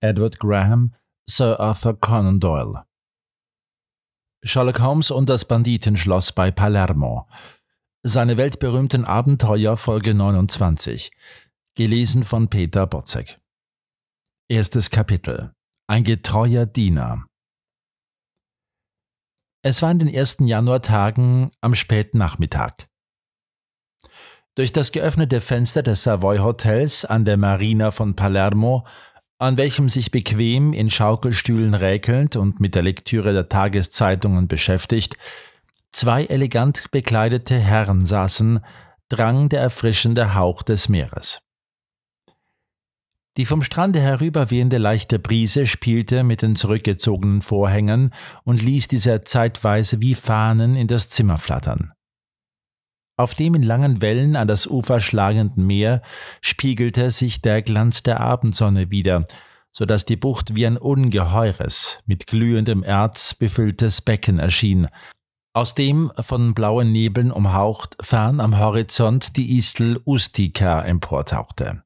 Edward Graham, Sir Arthur Conan Doyle. Sherlock Holmes und das Banditenschloss bei Palermo. Seine weltberühmten Abenteuer Folge 29. Gelesen von Peter Botzek. Erstes Kapitel. Ein getreuer Diener. Es war in den ersten Januartagen am späten Nachmittag. Durch das geöffnete Fenster des Savoy Hotels an der Marina von Palermo an welchem sich bequem in Schaukelstühlen räkelnd und mit der Lektüre der Tageszeitungen beschäftigt, zwei elegant bekleidete Herren saßen, drang der erfrischende Hauch des Meeres. Die vom Strande herüberwehende leichte Brise spielte mit den zurückgezogenen Vorhängen und ließ diese zeitweise wie Fahnen in das Zimmer flattern. Auf dem in langen Wellen an das Ufer schlagenden Meer spiegelte sich der Glanz der Abendsonne wieder, so dass die Bucht wie ein ungeheures, mit glühendem Erz befülltes Becken erschien, aus dem von blauen Nebeln umhaucht fern am Horizont die Istel Ustika emportauchte.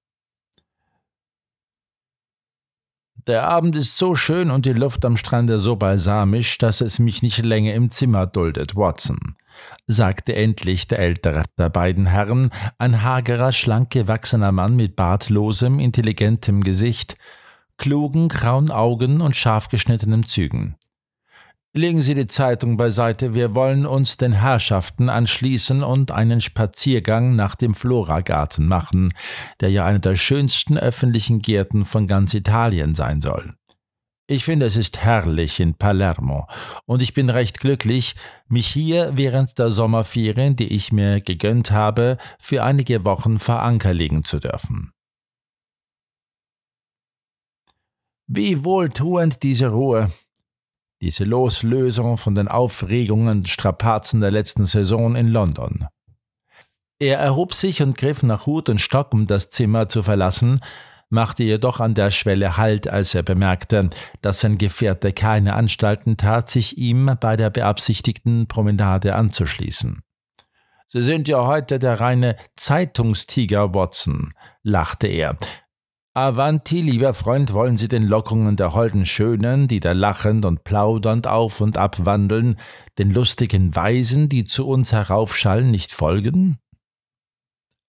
Der Abend ist so schön und die Luft am Strande so balsamisch, dass es mich nicht länger im Zimmer duldet, Watson, sagte endlich der ältere der beiden Herren, ein hagerer, schlank gewachsener Mann mit bartlosem, intelligentem Gesicht, klugen, grauen Augen und scharf geschnittenen Zügen. Legen Sie die Zeitung beiseite, wir wollen uns den Herrschaften anschließen und einen Spaziergang nach dem Floragarten machen, der ja einer der schönsten öffentlichen Gärten von ganz Italien sein soll. Ich finde, es ist herrlich in Palermo und ich bin recht glücklich, mich hier während der Sommerferien, die ich mir gegönnt habe, für einige Wochen vor Anker legen zu dürfen. Wie wohltuend diese Ruhe, diese Loslösung von den Aufregungen und Strapazen der letzten Saison in London. Er erhob sich und griff nach Hut und Stock, um das Zimmer zu verlassen, machte jedoch an der Schwelle Halt, als er bemerkte, dass sein Gefährte keine Anstalten tat, sich ihm bei der beabsichtigten Promenade anzuschließen. Sie sind ja heute der reine Zeitungstiger, Watson, lachte er. Avanti, lieber Freund, wollen Sie den Lockungen der holden Schönen, die da lachend und plaudernd auf und ab wandeln, den lustigen Weisen, die zu uns heraufschallen, nicht folgen?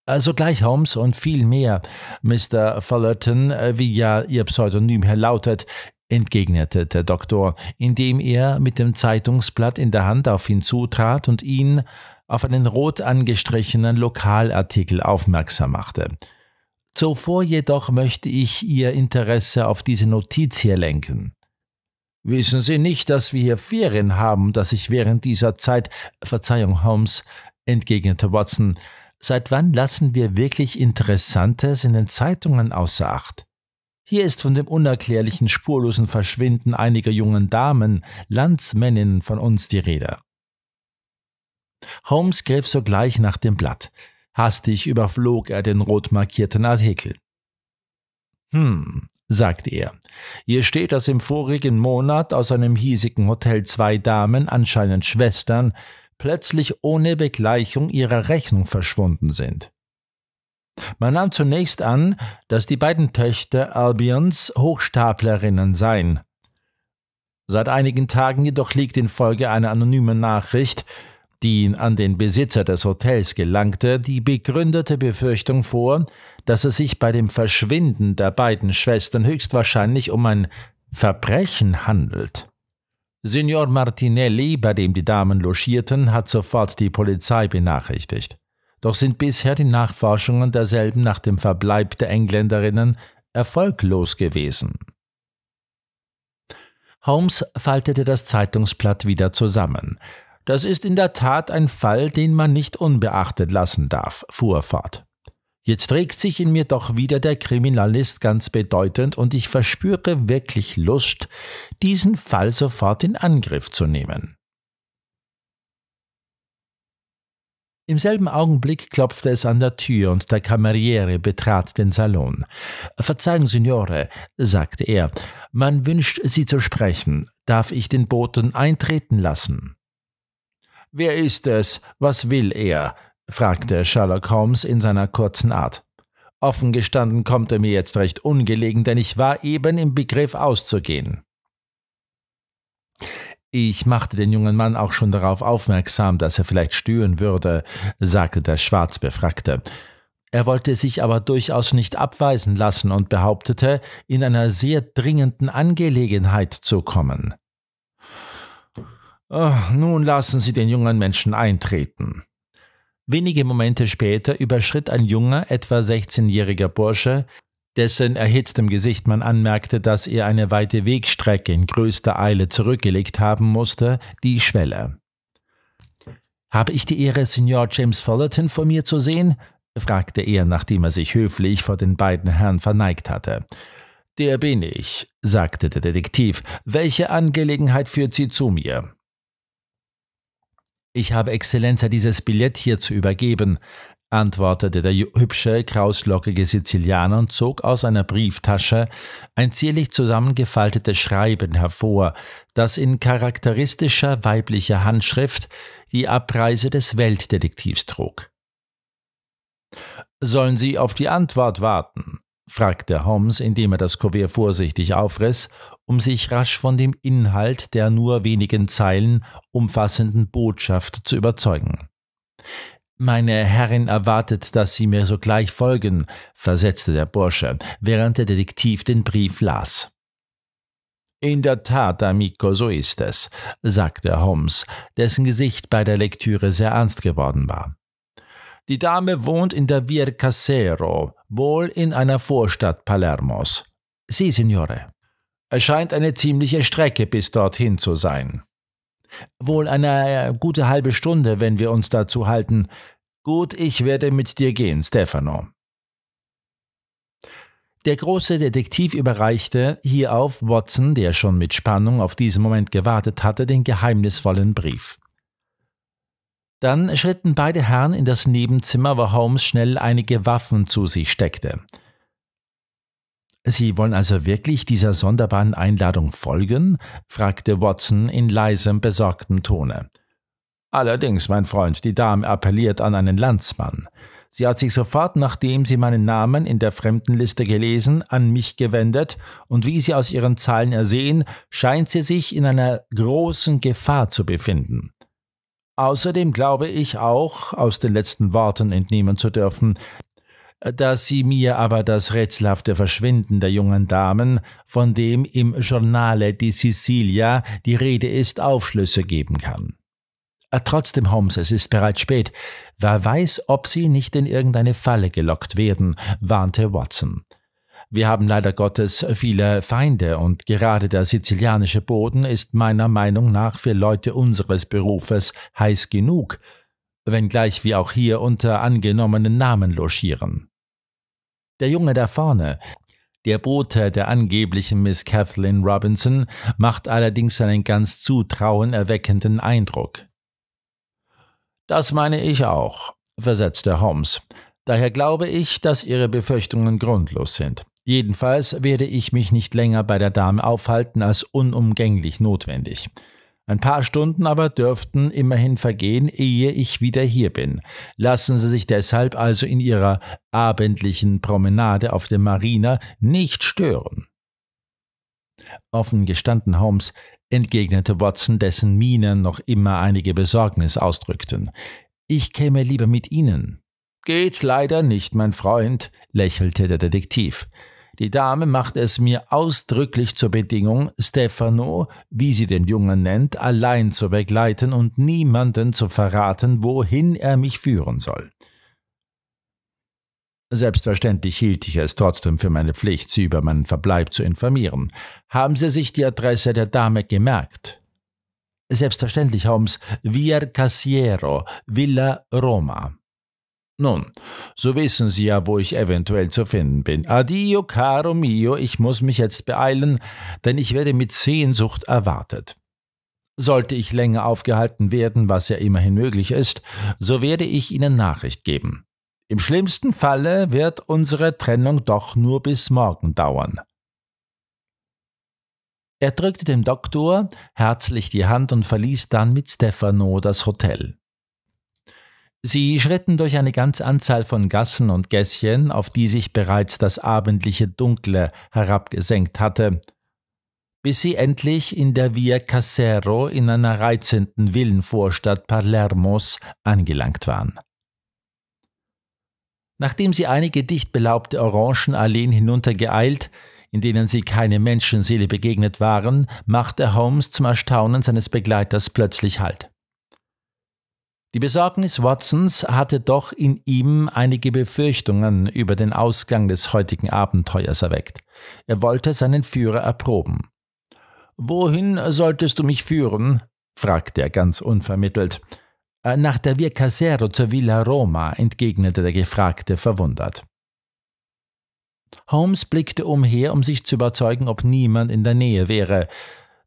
Also gleich Holmes und viel mehr, Mr. Fullerton, äh, wie ja Ihr Pseudonym Herr lautet, entgegnete der Doktor, indem er mit dem Zeitungsblatt in der Hand auf ihn zutrat und ihn auf einen rot angestrichenen Lokalartikel aufmerksam machte. Zuvor jedoch möchte ich Ihr Interesse auf diese Notiz hier lenken. Wissen Sie nicht, dass wir hier Ferien haben, dass ich während dieser Zeit, Verzeihung, Holmes, entgegnete Watson, Seit wann lassen wir wirklich Interessantes in den Zeitungen außer Acht? Hier ist von dem unerklärlichen, spurlosen Verschwinden einiger jungen Damen, Landsmänninnen von uns die Rede. Holmes griff sogleich nach dem Blatt. Hastig überflog er den rot markierten Artikel. Hm, sagte er. Hier steht, dass im vorigen Monat aus einem hiesigen Hotel zwei Damen, anscheinend Schwestern, plötzlich ohne Begleichung ihrer Rechnung verschwunden sind. Man nahm zunächst an, dass die beiden Töchter Albions Hochstaplerinnen seien. Seit einigen Tagen jedoch liegt infolge einer anonymen Nachricht, die an den Besitzer des Hotels gelangte, die begründete Befürchtung vor, dass es sich bei dem Verschwinden der beiden Schwestern höchstwahrscheinlich um ein Verbrechen handelt. Signor Martinelli, bei dem die Damen logierten, hat sofort die Polizei benachrichtigt. Doch sind bisher die Nachforschungen derselben nach dem Verbleib der Engländerinnen erfolglos gewesen. Holmes faltete das Zeitungsblatt wieder zusammen. Das ist in der Tat ein Fall, den man nicht unbeachtet lassen darf, fuhr er fort. Jetzt regt sich in mir doch wieder der Kriminalist ganz bedeutend und ich verspüre wirklich Lust, diesen Fall sofort in Angriff zu nehmen. Im selben Augenblick klopfte es an der Tür und der Kameriere betrat den Salon. Verzeihen, Signore, sagte er, man wünscht, Sie zu sprechen. Darf ich den Boten eintreten lassen? Wer ist es? Was will er? fragte Sherlock Holmes in seiner kurzen Art. Offen gestanden kommt er mir jetzt recht ungelegen, denn ich war eben im Begriff auszugehen. Ich machte den jungen Mann auch schon darauf aufmerksam, dass er vielleicht stören würde, sagte der Schwarzbefragte. Er wollte sich aber durchaus nicht abweisen lassen und behauptete, in einer sehr dringenden Angelegenheit zu kommen. Oh, nun lassen Sie den jungen Menschen eintreten, Wenige Momente später überschritt ein junger, etwa 16-jähriger Bursche, dessen erhitztem Gesicht man anmerkte, dass er eine weite Wegstrecke in größter Eile zurückgelegt haben musste, die Schwelle. Habe ich die Ehre, Signor James Fullerton vor mir zu sehen? fragte er, nachdem er sich höflich vor den beiden Herren verneigt hatte. Der bin ich, sagte der Detektiv. Welche Angelegenheit führt Sie zu mir? Ich habe Exzellenz, dieses Billett hier zu übergeben, antwortete der hübsche, krauslockige Sizilianer und zog aus einer Brieftasche ein zierlich zusammengefaltetes Schreiben hervor, das in charakteristischer weiblicher Handschrift die Abreise des Weltdetektivs trug. Sollen Sie auf die Antwort warten? fragte Holmes, indem er das Kuvert vorsichtig aufriss um sich rasch von dem Inhalt der nur wenigen Zeilen umfassenden Botschaft zu überzeugen. Meine Herrin erwartet, dass Sie mir sogleich folgen, versetzte der Bursche, während der Detektiv den Brief las. In der Tat, Amico, so ist es, sagte Holmes, dessen Gesicht bei der Lektüre sehr ernst geworden war. Die Dame wohnt in der Via Casero, wohl in einer Vorstadt Palermos. Sie, Signore. Es scheint eine ziemliche Strecke bis dorthin zu sein. Wohl eine gute halbe Stunde, wenn wir uns dazu halten. Gut, ich werde mit dir gehen, Stefano. Der große Detektiv überreichte hierauf Watson, der schon mit Spannung auf diesen Moment gewartet hatte, den geheimnisvollen Brief. Dann schritten beide Herren in das Nebenzimmer, wo Holmes schnell einige Waffen zu sich steckte. Sie wollen also wirklich dieser sonderbaren Einladung folgen? fragte Watson in leisem, besorgtem Tone. Allerdings, mein Freund, die Dame appelliert an einen Landsmann. Sie hat sich sofort, nachdem sie meinen Namen in der Fremdenliste gelesen, an mich gewendet, und wie Sie aus Ihren Zahlen ersehen, scheint sie sich in einer großen Gefahr zu befinden. Außerdem glaube ich auch, aus den letzten Worten entnehmen zu dürfen, dass sie mir aber das rätselhafte Verschwinden der jungen Damen, von dem im Journale di Sicilia die Rede ist, Aufschlüsse geben kann. Äh, trotzdem, Holmes, es ist bereits spät. Wer weiß, ob Sie nicht in irgendeine Falle gelockt werden, warnte Watson. Wir haben leider Gottes viele Feinde und gerade der sizilianische Boden ist meiner Meinung nach für Leute unseres Berufes heiß genug, wenngleich wir auch hier unter angenommenen Namen logieren. Der Junge da vorne, der Bote der angeblichen Miss Kathleen Robinson, macht allerdings einen ganz zutrauenerweckenden Eindruck. Das meine ich auch, versetzte Holmes. Daher glaube ich, dass Ihre Befürchtungen grundlos sind. Jedenfalls werde ich mich nicht länger bei der Dame aufhalten als unumgänglich notwendig. Ein paar Stunden aber dürften immerhin vergehen, ehe ich wieder hier bin. Lassen Sie sich deshalb also in Ihrer abendlichen Promenade auf der Marina nicht stören. Offen gestanden, Holmes, entgegnete Watson, dessen Mienen noch immer einige Besorgnis ausdrückten. Ich käme lieber mit Ihnen. Geht leider nicht, mein Freund, lächelte der Detektiv. Die Dame macht es mir ausdrücklich zur Bedingung, Stefano, wie sie den Jungen nennt, allein zu begleiten und niemanden zu verraten, wohin er mich führen soll. Selbstverständlich hielt ich es trotzdem für meine Pflicht, sie über meinen Verbleib zu informieren. Haben Sie sich die Adresse der Dame gemerkt? Selbstverständlich, Holmes. Via Cassiero, Villa Roma. Nun, so wissen Sie ja, wo ich eventuell zu finden bin. Addio, caro mio, ich muss mich jetzt beeilen, denn ich werde mit Sehnsucht erwartet. Sollte ich länger aufgehalten werden, was ja immerhin möglich ist, so werde ich Ihnen Nachricht geben. Im schlimmsten Falle wird unsere Trennung doch nur bis morgen dauern. Er drückte dem Doktor herzlich die Hand und verließ dann mit Stefano das Hotel. Sie schritten durch eine ganze Anzahl von Gassen und Gässchen, auf die sich bereits das abendliche Dunkle herabgesenkt hatte, bis sie endlich in der Via Casero in einer reizenden Villenvorstadt Palermos angelangt waren. Nachdem sie einige dicht belaubte Orangenalleen hinuntergeeilt, in denen sie keine Menschenseele begegnet waren, machte Holmes zum Erstaunen seines Begleiters plötzlich Halt. Die Besorgnis Watsons hatte doch in ihm einige Befürchtungen über den Ausgang des heutigen Abenteuers erweckt. Er wollte seinen Führer erproben. Wohin solltest du mich führen? fragte er ganz unvermittelt. Äh, nach der Via Casero zur Villa Roma, entgegnete der Gefragte verwundert. Holmes blickte umher, um sich zu überzeugen, ob niemand in der Nähe wäre.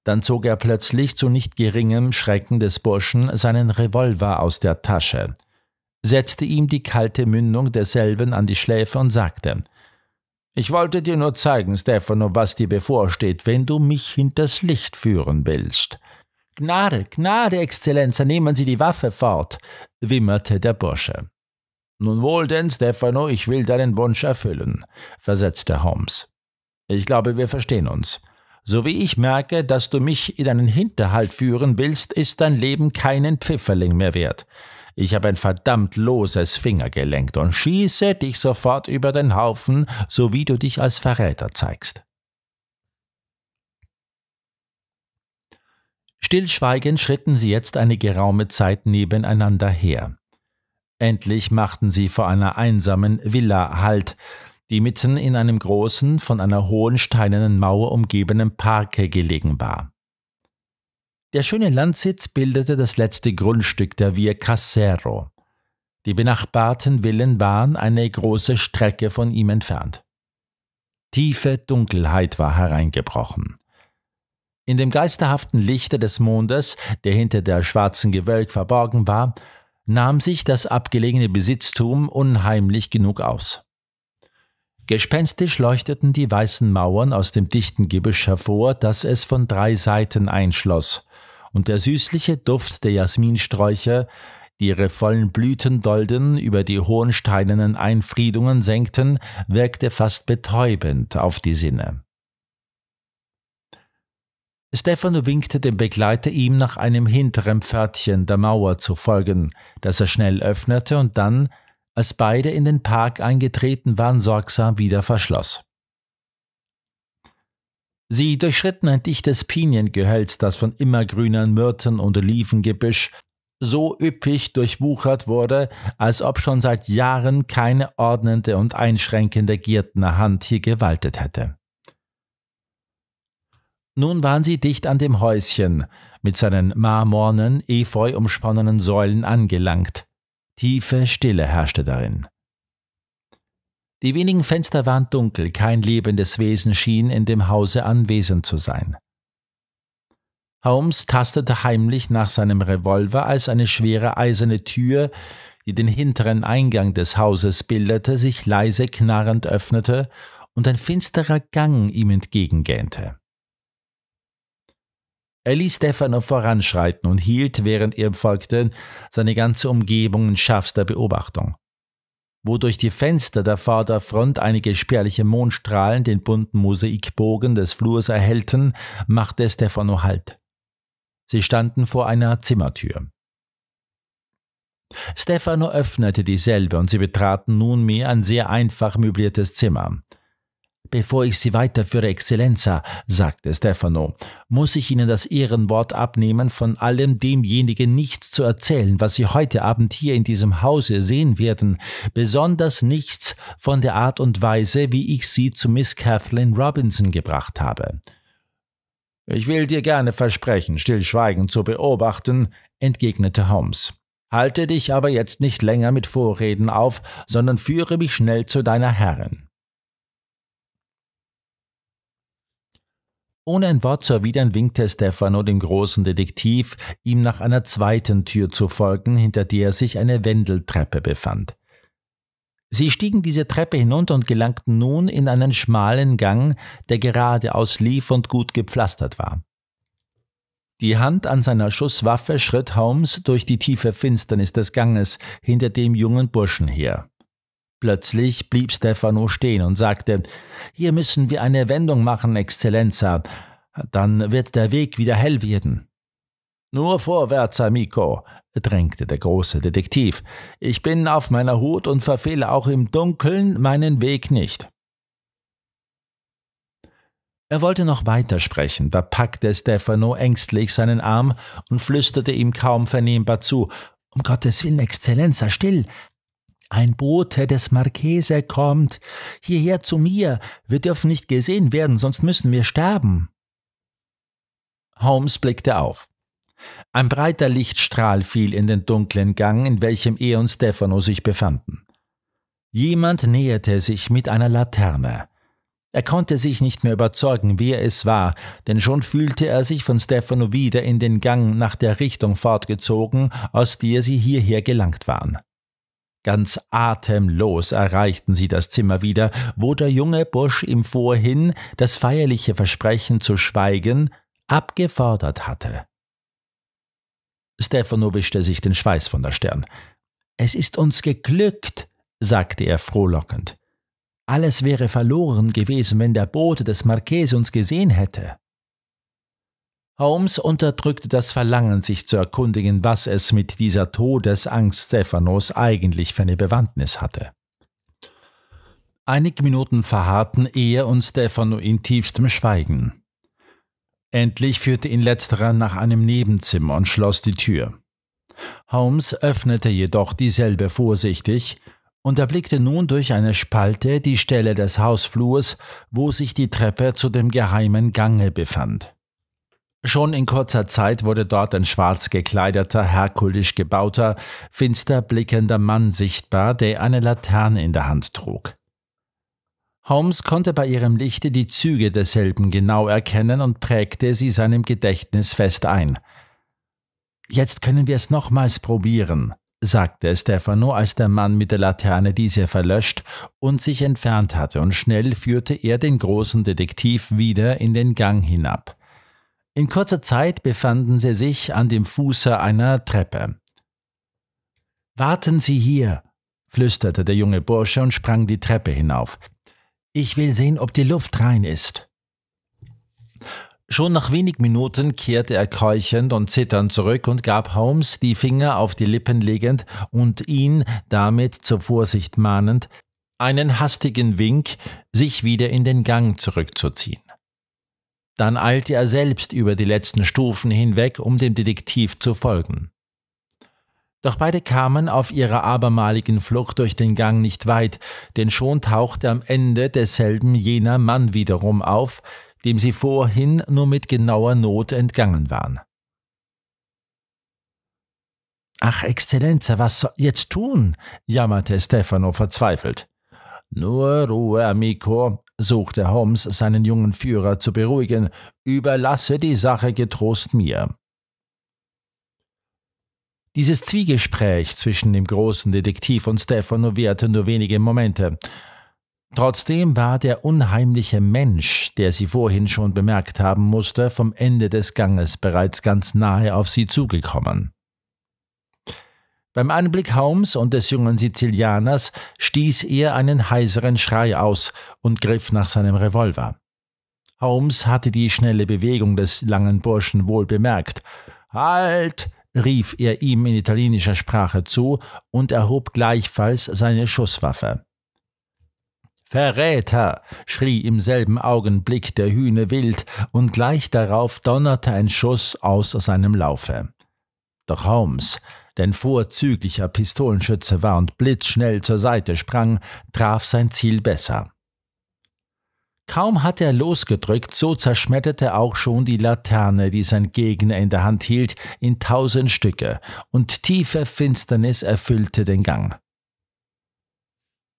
Dann zog er plötzlich zu nicht geringem Schrecken des Burschen seinen Revolver aus der Tasche, setzte ihm die kalte Mündung desselben an die Schläfe und sagte, ich wollte dir nur zeigen, Stefano, was dir bevorsteht, wenn du mich hinters Licht führen willst. Gnade, Gnade, Exzellenz, nehmen Sie die Waffe fort, wimmerte der Bursche. Nun wohl denn, Stefano, ich will deinen Wunsch erfüllen, versetzte Holmes. Ich glaube, wir verstehen uns. So wie ich merke, dass du mich in einen Hinterhalt führen willst, ist dein Leben keinen Pfifferling mehr wert. Ich habe ein verdammt loses Finger gelenkt und schieße dich sofort über den Haufen, so wie du dich als Verräter zeigst. Stillschweigend schritten sie jetzt eine geraume Zeit nebeneinander her. Endlich machten sie vor einer einsamen Villa Halt, die mitten in einem großen, von einer hohen steinernen Mauer umgebenen Parke gelegen war. Der schöne Landsitz bildete das letzte Grundstück der Via Casero. Die benachbarten Villen waren eine große Strecke von ihm entfernt. Tiefe Dunkelheit war hereingebrochen. In dem geisterhaften Lichte des Mondes, der hinter der schwarzen Gewölk verborgen war, nahm sich das abgelegene Besitztum unheimlich genug aus. Gespenstisch leuchteten die weißen Mauern aus dem dichten Gebüsch hervor, das es von drei Seiten einschloss, und der süßliche Duft der Jasminsträucher, die ihre vollen Blütendolden über die hohen steinernen Einfriedungen senkten, wirkte fast betäubend auf die Sinne. Stefano winkte dem Begleiter, ihm nach einem hinteren Pförtchen der Mauer zu folgen, das er schnell öffnete und dann als beide in den Park eingetreten waren, sorgsam wieder verschloss. Sie durchschritten ein dichtes Piniengehölz, das von immergrünen Myrten und Olivengebüsch so üppig durchwuchert wurde, als ob schon seit Jahren keine ordnende und einschränkende Gärtner Hand hier gewaltet hätte. Nun waren sie dicht an dem Häuschen, mit seinen marmornen, efeu umsponnenen Säulen angelangt, Tiefe Stille herrschte darin. Die wenigen Fenster waren dunkel, kein lebendes Wesen schien in dem Hause anwesend zu sein. Holmes tastete heimlich nach seinem Revolver, als eine schwere eiserne Tür, die den hinteren Eingang des Hauses bildete, sich leise knarrend öffnete und ein finsterer Gang ihm entgegengähnte. Er ließ Stefano voranschreiten und hielt, während ihm folgten, seine ganze Umgebung in scharfster Beobachtung. Wo durch die Fenster der Vorderfront einige spärliche Mondstrahlen den bunten Mosaikbogen des Flurs erhellten, machte Stefano Halt. Sie standen vor einer Zimmertür. Stefano öffnete dieselbe und sie betraten nunmehr ein sehr einfach möbliertes Zimmer. Bevor ich Sie weiterführe, Exzellenza, sagte Stefano, muss ich Ihnen das Ehrenwort abnehmen, von allem demjenigen nichts zu erzählen, was Sie heute Abend hier in diesem Hause sehen werden, besonders nichts von der Art und Weise, wie ich Sie zu Miss Kathleen Robinson gebracht habe. Ich will dir gerne versprechen, stillschweigend zu beobachten, entgegnete Holmes. Halte dich aber jetzt nicht länger mit Vorreden auf, sondern führe mich schnell zu deiner Herrin. Ohne ein Wort zu erwidern, winkte Stefano dem großen Detektiv, ihm nach einer zweiten Tür zu folgen, hinter der sich eine Wendeltreppe befand. Sie stiegen diese Treppe hinunter und gelangten nun in einen schmalen Gang, der geradeaus lief und gut gepflastert war. Die Hand an seiner Schusswaffe schritt Holmes durch die tiefe Finsternis des Ganges hinter dem jungen Burschen her. Plötzlich blieb Stefano stehen und sagte, hier müssen wir eine Wendung machen, Exzellenza, dann wird der Weg wieder hell werden. Nur vorwärts, Amico, drängte der große Detektiv. Ich bin auf meiner Hut und verfehle auch im Dunkeln meinen Weg nicht. Er wollte noch weitersprechen, da packte Stefano ängstlich seinen Arm und flüsterte ihm kaum vernehmbar zu. Um Gottes Willen, Exzellenza, still, ein Bote des Marchese kommt. Hierher zu mir. Wir dürfen nicht gesehen werden, sonst müssen wir sterben. Holmes blickte auf. Ein breiter Lichtstrahl fiel in den dunklen Gang, in welchem er und Stefano sich befanden. Jemand näherte sich mit einer Laterne. Er konnte sich nicht mehr überzeugen, wer es war, denn schon fühlte er sich von Stefano wieder in den Gang nach der Richtung fortgezogen, aus der sie hierher gelangt waren. Ganz atemlos erreichten sie das Zimmer wieder, wo der junge Bursch ihm vorhin das feierliche Versprechen zu schweigen abgefordert hatte. Stefano wischte sich den Schweiß von der Stirn. Es ist uns geglückt, sagte er frohlockend. Alles wäre verloren gewesen, wenn der Bote des Marchese uns gesehen hätte. Holmes unterdrückte das Verlangen, sich zu erkundigen, was es mit dieser Todesangst Stephanos eigentlich für eine Bewandtnis hatte. Einige Minuten verharrten er und Stefano in tiefstem Schweigen. Endlich führte ihn letzterer nach einem Nebenzimmer und schloss die Tür. Holmes öffnete jedoch dieselbe vorsichtig und erblickte nun durch eine Spalte die Stelle des Hausflurs, wo sich die Treppe zu dem geheimen Gange befand. Schon in kurzer Zeit wurde dort ein schwarz gekleideter, herkulisch gebauter, finster blickender Mann sichtbar, der eine Laterne in der Hand trug. Holmes konnte bei ihrem Lichte die Züge desselben genau erkennen und prägte sie seinem Gedächtnis fest ein. Jetzt können wir es nochmals probieren, sagte Stefano, als der Mann mit der Laterne diese verlöscht und sich entfernt hatte, und schnell führte er den großen Detektiv wieder in den Gang hinab. In kurzer Zeit befanden sie sich an dem Fuße einer Treppe. Warten Sie hier, flüsterte der junge Bursche und sprang die Treppe hinauf. Ich will sehen, ob die Luft rein ist. Schon nach wenig Minuten kehrte er keuchend und zitternd zurück und gab Holmes die Finger auf die Lippen legend und ihn damit zur Vorsicht mahnend einen hastigen Wink, sich wieder in den Gang zurückzuziehen. Dann eilte er selbst über die letzten Stufen hinweg, um dem Detektiv zu folgen. Doch beide kamen auf ihrer abermaligen Flucht durch den Gang nicht weit, denn schon tauchte am Ende desselben jener Mann wiederum auf, dem sie vorhin nur mit genauer Not entgangen waren. Ach, Exzellenz, was soll jetzt tun? jammerte Stefano verzweifelt. Nur Ruhe, Amico, suchte Holmes seinen jungen Führer zu beruhigen, überlasse die Sache getrost mir. Dieses Zwiegespräch zwischen dem großen Detektiv und Stefano währte nur wenige Momente. Trotzdem war der unheimliche Mensch, der sie vorhin schon bemerkt haben musste, vom Ende des Ganges bereits ganz nahe auf sie zugekommen. Beim Anblick Holmes und des jungen Sizilianers stieß er einen heiseren Schrei aus und griff nach seinem Revolver. Holmes hatte die schnelle Bewegung des langen Burschen wohl bemerkt. Halt! rief er ihm in italienischer Sprache zu und erhob gleichfalls seine Schusswaffe. Verräter! schrie im selben Augenblick der Hühne wild, und gleich darauf donnerte ein Schuss aus seinem Laufe. Doch Holmes, denn vorzüglicher Pistolenschütze war und blitzschnell zur Seite sprang, traf sein Ziel besser. Kaum hatte er losgedrückt, so zerschmetterte auch schon die Laterne, die sein Gegner in der Hand hielt, in tausend Stücke, und tiefe Finsternis erfüllte den Gang.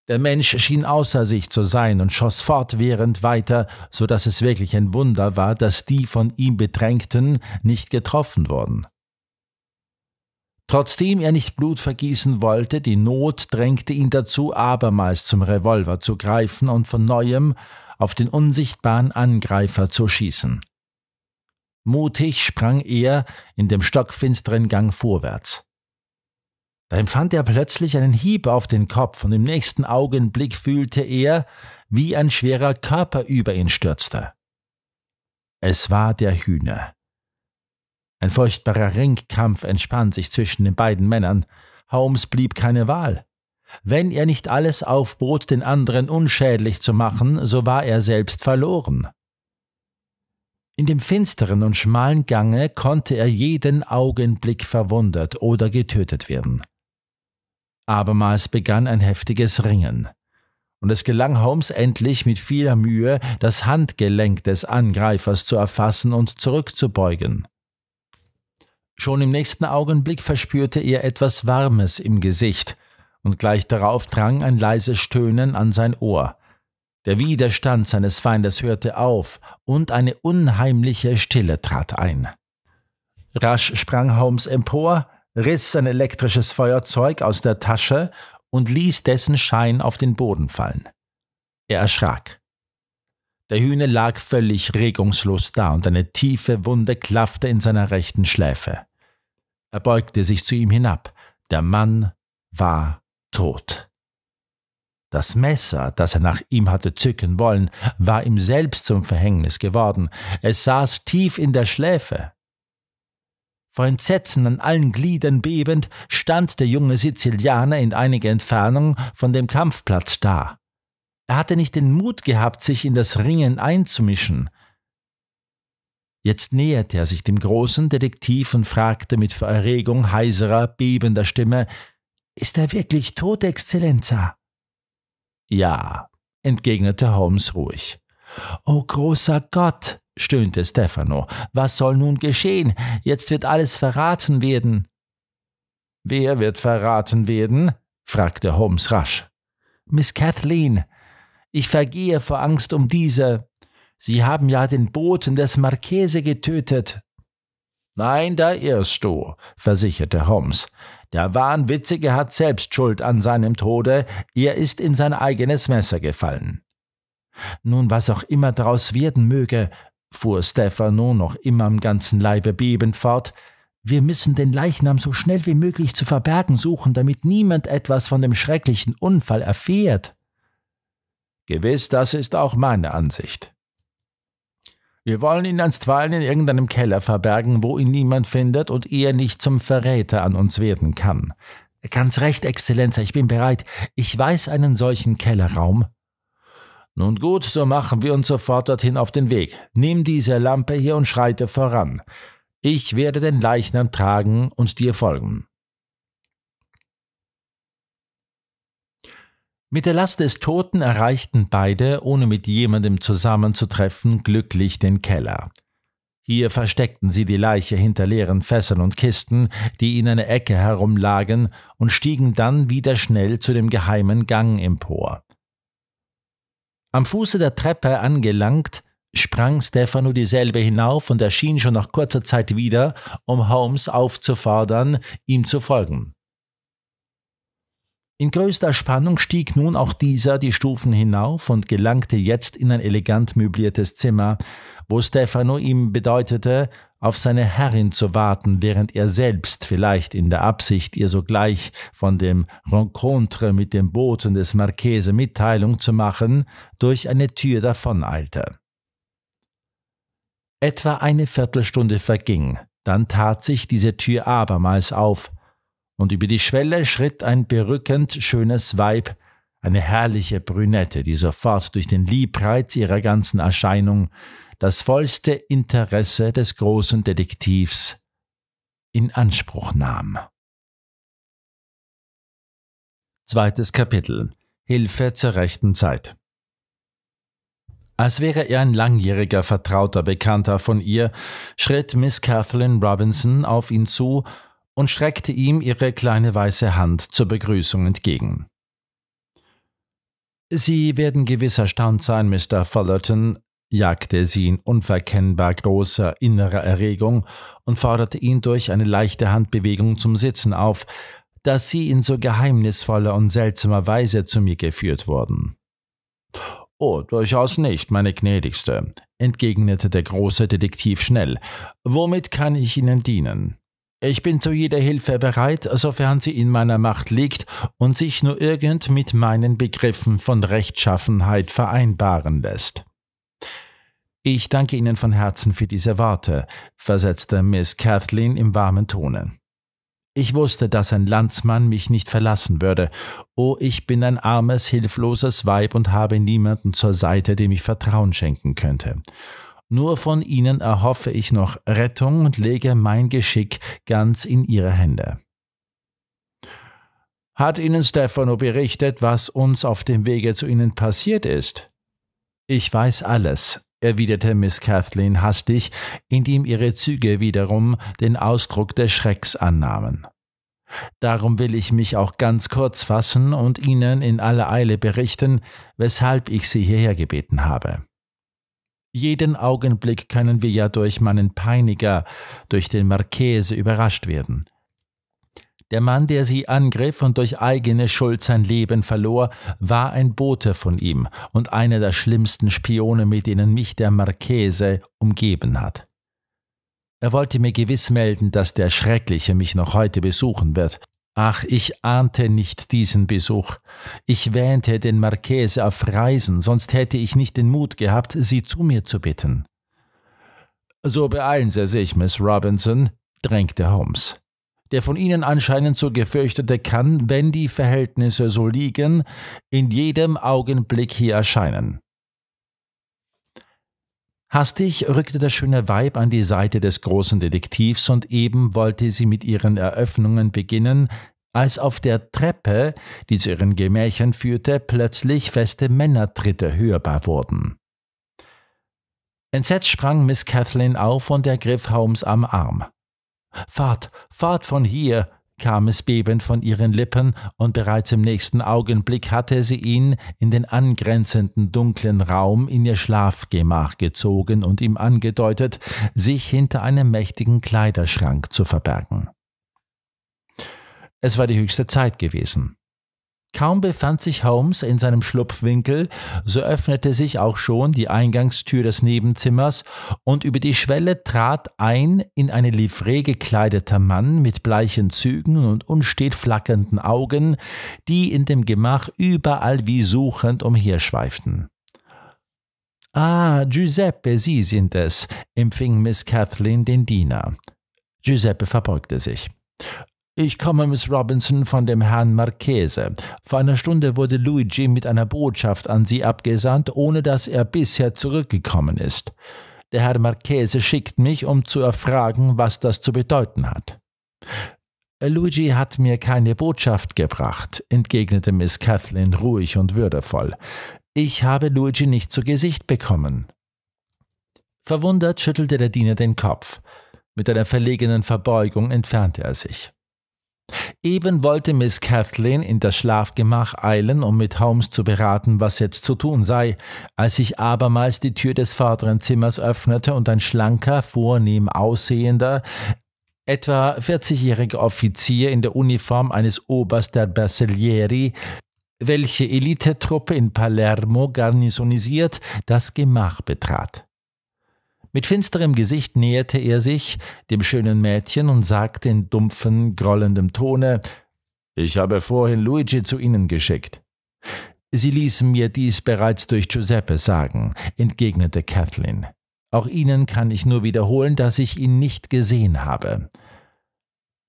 Der Mensch schien außer sich zu sein und schoss fortwährend weiter, so dass es wirklich ein Wunder war, dass die von ihm Bedrängten nicht getroffen wurden. Trotzdem er nicht Blut vergießen wollte, die Not drängte ihn dazu, abermals zum Revolver zu greifen und von neuem auf den unsichtbaren Angreifer zu schießen. Mutig sprang er in dem stockfinsteren Gang vorwärts. Da empfand er plötzlich einen Hieb auf den Kopf und im nächsten Augenblick fühlte er, wie ein schwerer Körper über ihn stürzte. Es war der Hühner. Ein furchtbarer Ringkampf entspann sich zwischen den beiden Männern. Holmes blieb keine Wahl. Wenn er nicht alles aufbot, den anderen unschädlich zu machen, so war er selbst verloren. In dem finsteren und schmalen Gange konnte er jeden Augenblick verwundert oder getötet werden. Abermals begann ein heftiges Ringen und es gelang Holmes endlich mit vieler Mühe, das Handgelenk des Angreifers zu erfassen und zurückzubeugen. Schon im nächsten Augenblick verspürte er etwas Warmes im Gesicht, und gleich darauf drang ein leises Stöhnen an sein Ohr. Der Widerstand seines Feindes hörte auf, und eine unheimliche Stille trat ein. Rasch sprang Holmes empor, riss sein elektrisches Feuerzeug aus der Tasche und ließ dessen Schein auf den Boden fallen. Er erschrak. Der Hühne lag völlig regungslos da und eine tiefe Wunde klaffte in seiner rechten Schläfe. Er beugte sich zu ihm hinab. Der Mann war tot. Das Messer, das er nach ihm hatte zücken wollen, war ihm selbst zum Verhängnis geworden. Es saß tief in der Schläfe. Vor Entsetzen an allen Gliedern bebend, stand der junge Sizilianer in einiger Entfernung von dem Kampfplatz da. Er hatte nicht den Mut gehabt, sich in das Ringen einzumischen. Jetzt näherte er sich dem großen Detektiv und fragte mit vor Erregung heiserer, bebender Stimme, Ist er wirklich tot, Exzellenza? Ja, entgegnete Holmes ruhig. O großer Gott, stöhnte Stefano, was soll nun geschehen? Jetzt wird alles verraten werden. Wer wird verraten werden? fragte Holmes rasch. Miss Kathleen, ich vergehe vor Angst um diese. Sie haben ja den Boten des Marchese getötet. Nein, da irrst du, versicherte Holmes. Der Wahnwitzige hat selbst Schuld an seinem Tode, er ist in sein eigenes Messer gefallen. Nun, was auch immer daraus werden möge, fuhr Stefano noch immer am ganzen Leibe bebend fort, wir müssen den Leichnam so schnell wie möglich zu verbergen suchen, damit niemand etwas von dem schrecklichen Unfall erfährt. Gewiss, das ist auch meine Ansicht. Wir wollen ihn einstweilen in irgendeinem Keller verbergen, wo ihn niemand findet und er nicht zum Verräter an uns werden kann. Ganz recht, Exzellenz, ich bin bereit. Ich weiß einen solchen Kellerraum. Nun gut, so machen wir uns sofort dorthin auf den Weg. Nimm diese Lampe hier und schreite voran. Ich werde den Leichnam tragen und dir folgen. Mit der Last des Toten erreichten beide, ohne mit jemandem zusammenzutreffen, glücklich den Keller. Hier versteckten sie die Leiche hinter leeren Fässern und Kisten, die in einer Ecke herumlagen, und stiegen dann wieder schnell zu dem geheimen Gang empor. Am Fuße der Treppe angelangt, sprang Stefano dieselbe hinauf und erschien schon nach kurzer Zeit wieder, um Holmes aufzufordern, ihm zu folgen. In größter Spannung stieg nun auch dieser die Stufen hinauf und gelangte jetzt in ein elegant möbliertes Zimmer, wo Stefano ihm bedeutete, auf seine Herrin zu warten, während er selbst vielleicht in der Absicht, ihr sogleich von dem Rencontre mit dem Boten des Marchese Mitteilung zu machen, durch eine Tür davoneilte. Etwa eine Viertelstunde verging, dann tat sich diese Tür abermals auf, und über die Schwelle schritt ein berückend schönes Weib, eine herrliche Brünette, die sofort durch den Liebreiz ihrer ganzen Erscheinung das vollste Interesse des großen Detektivs in Anspruch nahm. Zweites Kapitel Hilfe zur rechten Zeit als wäre er ein langjähriger vertrauter Bekannter von ihr, schritt Miss Kathleen Robinson auf ihn zu und streckte ihm ihre kleine weiße Hand zur Begrüßung entgegen. Sie werden gewiss erstaunt sein, Mr. Fullerton, jagte sie in unverkennbar großer innerer Erregung und forderte ihn durch eine leichte Handbewegung zum Sitzen auf, dass sie in so geheimnisvoller und seltsamer Weise zu mir geführt wurden. Oh, durchaus nicht, meine gnädigste, entgegnete der große Detektiv schnell. Womit kann ich Ihnen dienen? Ich bin zu jeder Hilfe bereit, sofern sie in meiner Macht liegt und sich nur irgend mit meinen Begriffen von Rechtschaffenheit vereinbaren lässt. Ich danke Ihnen von Herzen für diese Worte, versetzte Miss Kathleen im warmen Tone. Ich wusste, dass ein Landsmann mich nicht verlassen würde. Oh, ich bin ein armes, hilfloses Weib und habe niemanden zur Seite, dem ich Vertrauen schenken könnte. Nur von ihnen erhoffe ich noch Rettung und lege mein Geschick ganz in ihre Hände. Hat Ihnen Stefano berichtet, was uns auf dem Wege zu Ihnen passiert ist? Ich weiß alles, erwiderte Miss Kathleen hastig, indem ihre Züge wiederum den Ausdruck des Schrecks annahmen. Darum will ich mich auch ganz kurz fassen und Ihnen in aller Eile berichten, weshalb ich Sie hierher gebeten habe. Jeden Augenblick können wir ja durch meinen Peiniger, durch den Marchese überrascht werden. Der Mann, der sie angriff und durch eigene Schuld sein Leben verlor, war ein Bote von ihm und einer der schlimmsten Spione, mit denen mich der Marchese umgeben hat. Er wollte mir gewiss melden, dass der Schreckliche mich noch heute besuchen wird, Ach, ich ahnte nicht diesen Besuch. Ich wähnte den Marchese auf Reisen, sonst hätte ich nicht den Mut gehabt, sie zu mir zu bitten. So beeilen Sie sich, Miss Robinson, drängte Holmes. Der von Ihnen anscheinend so gefürchtete kann, wenn die Verhältnisse so liegen, in jedem Augenblick hier erscheinen. Hastig rückte das schöne Weib an die Seite des großen Detektivs und eben wollte sie mit ihren Eröffnungen beginnen, als auf der Treppe, die zu ihren Gemächern führte, plötzlich feste Männertritte hörbar wurden. Entsetzt sprang Miss Kathleen auf und ergriff Holmes am Arm. Fahrt, fahrt von hier, kam es bebend von ihren Lippen, und bereits im nächsten Augenblick hatte sie ihn in den angrenzenden dunklen Raum in ihr Schlafgemach gezogen und ihm angedeutet, sich hinter einem mächtigen Kleiderschrank zu verbergen. Es war die höchste Zeit gewesen. Kaum befand sich Holmes in seinem Schlupfwinkel, so öffnete sich auch schon die Eingangstür des Nebenzimmers und über die Schwelle trat ein in eine Livree gekleideter Mann mit bleichen Zügen und unstet flackernden Augen, die in dem Gemach überall wie suchend umherschweiften. Ah, Giuseppe, Sie sind es, empfing Miss Kathleen den Diener. Giuseppe verbeugte sich. Ich komme, Miss Robinson, von dem Herrn Marchese. Vor einer Stunde wurde Luigi mit einer Botschaft an Sie abgesandt, ohne dass er bisher zurückgekommen ist. Der Herr Marchese schickt mich, um zu erfragen, was das zu bedeuten hat. Äh, Luigi hat mir keine Botschaft gebracht, entgegnete Miss Kathleen ruhig und würdevoll. Ich habe Luigi nicht zu Gesicht bekommen. Verwundert schüttelte der Diener den Kopf. Mit einer verlegenen Verbeugung entfernte er sich. Eben wollte Miss Kathleen in das Schlafgemach eilen, um mit Holmes zu beraten, was jetzt zu tun sei, als sich abermals die Tür des vorderen Zimmers öffnete und ein schlanker, vornehm aussehender, etwa 40-jähriger Offizier in der Uniform eines Oberst der Bersaglieri, welche Elitetruppe in Palermo garnisonisiert, das Gemach betrat. Mit finsterem Gesicht näherte er sich dem schönen Mädchen und sagte in dumpfen, grollendem Tone Ich habe vorhin Luigi zu Ihnen geschickt. Sie ließen mir dies bereits durch Giuseppe sagen, entgegnete Kathleen. Auch Ihnen kann ich nur wiederholen, dass ich ihn nicht gesehen habe.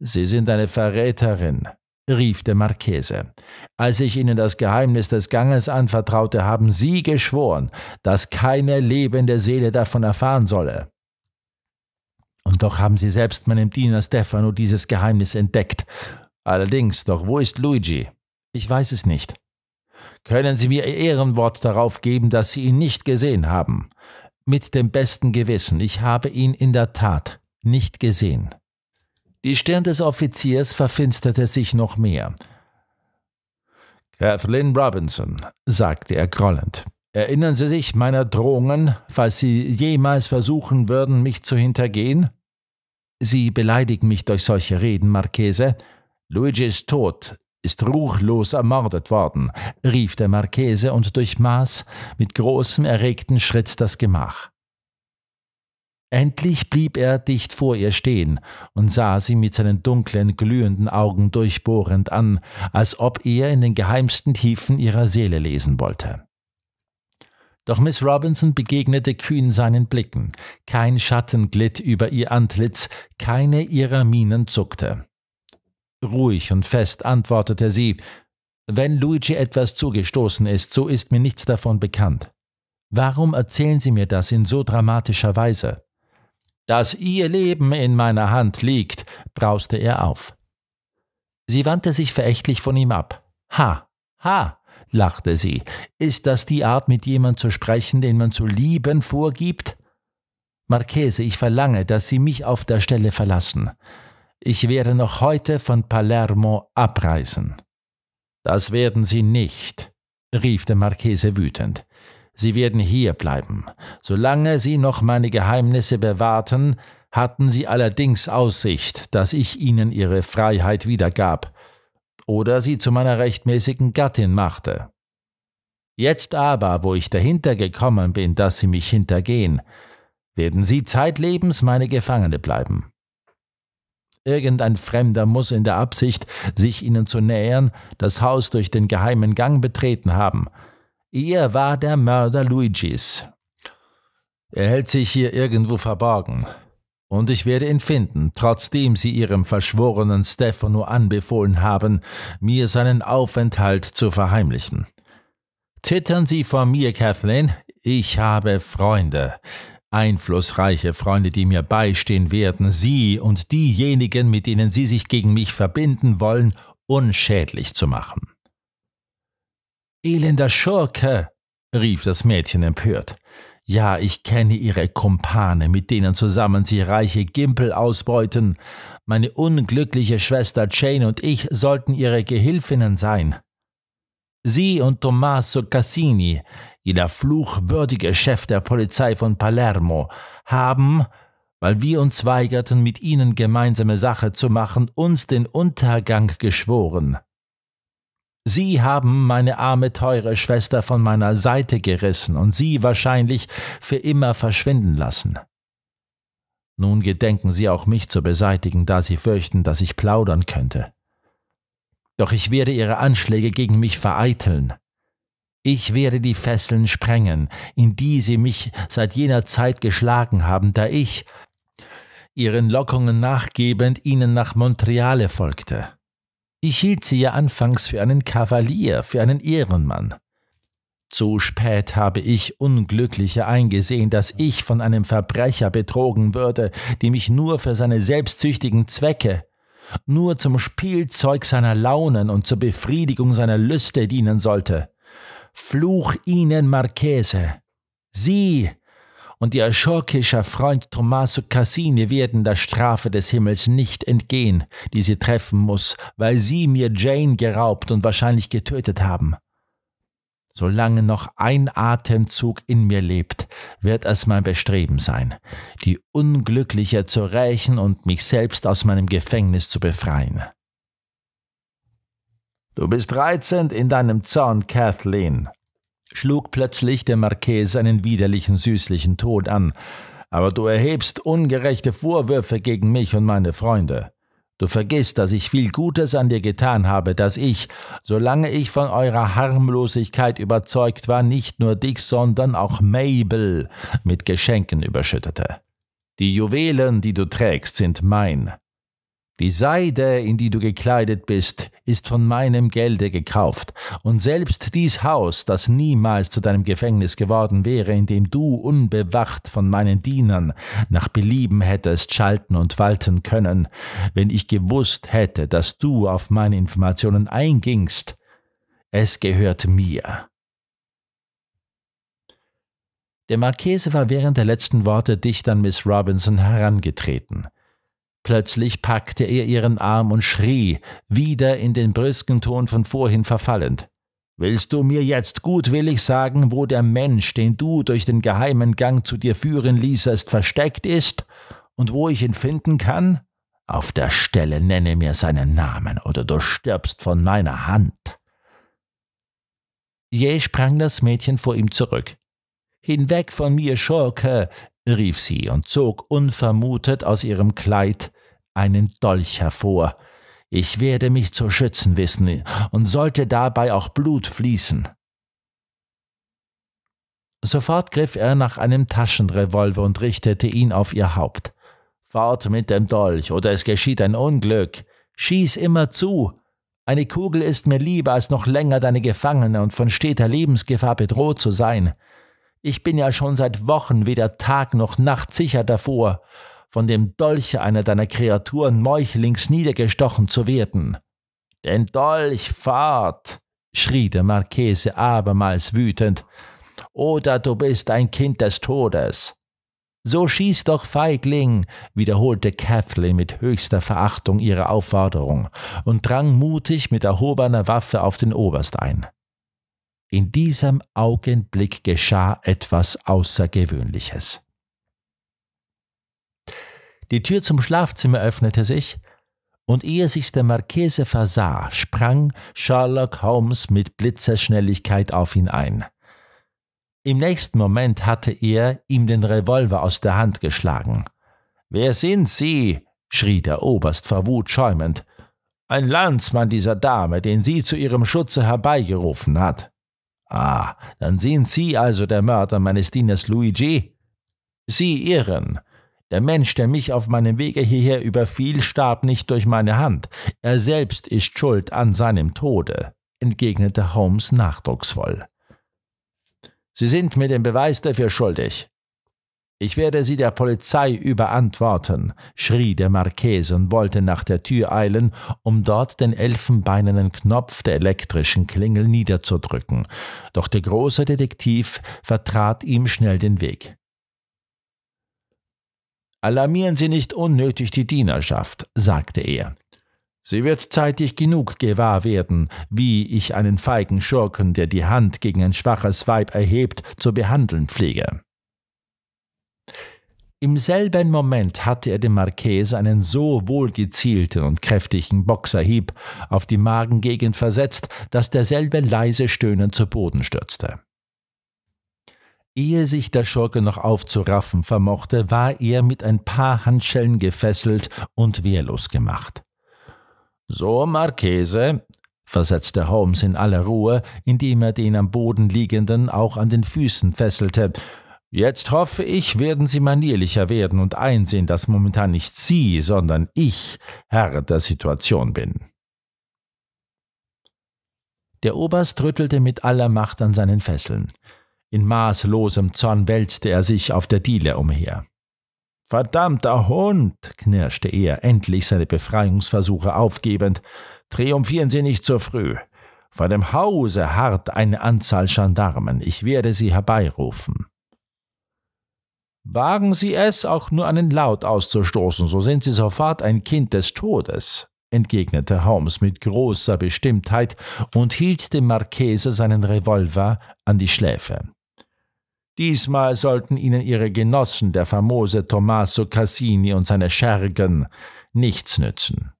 Sie sind eine Verräterin, rief der Marchese. Als ich Ihnen das Geheimnis des Ganges anvertraute, haben Sie geschworen, dass keine lebende Seele davon erfahren solle. Und doch haben Sie selbst meinem Diener Stefano dieses Geheimnis entdeckt. Allerdings, doch wo ist Luigi? Ich weiß es nicht. Können Sie mir Ihr Ehrenwort darauf geben, dass Sie ihn nicht gesehen haben? Mit dem besten Gewissen, ich habe ihn in der Tat nicht gesehen. Die Stirn des Offiziers verfinsterte sich noch mehr. Kathleen Robinson, sagte er grollend, erinnern Sie sich meiner Drohungen, falls Sie jemals versuchen würden, mich zu hintergehen? Sie beleidigen mich durch solche Reden, Marchese. Luigi ist tot, ist ruchlos ermordet worden, rief der Marchese und durchmaß mit großem erregten Schritt das Gemach. Endlich blieb er dicht vor ihr stehen und sah sie mit seinen dunklen, glühenden Augen durchbohrend an, als ob er in den geheimsten Tiefen ihrer Seele lesen wollte. Doch Miss Robinson begegnete kühn seinen Blicken, kein Schatten glitt über ihr Antlitz, keine ihrer Mienen zuckte. Ruhig und fest antwortete sie Wenn Luigi etwas zugestoßen ist, so ist mir nichts davon bekannt. Warum erzählen Sie mir das in so dramatischer Weise? dass ihr Leben in meiner Hand liegt, brauste er auf. Sie wandte sich verächtlich von ihm ab. Ha, ha, lachte sie. Ist das die Art, mit jemand zu sprechen, den man zu lieben vorgibt? Marchese, ich verlange, dass Sie mich auf der Stelle verlassen. Ich werde noch heute von Palermo abreisen. Das werden Sie nicht, rief der Marchese wütend. Sie werden hier bleiben. Solange Sie noch meine Geheimnisse bewahrten, hatten Sie allerdings Aussicht, dass ich Ihnen Ihre Freiheit wiedergab oder Sie zu meiner rechtmäßigen Gattin machte. Jetzt aber, wo ich dahinter gekommen bin, dass Sie mich hintergehen, werden Sie zeitlebens meine Gefangene bleiben. Irgendein Fremder muss in der Absicht, sich ihnen zu nähern, das Haus durch den geheimen Gang betreten haben. Er war der Mörder Luigis. Er hält sich hier irgendwo verborgen. Und ich werde ihn finden, trotzdem sie ihrem verschworenen Stefano anbefohlen haben, mir seinen Aufenthalt zu verheimlichen. Zittern Sie vor mir, Kathleen, ich habe Freunde, einflussreiche Freunde, die mir beistehen werden, Sie und diejenigen, mit denen Sie sich gegen mich verbinden wollen, unschädlich zu machen. Elender Schurke! rief das Mädchen empört. Ja, ich kenne ihre Kumpane, mit denen zusammen sie reiche Gimpel ausbeuten. Meine unglückliche Schwester Jane und ich sollten ihre Gehilfinnen sein. Sie und Tommaso Cassini, jener fluchwürdige Chef der Polizei von Palermo, haben, weil wir uns weigerten, mit ihnen gemeinsame Sache zu machen, uns den Untergang geschworen. Sie haben meine arme, teure Schwester von meiner Seite gerissen und sie wahrscheinlich für immer verschwinden lassen. Nun gedenken sie auch mich zu beseitigen, da sie fürchten, dass ich plaudern könnte. Doch ich werde ihre Anschläge gegen mich vereiteln. Ich werde die Fesseln sprengen, in die sie mich seit jener Zeit geschlagen haben, da ich, ihren Lockungen nachgebend, ihnen nach Montreale folgte. Ich hielt sie ja anfangs für einen Kavalier, für einen Ehrenmann. Zu spät habe ich unglücklicher eingesehen, dass ich von einem Verbrecher betrogen würde, dem ich nur für seine selbstsüchtigen Zwecke, nur zum Spielzeug seiner Launen und zur Befriedigung seiner Lüste dienen sollte. Fluch ihnen, Marchese! Sie, und ihr schurkischer Freund Tommaso Cassini werden der Strafe des Himmels nicht entgehen, die sie treffen muss, weil sie mir Jane geraubt und wahrscheinlich getötet haben. Solange noch ein Atemzug in mir lebt, wird es mein Bestreben sein, die Unglückliche zu rächen und mich selbst aus meinem Gefängnis zu befreien. Du bist reizend in deinem Zorn, Kathleen, schlug plötzlich der Marquis einen widerlichen, süßlichen Tod an. Aber du erhebst ungerechte Vorwürfe gegen mich und meine Freunde. Du vergisst, dass ich viel Gutes an dir getan habe, dass ich, solange ich von eurer Harmlosigkeit überzeugt war, nicht nur dich, sondern auch Mabel mit Geschenken überschüttete. Die Juwelen, die du trägst, sind mein. Die Seide, in die du gekleidet bist, ist von meinem Gelde gekauft, und selbst dies Haus, das niemals zu deinem Gefängnis geworden wäre, in dem du unbewacht von meinen Dienern nach Belieben hättest schalten und walten können, wenn ich gewusst hätte, dass du auf meine Informationen eingingst, es gehört mir. Der Marchese war während der letzten Worte dicht an Miss Robinson herangetreten. Plötzlich packte er ihren Arm und schrie, wieder in den brüsken Ton von vorhin verfallend. Willst du mir jetzt gutwillig sagen, wo der Mensch, den du durch den geheimen Gang zu dir führen ließest, versteckt ist und wo ich ihn finden kann? Auf der Stelle nenne mir seinen Namen oder du stirbst von meiner Hand. Jäh sprang das Mädchen vor ihm zurück. Hinweg von mir, Schurke! rief sie und zog unvermutet aus ihrem Kleid einen Dolch hervor. Ich werde mich zu schützen wissen und sollte dabei auch Blut fließen. Sofort griff er nach einem Taschenrevolver und richtete ihn auf ihr Haupt. Fort mit dem Dolch, oder es geschieht ein Unglück. Schieß immer zu. Eine Kugel ist mir lieber, als noch länger deine Gefangene und von steter Lebensgefahr bedroht zu sein. Ich bin ja schon seit Wochen weder Tag noch Nacht sicher davor, von dem Dolche einer deiner Kreaturen meuchlings niedergestochen zu werden. Den Dolch fort, schrie der Marchese abermals wütend, oder du bist ein Kind des Todes. So schieß doch, Feigling, wiederholte Kathleen mit höchster Verachtung ihre Aufforderung und drang mutig mit erhobener Waffe auf den Oberst ein. In diesem Augenblick geschah etwas Außergewöhnliches. Die Tür zum Schlafzimmer öffnete sich, und ehe sich der Marchese versah, sprang Sherlock Holmes mit Blitzerschnelligkeit auf ihn ein. Im nächsten Moment hatte er ihm den Revolver aus der Hand geschlagen. Wer sind Sie? schrie der Oberst vor Wut schäumend. Ein Landsmann dieser Dame, den sie zu ihrem Schutze herbeigerufen hat. Ah, dann sind Sie also der Mörder meines Dieners Luigi? Sie irren. Der Mensch, der mich auf meinem Wege hierher überfiel, starb nicht durch meine Hand. Er selbst ist schuld an seinem Tode, entgegnete Holmes nachdrucksvoll. Sie sind mir den Beweis dafür schuldig. Ich werde Sie der Polizei überantworten, schrie der Marchese und wollte nach der Tür eilen, um dort den elfenbeinernen Knopf der elektrischen Klingel niederzudrücken. Doch der große Detektiv vertrat ihm schnell den Weg. Alarmieren Sie nicht unnötig die Dienerschaft, sagte er. Sie wird zeitig genug gewahr werden, wie ich einen feigen Schurken, der die Hand gegen ein schwaches Weib erhebt, zu behandeln pflege. Im selben Moment hatte er dem Marchese einen so wohlgezielten und kräftigen Boxerhieb auf die Magengegend versetzt, dass derselbe leise stöhnend zu Boden stürzte. Ehe sich der Schurke noch aufzuraffen vermochte, war er mit ein paar Handschellen gefesselt und wehrlos gemacht. So, Marchese, versetzte Holmes in aller Ruhe, indem er den am Boden liegenden auch an den Füßen fesselte. Jetzt hoffe ich, werden Sie manierlicher werden und einsehen, dass momentan nicht Sie, sondern ich Herr der Situation bin. Der Oberst rüttelte mit aller Macht an seinen Fesseln. In maßlosem Zorn wälzte er sich auf der Diele umher. Verdammter Hund, knirschte er, endlich seine Befreiungsversuche aufgebend. Triumphieren Sie nicht zu früh. Vor dem Hause harrt eine Anzahl Gendarmen. Ich werde sie herbeirufen. Wagen Sie es, auch nur einen Laut auszustoßen, so sind Sie sofort ein Kind des Todes, entgegnete Holmes mit großer Bestimmtheit und hielt dem Marchese seinen Revolver an die Schläfe. Diesmal sollten ihnen ihre Genossen, der famose Tommaso Cassini und seine Schergen, nichts nützen.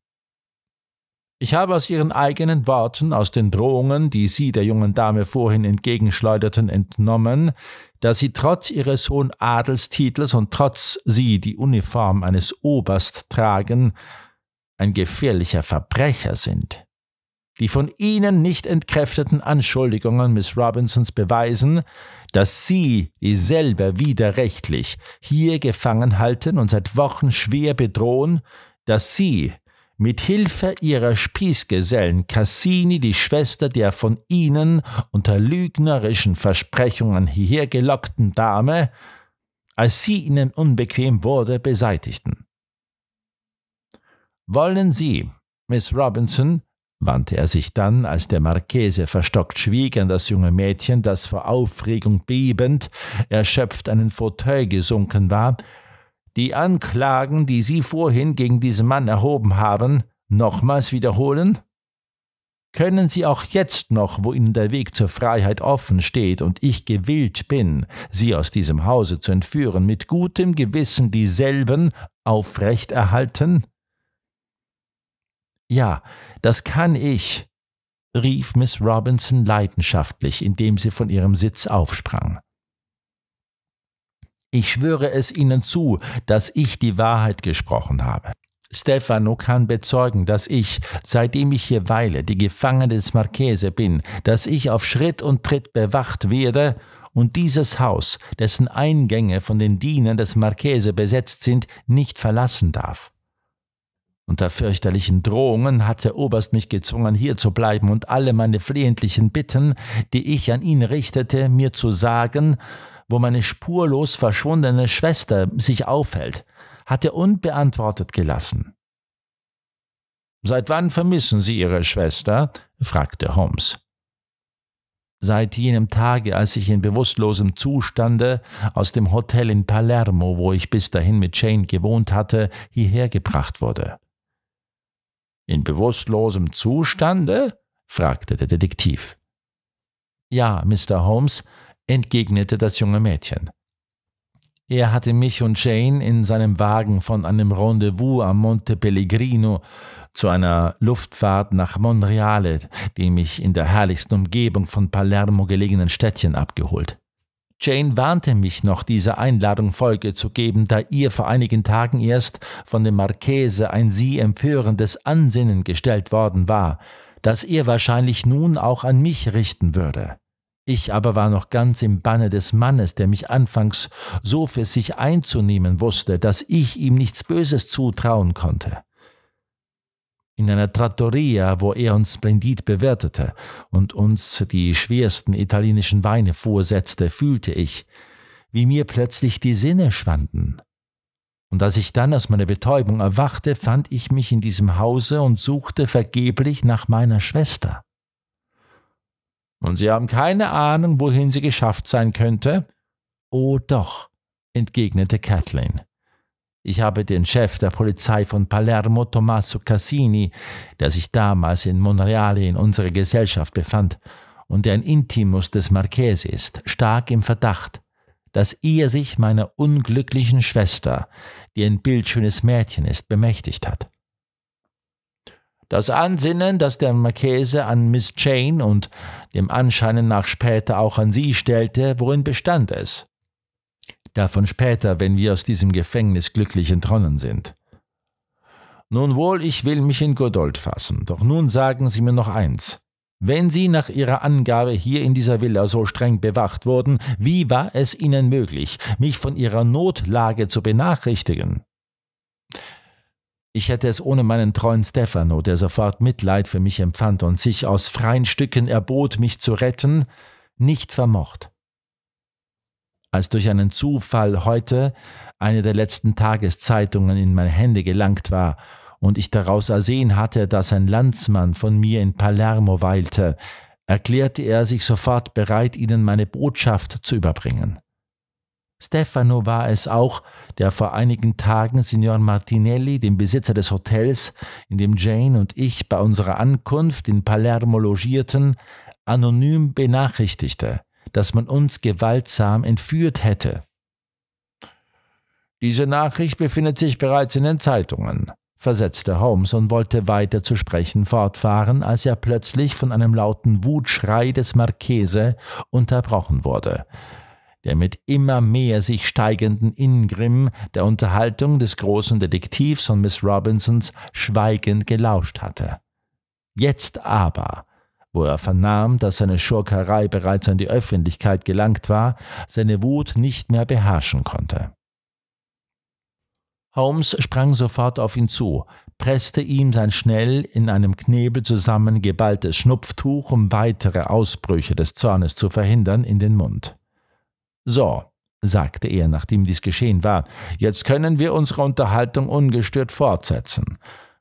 Ich habe aus ihren eigenen Worten, aus den Drohungen, die sie der jungen Dame vorhin entgegenschleuderten, entnommen, dass sie trotz ihres hohen Adelstitels und trotz sie die Uniform eines Oberst tragen, ein gefährlicher Verbrecher sind. Die von ihnen nicht entkräfteten Anschuldigungen Miss Robinsons beweisen, dass Sie eh selber widerrechtlich hier gefangen halten und seit Wochen schwer bedrohen, dass Sie mit Hilfe ihrer Spießgesellen Cassini, die Schwester der von ihnen unter lügnerischen Versprechungen hierher gelockten Dame, als sie ihnen unbequem wurde, beseitigten. Wollen Sie, Miss Robinson, wandte er sich dann, als der Marchese verstockt schwieg an das junge Mädchen, das vor Aufregung bebend, erschöpft einen Fauteuil gesunken war, die Anklagen, die Sie vorhin gegen diesen Mann erhoben haben, nochmals wiederholen? Können Sie auch jetzt noch, wo Ihnen der Weg zur Freiheit offen steht und ich gewillt bin, Sie aus diesem Hause zu entführen, mit gutem Gewissen dieselben aufrechterhalten? erhalten? Ja, das kann ich, rief Miss Robinson leidenschaftlich, indem sie von ihrem Sitz aufsprang. Ich schwöre es Ihnen zu, dass ich die Wahrheit gesprochen habe. Stefano kann bezeugen, dass ich, seitdem ich hier weile, die Gefangene des Marchese bin, dass ich auf Schritt und Tritt bewacht werde und dieses Haus, dessen Eingänge von den Dienern des Marchese besetzt sind, nicht verlassen darf. Unter fürchterlichen Drohungen hat der Oberst mich gezwungen, hier zu bleiben und alle meine flehentlichen Bitten, die ich an ihn richtete, mir zu sagen, wo meine spurlos verschwundene Schwester sich aufhält, hat er unbeantwortet gelassen. Seit wann vermissen Sie Ihre Schwester? fragte Holmes. Seit jenem Tage, als ich in bewusstlosem Zustande aus dem Hotel in Palermo, wo ich bis dahin mit Jane gewohnt hatte, hierher gebracht wurde. In bewusstlosem Zustande? fragte der Detektiv. Ja, Mr. Holmes, entgegnete das junge Mädchen. Er hatte mich und Jane in seinem Wagen von einem Rendezvous am Monte Pellegrino zu einer Luftfahrt nach Monreale, dem ich in der herrlichsten Umgebung von Palermo gelegenen Städtchen abgeholt. Jane warnte mich noch, dieser Einladung Folge zu geben, da ihr vor einigen Tagen erst von dem Marchese ein sie empörendes Ansinnen gestellt worden war, das er wahrscheinlich nun auch an mich richten würde. Ich aber war noch ganz im Banne des Mannes, der mich anfangs so für sich einzunehmen wusste, dass ich ihm nichts Böses zutrauen konnte in einer Trattoria, wo er uns splendid bewirtete und uns die schwersten italienischen Weine vorsetzte, fühlte ich, wie mir plötzlich die Sinne schwanden. Und als ich dann aus meiner Betäubung erwachte, fand ich mich in diesem Hause und suchte vergeblich nach meiner Schwester. Und Sie haben keine Ahnung, wohin sie geschafft sein könnte? Oh doch, entgegnete Kathleen. Ich habe den Chef der Polizei von Palermo, Tommaso Cassini, der sich damals in Monreale in unserer Gesellschaft befand und der ein Intimus des Marchese ist, stark im Verdacht, dass er sich meiner unglücklichen Schwester, die ein bildschönes Mädchen ist, bemächtigt hat. Das Ansinnen, das der Marchese an Miss Jane und dem Anscheinen nach später auch an sie stellte, worin bestand es? davon später, wenn wir aus diesem Gefängnis glücklich entronnen sind. Nun wohl, ich will mich in Godold fassen, doch nun sagen Sie mir noch eins. Wenn Sie nach Ihrer Angabe hier in dieser Villa so streng bewacht wurden, wie war es Ihnen möglich, mich von Ihrer Notlage zu benachrichtigen? Ich hätte es ohne meinen treuen Stefano, der sofort Mitleid für mich empfand und sich aus freien Stücken erbot, mich zu retten, nicht vermocht als durch einen Zufall heute eine der letzten Tageszeitungen in meine Hände gelangt war und ich daraus ersehen hatte, dass ein Landsmann von mir in Palermo weilte, erklärte er sich sofort bereit, ihnen meine Botschaft zu überbringen. Stefano war es auch, der vor einigen Tagen Signor Martinelli, dem Besitzer des Hotels, in dem Jane und ich bei unserer Ankunft in Palermo logierten, anonym benachrichtigte dass man uns gewaltsam entführt hätte. Diese Nachricht befindet sich bereits in den Zeitungen, versetzte Holmes und wollte weiter zu sprechen fortfahren, als er plötzlich von einem lauten Wutschrei des Marchese unterbrochen wurde der mit immer mehr sich steigenden Ingrim der Unterhaltung des großen Detektivs und Miss Robinsons schweigend gelauscht hatte. Jetzt aber wo er vernahm, dass seine Schurkerei bereits an die Öffentlichkeit gelangt war, seine Wut nicht mehr beherrschen konnte. Holmes sprang sofort auf ihn zu, presste ihm sein schnell in einem Knebel zusammengeballtes Schnupftuch, um weitere Ausbrüche des Zornes zu verhindern, in den Mund. So, sagte er, nachdem dies geschehen war, jetzt können wir unsere Unterhaltung ungestört fortsetzen.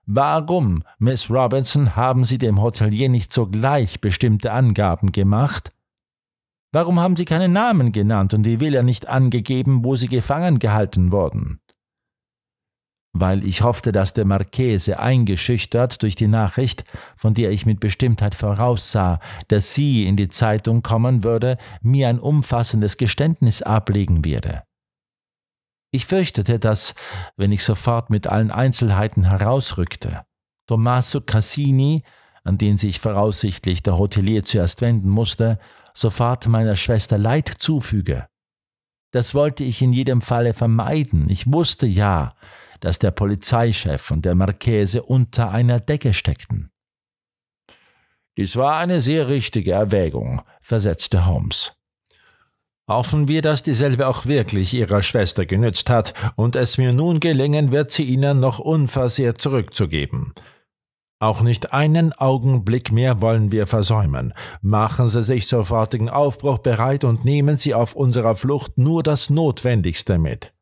Warum, Miss Robinson, haben Sie dem Hotelier nicht sogleich bestimmte Angaben gemacht? Warum haben Sie keinen Namen genannt und die Villa nicht angegeben, wo Sie gefangen gehalten wurden? Weil ich hoffte, dass der Marchese eingeschüchtert durch die Nachricht, von der ich mit Bestimmtheit voraussah, dass sie in die Zeitung kommen würde, mir ein umfassendes Geständnis ablegen würde. Ich fürchtete, dass, wenn ich sofort mit allen Einzelheiten herausrückte, Tommaso Cassini, an den sich voraussichtlich der Hotelier zuerst wenden musste, sofort meiner Schwester Leid zufüge. Das wollte ich in jedem Falle vermeiden. Ich wusste ja, dass der Polizeichef und der Marchese unter einer Decke steckten. Dies war eine sehr richtige Erwägung, versetzte Holmes. Hoffen wir, dass dieselbe auch wirklich ihrer Schwester genützt hat und es mir nun gelingen wird, sie ihnen noch unversehrt zurückzugeben. Auch nicht einen Augenblick mehr wollen wir versäumen. Machen Sie sich sofortigen Aufbruch bereit und nehmen Sie auf unserer Flucht nur das Notwendigste mit.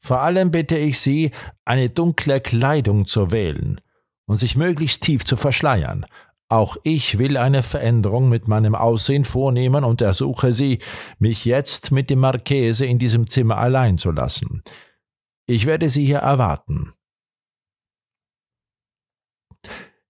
Vor allem bitte ich Sie, eine dunkle Kleidung zu wählen und sich möglichst tief zu verschleiern, auch ich will eine Veränderung mit meinem Aussehen vornehmen und ersuche Sie, mich jetzt mit dem Marchese in diesem Zimmer allein zu lassen. Ich werde Sie hier erwarten.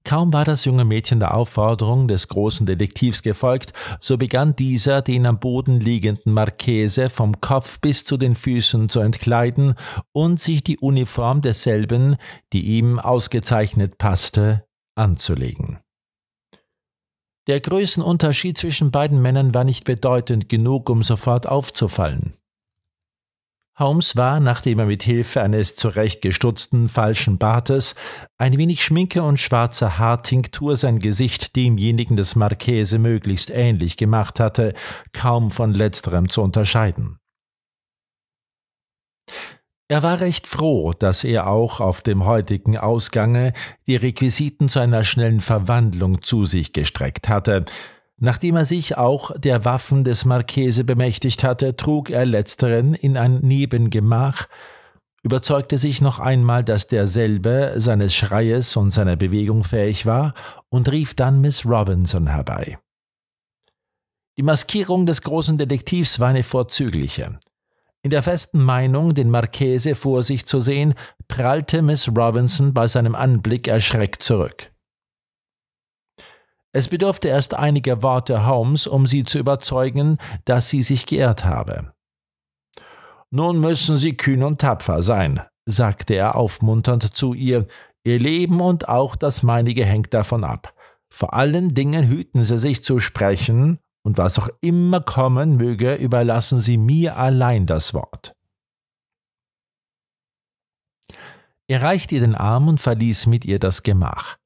Kaum war das junge Mädchen der Aufforderung des großen Detektivs gefolgt, so begann dieser, den am Boden liegenden Marchese vom Kopf bis zu den Füßen zu entkleiden und sich die Uniform desselben, die ihm ausgezeichnet passte, anzulegen. Der Größenunterschied zwischen beiden Männern war nicht bedeutend genug, um sofort aufzufallen. Holmes war, nachdem er mit Hilfe eines zurechtgestutzten falschen Bartes, ein wenig Schminke und schwarzer Haartinktur sein Gesicht demjenigen des Marchese möglichst ähnlich gemacht hatte, kaum von letzterem zu unterscheiden. Er war recht froh, dass er auch auf dem heutigen Ausgange die Requisiten zu einer schnellen Verwandlung zu sich gestreckt hatte. Nachdem er sich auch der Waffen des Marchese bemächtigt hatte, trug er letzteren in ein Nebengemach, überzeugte sich noch einmal, dass derselbe seines Schreies und seiner Bewegung fähig war und rief dann Miss Robinson herbei. Die Maskierung des großen Detektivs war eine vorzügliche. In der festen Meinung, den Marchese vor sich zu sehen, prallte Miss Robinson bei seinem Anblick erschreckt zurück. Es bedurfte erst einiger Worte Holmes, um sie zu überzeugen, dass sie sich geirrt habe. Nun müssen Sie kühn und tapfer sein, sagte er aufmunternd zu ihr, Ihr Leben und auch das meinige hängt davon ab. Vor allen Dingen hüten Sie sich zu sprechen, und was auch immer kommen möge, überlassen Sie mir allein das Wort. Er reichte ihr den Arm und verließ mit ihr das Gemach.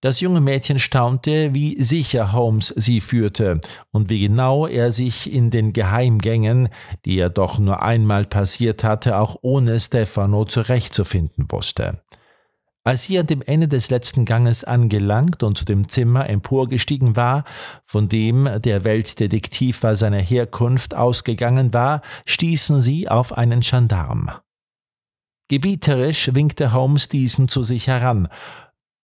Das junge Mädchen staunte, wie sicher Holmes sie führte und wie genau er sich in den Geheimgängen, die er doch nur einmal passiert hatte, auch ohne Stefano zurechtzufinden wusste. Als sie an dem Ende des letzten Ganges angelangt und zu dem Zimmer emporgestiegen war, von dem der Weltdetektiv bei seiner Herkunft ausgegangen war, stießen sie auf einen Gendarm. Gebieterisch winkte Holmes diesen zu sich heran.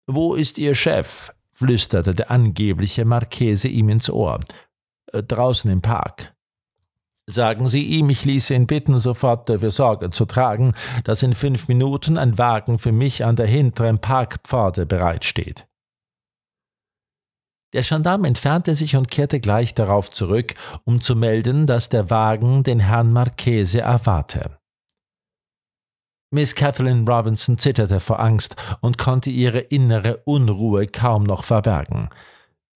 Wo ist Ihr Chef? flüsterte der angebliche Marchese ihm ins Ohr. Draußen im Park. Sagen Sie ihm, ich ließe ihn bitten, sofort dafür Sorge zu tragen, dass in fünf Minuten ein Wagen für mich an der hinteren Parkpforte bereitsteht. Der Gendarm entfernte sich und kehrte gleich darauf zurück, um zu melden, dass der Wagen den Herrn Marchese erwarte. Miss Kathleen Robinson zitterte vor Angst und konnte ihre innere Unruhe kaum noch verbergen.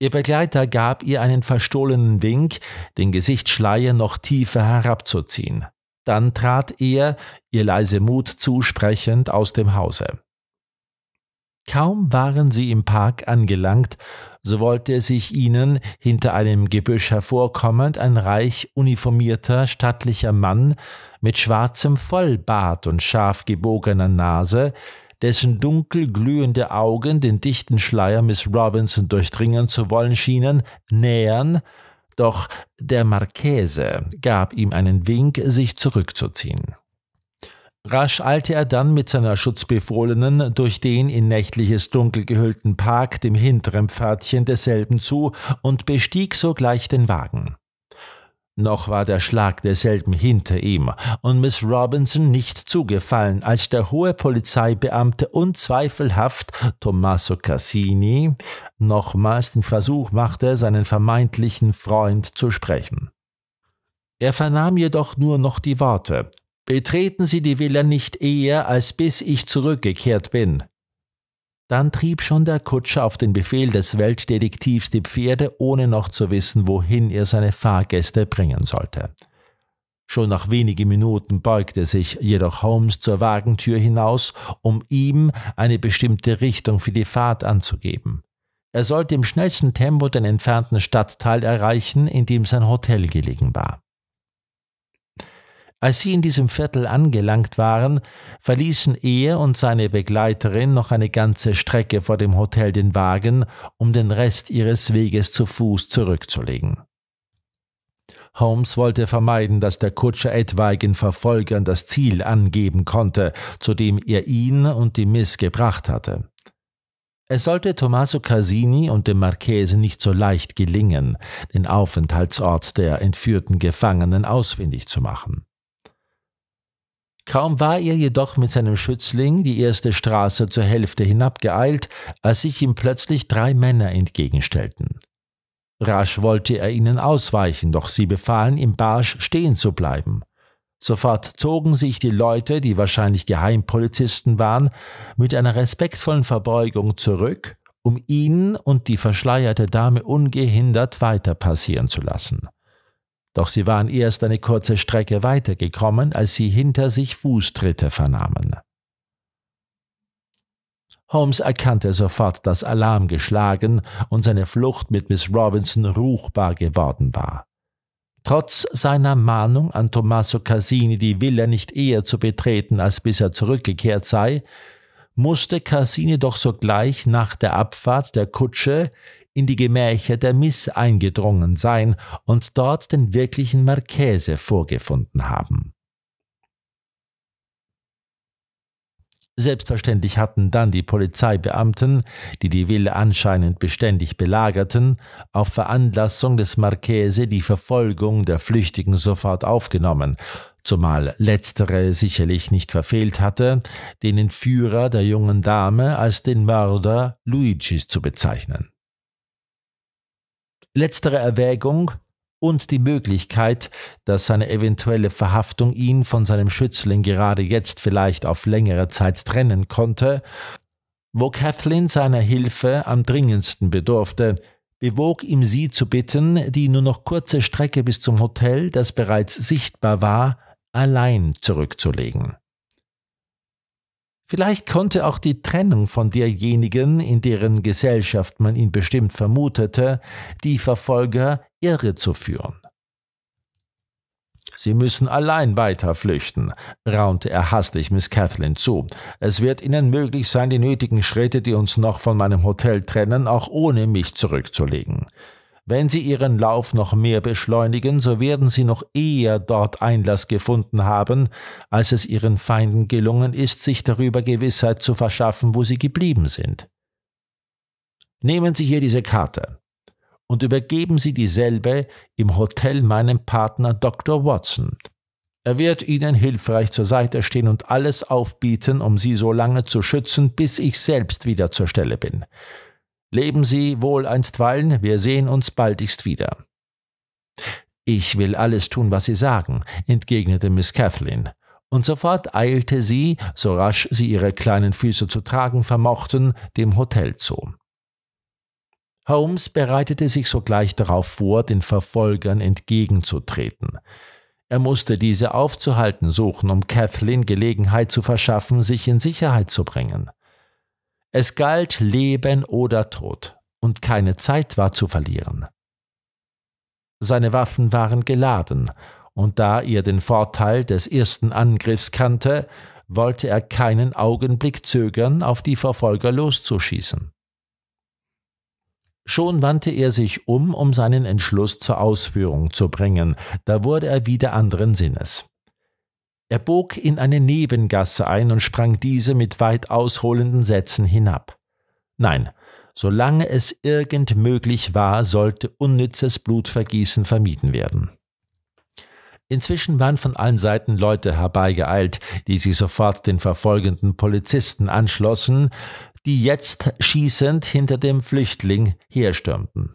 Ihr Begleiter gab ihr einen verstohlenen Wink, den Gesichtsschleier noch tiefer herabzuziehen. Dann trat er, ihr leise Mut zusprechend, aus dem Hause. Kaum waren sie im Park angelangt, so wollte sich ihnen, hinter einem Gebüsch hervorkommend, ein reich uniformierter, stattlicher Mann mit schwarzem Vollbart und scharf gebogener Nase, dessen dunkel glühende Augen den dichten Schleier Miss Robinson durchdringen zu wollen schienen, nähern, doch der Marchese gab ihm einen Wink, sich zurückzuziehen. Rasch eilte er dann mit seiner Schutzbefohlenen durch den in nächtliches Dunkel gehüllten Park dem hinteren Pförtchen desselben zu und bestieg sogleich den Wagen. Noch war der Schlag derselben hinter ihm und Miss Robinson nicht zugefallen, als der hohe Polizeibeamte unzweifelhaft Tommaso Cassini nochmals den Versuch machte, seinen vermeintlichen Freund zu sprechen. Er vernahm jedoch nur noch die Worte Betreten Sie die Villa nicht eher, als bis ich zurückgekehrt bin. Dann trieb schon der Kutscher auf den Befehl des Weltdetektivs die Pferde, ohne noch zu wissen, wohin er seine Fahrgäste bringen sollte. Schon nach wenigen Minuten beugte sich jedoch Holmes zur Wagentür hinaus, um ihm eine bestimmte Richtung für die Fahrt anzugeben. Er sollte im schnellsten Tempo den entfernten Stadtteil erreichen, in dem sein Hotel gelegen war. Als sie in diesem Viertel angelangt waren, verließen er und seine Begleiterin noch eine ganze Strecke vor dem Hotel den Wagen, um den Rest ihres Weges zu Fuß zurückzulegen. Holmes wollte vermeiden, dass der Kutscher etwaigen Verfolgern das Ziel angeben konnte, zu dem er ihn und die Miss gebracht hatte. Es sollte Tommaso Casini und dem Marchese nicht so leicht gelingen, den Aufenthaltsort der entführten Gefangenen ausfindig zu machen. Kaum war er jedoch mit seinem Schützling die erste Straße zur Hälfte hinabgeeilt, als sich ihm plötzlich drei Männer entgegenstellten. Rasch wollte er ihnen ausweichen, doch sie befahlen im barsch stehen zu bleiben. Sofort zogen sich die Leute, die wahrscheinlich Geheimpolizisten waren, mit einer respektvollen Verbeugung zurück, um ihn und die verschleierte Dame ungehindert weiter passieren zu lassen. Doch sie waren erst eine kurze Strecke weitergekommen, als sie hinter sich Fußtritte vernahmen. Holmes erkannte sofort, dass Alarm geschlagen und seine Flucht mit Miss Robinson ruchbar geworden war. Trotz seiner Mahnung an Tommaso Cassini, die Villa nicht eher zu betreten, als bis er zurückgekehrt sei, musste Cassini doch sogleich nach der Abfahrt der Kutsche in die Gemächer der Miss eingedrungen sein und dort den wirklichen Marchese vorgefunden haben. Selbstverständlich hatten dann die Polizeibeamten, die die Villa anscheinend beständig belagerten, auf Veranlassung des Marchese die Verfolgung der Flüchtigen sofort aufgenommen, zumal letztere sicherlich nicht verfehlt hatte, den Entführer der jungen Dame als den Mörder Luigis zu bezeichnen. Letztere Erwägung und die Möglichkeit, dass seine eventuelle Verhaftung ihn von seinem Schützling gerade jetzt vielleicht auf längere Zeit trennen konnte, wo Kathleen seiner Hilfe am dringendsten bedurfte, bewog ihm sie zu bitten, die nur noch kurze Strecke bis zum Hotel, das bereits sichtbar war, allein zurückzulegen. Vielleicht konnte auch die Trennung von derjenigen, in deren Gesellschaft man ihn bestimmt vermutete, die Verfolger irre zu führen. Sie müssen allein weiter flüchten, raunte er hastig Miss Kathleen zu. Es wird Ihnen möglich sein, die nötigen Schritte, die uns noch von meinem Hotel trennen, auch ohne mich zurückzulegen. Wenn sie ihren Lauf noch mehr beschleunigen, so werden sie noch eher dort Einlass gefunden haben, als es ihren Feinden gelungen ist, sich darüber Gewissheit zu verschaffen, wo sie geblieben sind. Nehmen Sie hier diese Karte und übergeben Sie dieselbe im Hotel meinem Partner Dr. Watson. Er wird Ihnen hilfreich zur Seite stehen und alles aufbieten, um Sie so lange zu schützen, bis ich selbst wieder zur Stelle bin. Leben Sie wohl einstweilen, wir sehen uns baldigst wieder. Ich will alles tun, was Sie sagen, entgegnete Miss Kathleen. Und sofort eilte sie, so rasch sie ihre kleinen Füße zu tragen vermochten, dem Hotel zu. Holmes bereitete sich sogleich darauf vor, den Verfolgern entgegenzutreten. Er musste diese aufzuhalten suchen, um Kathleen Gelegenheit zu verschaffen, sich in Sicherheit zu bringen. Es galt Leben oder Tod, und keine Zeit war zu verlieren. Seine Waffen waren geladen, und da er den Vorteil des ersten Angriffs kannte, wollte er keinen Augenblick zögern, auf die Verfolger loszuschießen. Schon wandte er sich um, um seinen Entschluss zur Ausführung zu bringen, da wurde er wieder anderen Sinnes. Er bog in eine Nebengasse ein und sprang diese mit weit ausholenden Sätzen hinab. Nein, solange es irgend möglich war, sollte unnützes Blutvergießen vermieden werden. Inzwischen waren von allen Seiten Leute herbeigeeilt, die sich sofort den verfolgenden Polizisten anschlossen, die jetzt schießend hinter dem Flüchtling herstürmten.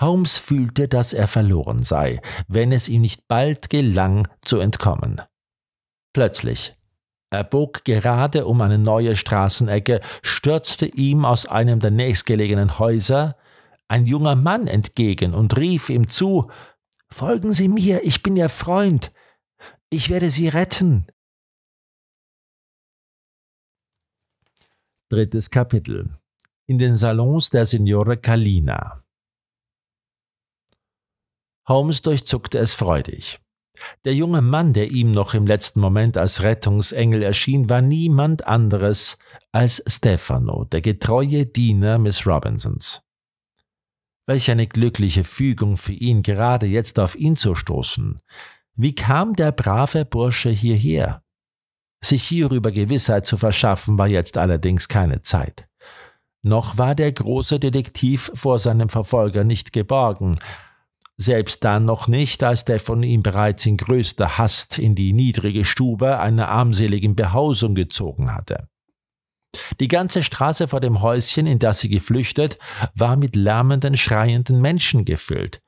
Holmes fühlte, dass er verloren sei, wenn es ihm nicht bald gelang, zu entkommen. Plötzlich. Er bog gerade um eine neue Straßenecke, stürzte ihm aus einem der nächstgelegenen Häuser ein junger Mann entgegen und rief ihm zu Folgen Sie mir, ich bin Ihr Freund, ich werde Sie retten. Drittes Kapitel In den Salons der Signore Kalina Holmes durchzuckte es freudig. Der junge Mann, der ihm noch im letzten Moment als Rettungsengel erschien, war niemand anderes als Stefano, der getreue Diener Miss Robinsons. Welch eine glückliche Fügung für ihn, gerade jetzt auf ihn zu stoßen. Wie kam der brave Bursche hierher? Sich hierüber Gewissheit zu verschaffen, war jetzt allerdings keine Zeit. Noch war der große Detektiv vor seinem Verfolger nicht geborgen, selbst dann noch nicht, als der von ihm bereits in größter Hast in die niedrige Stube einer armseligen Behausung gezogen hatte. Die ganze Straße vor dem Häuschen, in das sie geflüchtet, war mit lärmenden, schreienden Menschen gefüllt.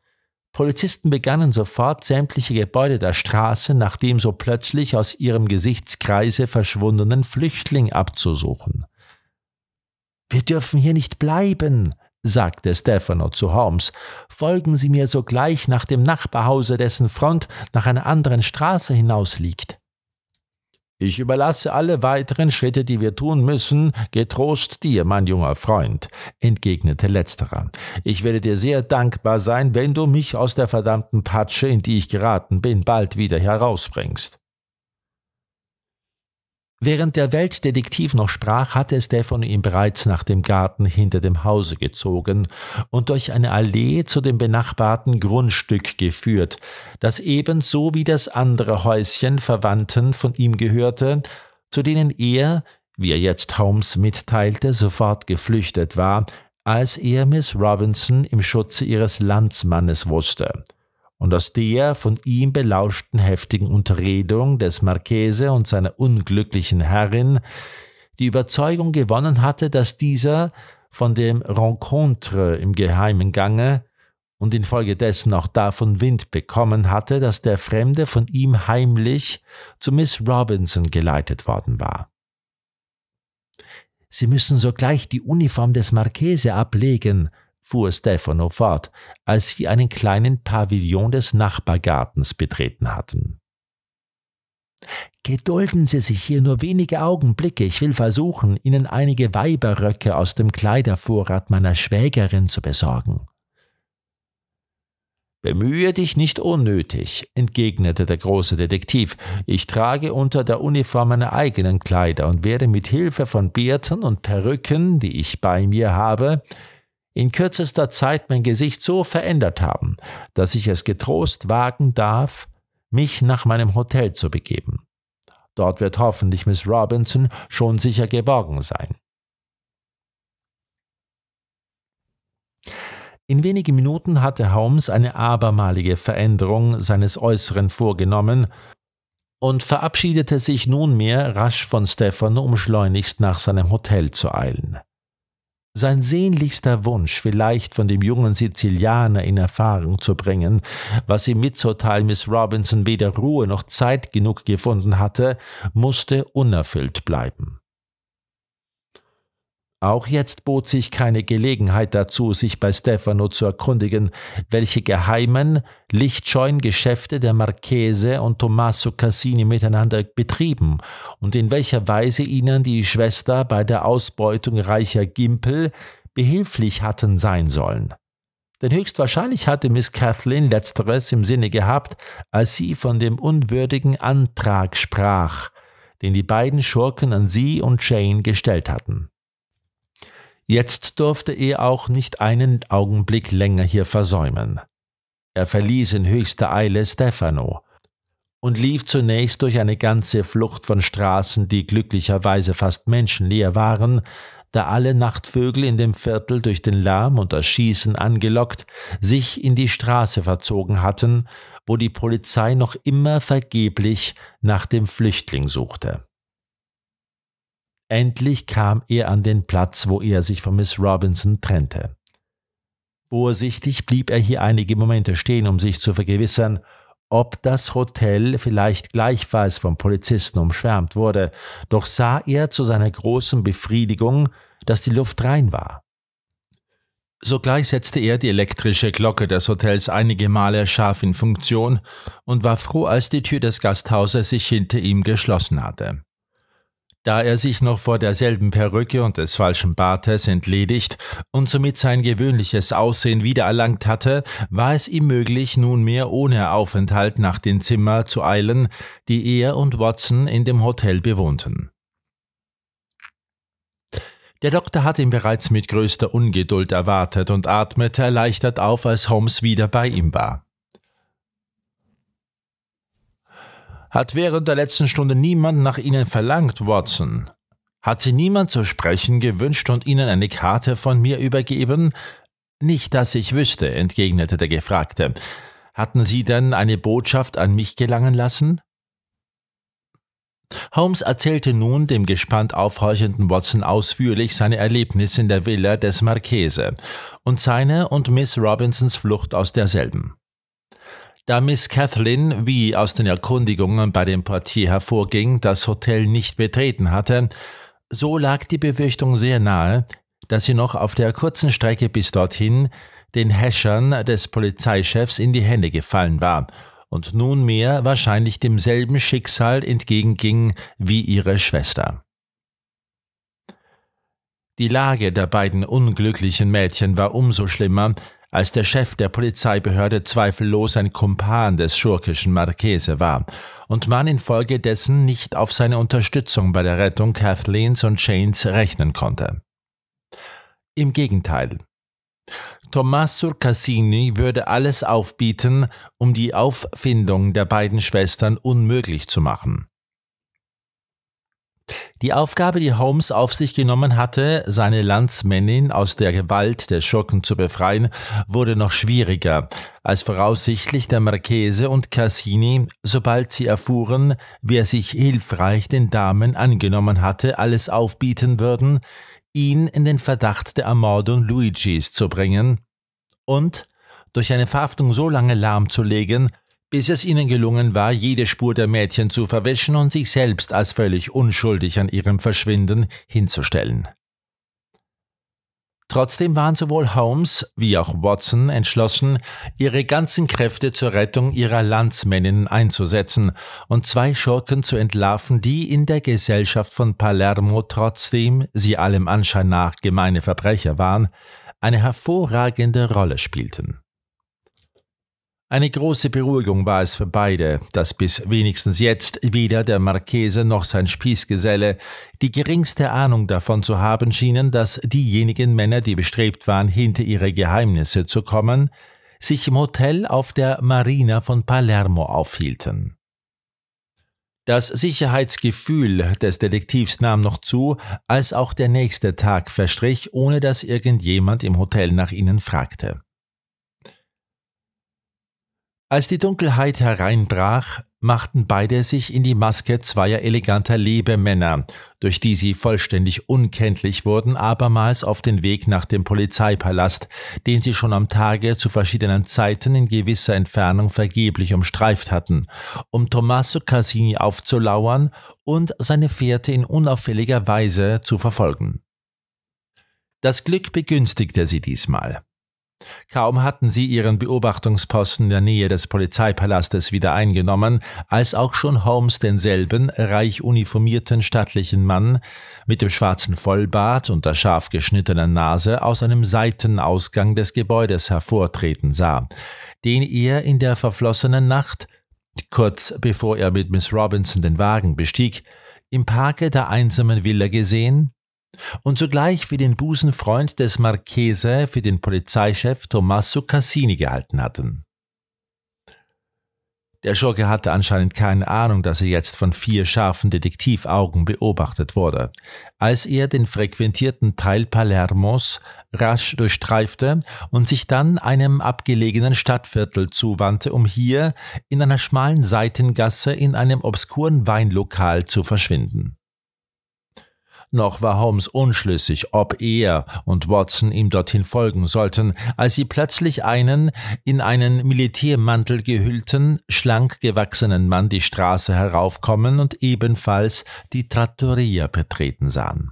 Polizisten begannen sofort, sämtliche Gebäude der Straße nach dem so plötzlich aus ihrem Gesichtskreise verschwundenen Flüchtling abzusuchen. Wir dürfen hier nicht bleiben, sagte Stefano zu Holmes, folgen Sie mir sogleich nach dem Nachbarhause, dessen Front nach einer anderen Straße hinaus liegt. Ich überlasse alle weiteren Schritte, die wir tun müssen, getrost dir, mein junger Freund, entgegnete letzterer. Ich werde dir sehr dankbar sein, wenn du mich aus der verdammten Patsche, in die ich geraten bin, bald wieder herausbringst. Während der Weltdetektiv noch sprach, hatte Stefano ihn bereits nach dem Garten hinter dem Hause gezogen und durch eine Allee zu dem benachbarten Grundstück geführt, das ebenso wie das andere Häuschen Verwandten von ihm gehörte, zu denen er, wie er jetzt Holmes mitteilte, sofort geflüchtet war, als er Miss Robinson im Schutze ihres Landsmannes wusste und aus der von ihm belauschten heftigen Unterredung des Marchese und seiner unglücklichen Herrin die Überzeugung gewonnen hatte, dass dieser von dem Rencontre im geheimen Gange und infolgedessen auch davon Wind bekommen hatte, dass der Fremde von ihm heimlich zu Miss Robinson geleitet worden war. Sie müssen sogleich die Uniform des Marchese ablegen, fuhr Stefano fort, als sie einen kleinen Pavillon des Nachbargartens betreten hatten. Gedulden Sie sich hier nur wenige Augenblicke, ich will versuchen, Ihnen einige Weiberröcke aus dem Kleidervorrat meiner Schwägerin zu besorgen. Bemühe dich nicht unnötig, entgegnete der große Detektiv. Ich trage unter der Uniform meine eigenen Kleider und werde mit Hilfe von Bärten und Perücken, die ich bei mir habe, in kürzester Zeit mein Gesicht so verändert haben, dass ich es getrost wagen darf, mich nach meinem Hotel zu begeben. Dort wird hoffentlich Miss Robinson schon sicher geborgen sein. In wenigen Minuten hatte Holmes eine abermalige Veränderung seines Äußeren vorgenommen und verabschiedete sich nunmehr rasch von Stefan, um schleunigst nach seinem Hotel zu eilen. Sein sehnlichster Wunsch, vielleicht von dem jungen Sizilianer in Erfahrung zu bringen, was ihm mitzuteilen Miss Robinson weder Ruhe noch Zeit genug gefunden hatte, musste unerfüllt bleiben. Auch jetzt bot sich keine Gelegenheit dazu, sich bei Stefano zu erkundigen, welche geheimen, lichtscheuen Geschäfte der Marchese und Tommaso Cassini miteinander betrieben und in welcher Weise ihnen die Schwester bei der Ausbeutung reicher Gimpel behilflich hatten sein sollen denn höchstwahrscheinlich hatte Miss Kathleen letzteres im Sinne gehabt, als sie von dem unwürdigen Antrag sprach, den die beiden Schurken an sie und Jane gestellt hatten. Jetzt durfte er auch nicht einen Augenblick länger hier versäumen. Er verließ in höchster Eile Stefano und lief zunächst durch eine ganze Flucht von Straßen, die glücklicherweise fast menschenleer waren, da alle Nachtvögel in dem Viertel durch den Lärm und das Schießen angelockt sich in die Straße verzogen hatten, wo die Polizei noch immer vergeblich nach dem Flüchtling suchte. Endlich kam er an den Platz, wo er sich von Miss Robinson trennte. Vorsichtig blieb er hier einige Momente stehen, um sich zu vergewissern, ob das Hotel vielleicht gleichfalls vom Polizisten umschwärmt wurde, doch sah er zu seiner großen Befriedigung, dass die Luft rein war. Sogleich setzte er die elektrische Glocke des Hotels einige Male scharf in Funktion und war froh, als die Tür des Gasthauses sich hinter ihm geschlossen hatte da er sich noch vor derselben Perücke und des falschen Bartes entledigt und somit sein gewöhnliches Aussehen wiedererlangt hatte, war es ihm möglich, nunmehr ohne Aufenthalt nach den Zimmer zu eilen, die er und Watson in dem Hotel bewohnten. Der Doktor hat ihn bereits mit größter Ungeduld erwartet und atmete erleichtert auf, als Holmes wieder bei ihm war. Hat während der letzten Stunde niemand nach Ihnen verlangt, Watson? Hat Sie niemand zu sprechen gewünscht und Ihnen eine Karte von mir übergeben? Nicht, dass ich wüsste, entgegnete der Gefragte. Hatten Sie denn eine Botschaft an mich gelangen lassen? Holmes erzählte nun dem gespannt aufhorchenden Watson ausführlich seine Erlebnisse in der Villa des Marchese und seine und Miss Robinsons Flucht aus derselben. Da Miss Kathleen, wie aus den Erkundigungen bei dem Portier hervorging, das Hotel nicht betreten hatte, so lag die Befürchtung sehr nahe, dass sie noch auf der kurzen Strecke bis dorthin den Häschern des Polizeichefs in die Hände gefallen war und nunmehr wahrscheinlich demselben Schicksal entgegenging wie ihre Schwester. Die Lage der beiden unglücklichen Mädchen war umso schlimmer, als der Chef der Polizeibehörde zweifellos ein Kumpan des schurkischen Marchese war und man infolgedessen nicht auf seine Unterstützung bei der Rettung Kathleens und Shanes rechnen konnte. Im Gegenteil. Tommaso Cassini würde alles aufbieten, um die Auffindung der beiden Schwestern unmöglich zu machen. Die Aufgabe, die Holmes auf sich genommen hatte, seine Landsmännin aus der Gewalt der Schurken zu befreien, wurde noch schwieriger, als voraussichtlich der Marchese und Cassini, sobald sie erfuhren, wer sich hilfreich den Damen angenommen hatte, alles aufbieten würden, ihn in den Verdacht der Ermordung Luigis zu bringen und durch eine Verhaftung so lange lahmzulegen, bis es ihnen gelungen war, jede Spur der Mädchen zu verwischen und sich selbst als völlig unschuldig an ihrem Verschwinden hinzustellen. Trotzdem waren sowohl Holmes wie auch Watson entschlossen, ihre ganzen Kräfte zur Rettung ihrer Landsmänninnen einzusetzen und zwei Schurken zu entlarven, die in der Gesellschaft von Palermo, trotzdem sie allem Anschein nach gemeine Verbrecher waren, eine hervorragende Rolle spielten. Eine große Beruhigung war es für beide, dass bis wenigstens jetzt weder der Marchese noch sein Spießgeselle die geringste Ahnung davon zu haben schienen, dass diejenigen Männer, die bestrebt waren, hinter ihre Geheimnisse zu kommen, sich im Hotel auf der Marina von Palermo aufhielten. Das Sicherheitsgefühl des Detektivs nahm noch zu, als auch der nächste Tag verstrich, ohne dass irgendjemand im Hotel nach ihnen fragte. Als die Dunkelheit hereinbrach, machten beide sich in die Maske zweier eleganter Lebemänner, durch die sie vollständig unkenntlich wurden, abermals auf den Weg nach dem Polizeipalast, den sie schon am Tage zu verschiedenen Zeiten in gewisser Entfernung vergeblich umstreift hatten, um Tommaso Cassini aufzulauern und seine Fährte in unauffälliger Weise zu verfolgen. Das Glück begünstigte sie diesmal. Kaum hatten sie ihren Beobachtungsposten in der Nähe des Polizeipalastes wieder eingenommen, als auch schon Holmes denselben reich uniformierten stattlichen Mann mit dem schwarzen Vollbart und der scharf geschnittenen Nase aus einem Seitenausgang des Gebäudes hervortreten sah, den er in der verflossenen Nacht, kurz bevor er mit Miss Robinson den Wagen bestieg, im Parke der einsamen Villa gesehen und zugleich für den Busenfreund des Marchese für den Polizeichef Tommaso Cassini gehalten hatten. Der Schurke hatte anscheinend keine Ahnung, dass er jetzt von vier scharfen Detektivaugen beobachtet wurde. Als er den frequentierten Teil Palermos rasch durchstreifte und sich dann einem abgelegenen Stadtviertel zuwandte, um hier in einer schmalen Seitengasse in einem obskuren Weinlokal zu verschwinden. Noch war Holmes unschlüssig, ob er und Watson ihm dorthin folgen sollten, als sie plötzlich einen in einen Militärmantel gehüllten, schlank gewachsenen Mann die Straße heraufkommen und ebenfalls die Trattoria betreten sahen.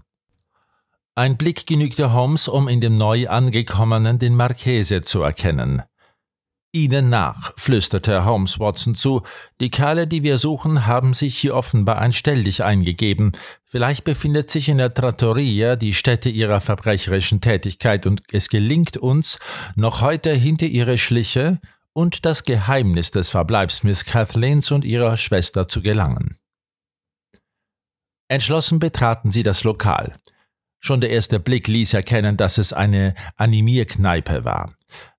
Ein Blick genügte Holmes, um in dem neu angekommenen den Marchese zu erkennen. Ihnen nach, flüsterte Holmes Watson zu. Die Kerle, die wir suchen, haben sich hier offenbar ein einstellig eingegeben. Vielleicht befindet sich in der Trattoria die Stätte ihrer verbrecherischen Tätigkeit und es gelingt uns, noch heute hinter ihre Schliche und das Geheimnis des Verbleibs Miss Kathleens und ihrer Schwester zu gelangen. Entschlossen betraten sie das Lokal. Schon der erste Blick ließ erkennen, dass es eine Animierkneipe war.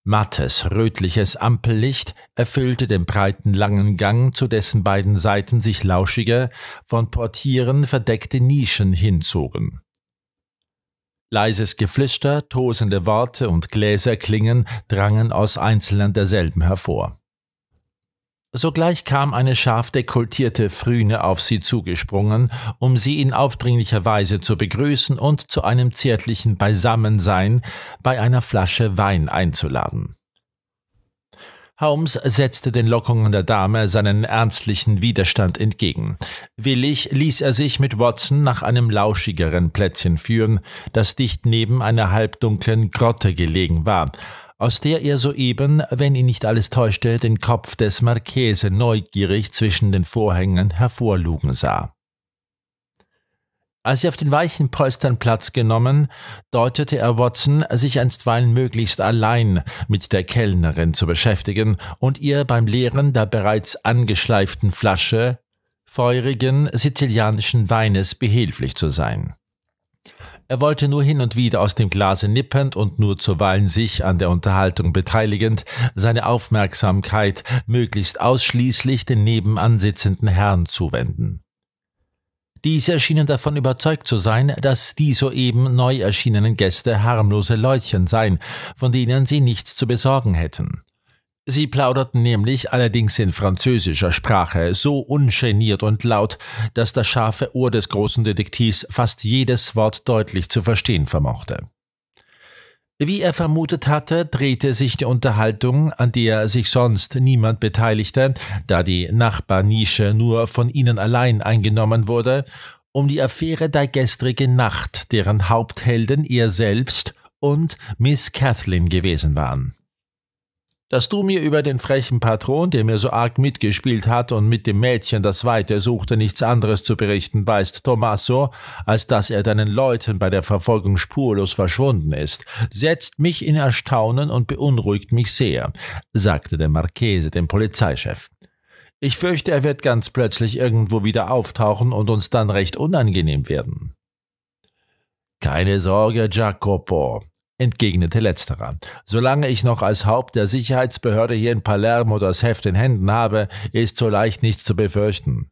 Mattes, rötliches Ampellicht erfüllte den breiten langen Gang, zu dessen beiden Seiten sich lauschige, von Portieren verdeckte Nischen hinzogen. Leises Geflüster, tosende Worte und Gläserklingen drangen aus einzelnen derselben hervor. Sogleich kam eine scharf dekultierte Früne auf sie zugesprungen, um sie in aufdringlicher Weise zu begrüßen und zu einem zärtlichen Beisammensein bei einer Flasche Wein einzuladen. Holmes setzte den Lockungen der Dame seinen ernstlichen Widerstand entgegen. Willig ließ er sich mit Watson nach einem lauschigeren Plätzchen führen, das dicht neben einer halbdunklen Grotte gelegen war, aus der er soeben, wenn ihn nicht alles täuschte, den Kopf des Marchese neugierig zwischen den Vorhängen hervorlugen sah. Als er auf den weichen Polstern Platz genommen, deutete er Watson, sich einstweilen möglichst allein mit der Kellnerin zu beschäftigen und ihr beim Leeren der bereits angeschleiften Flasche feurigen sizilianischen Weines behilflich zu sein. Er wollte nur hin und wieder aus dem Glase nippend und nur zuweilen sich an der Unterhaltung beteiligend, seine Aufmerksamkeit möglichst ausschließlich den nebenan sitzenden Herrn zuwenden. Diese schienen davon überzeugt zu sein, dass die soeben neu erschienenen Gäste harmlose Leutchen seien, von denen sie nichts zu besorgen hätten. Sie plauderten nämlich allerdings in französischer Sprache so ungeniert und laut, dass das scharfe Ohr des großen Detektivs fast jedes Wort deutlich zu verstehen vermochte. Wie er vermutet hatte, drehte sich die Unterhaltung, an der sich sonst niemand beteiligte, da die Nachbarnische nur von ihnen allein eingenommen wurde, um die Affäre der gestrigen Nacht, deren Haupthelden er selbst und Miss Kathleen gewesen waren dass du mir über den frechen Patron, der mir so arg mitgespielt hat und mit dem Mädchen, das weiter suchte, nichts anderes zu berichten weißt, Tommaso, als dass er deinen Leuten bei der Verfolgung spurlos verschwunden ist, setzt mich in Erstaunen und beunruhigt mich sehr, sagte der Marchese dem Polizeichef. Ich fürchte, er wird ganz plötzlich irgendwo wieder auftauchen und uns dann recht unangenehm werden. Keine Sorge, Jacopo, entgegnete letzterer. Solange ich noch als Haupt der Sicherheitsbehörde hier in Palermo das Heft in Händen habe, ist so leicht nichts zu befürchten.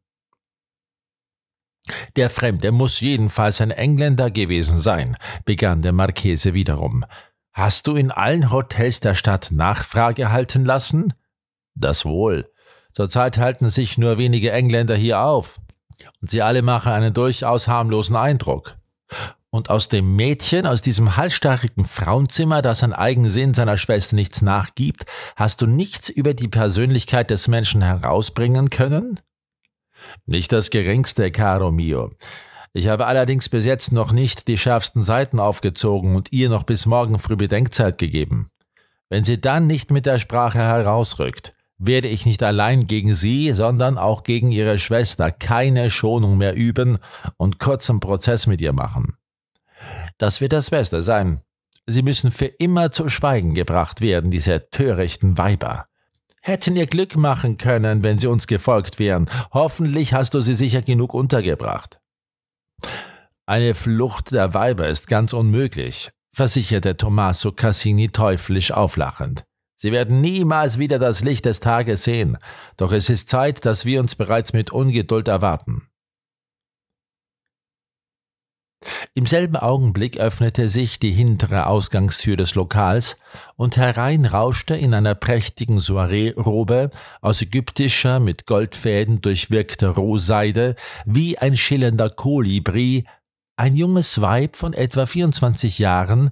Der Fremde muss jedenfalls ein Engländer gewesen sein, begann der Marchese wiederum. Hast du in allen Hotels der Stadt Nachfrage halten lassen? Das wohl. Zurzeit halten sich nur wenige Engländer hier auf. Und sie alle machen einen durchaus harmlosen Eindruck. Und aus dem Mädchen, aus diesem halsstarrigen Frauenzimmer, das an Eigensinn seiner Schwester nichts nachgibt, hast du nichts über die Persönlichkeit des Menschen herausbringen können? Nicht das geringste, caro mio. Ich habe allerdings bis jetzt noch nicht die schärfsten Seiten aufgezogen und ihr noch bis morgen früh Bedenkzeit gegeben. Wenn sie dann nicht mit der Sprache herausrückt, werde ich nicht allein gegen sie, sondern auch gegen ihre Schwester keine Schonung mehr üben und kurzen Prozess mit ihr machen. Das wird das Beste sein. Sie müssen für immer zu Schweigen gebracht werden, diese törichten Weiber. Hätten ihr Glück machen können, wenn sie uns gefolgt wären. Hoffentlich hast du sie sicher genug untergebracht. Eine Flucht der Weiber ist ganz unmöglich, versicherte Tommaso Cassini teuflisch auflachend. Sie werden niemals wieder das Licht des Tages sehen, doch es ist Zeit, dass wir uns bereits mit Ungeduld erwarten. Im selben Augenblick öffnete sich die hintere Ausgangstür des Lokals und herein rauschte in einer prächtigen Soiree-Robe aus ägyptischer, mit Goldfäden durchwirkter Rohseide, wie ein schillernder Kolibri, ein junges Weib von etwa 24 Jahren,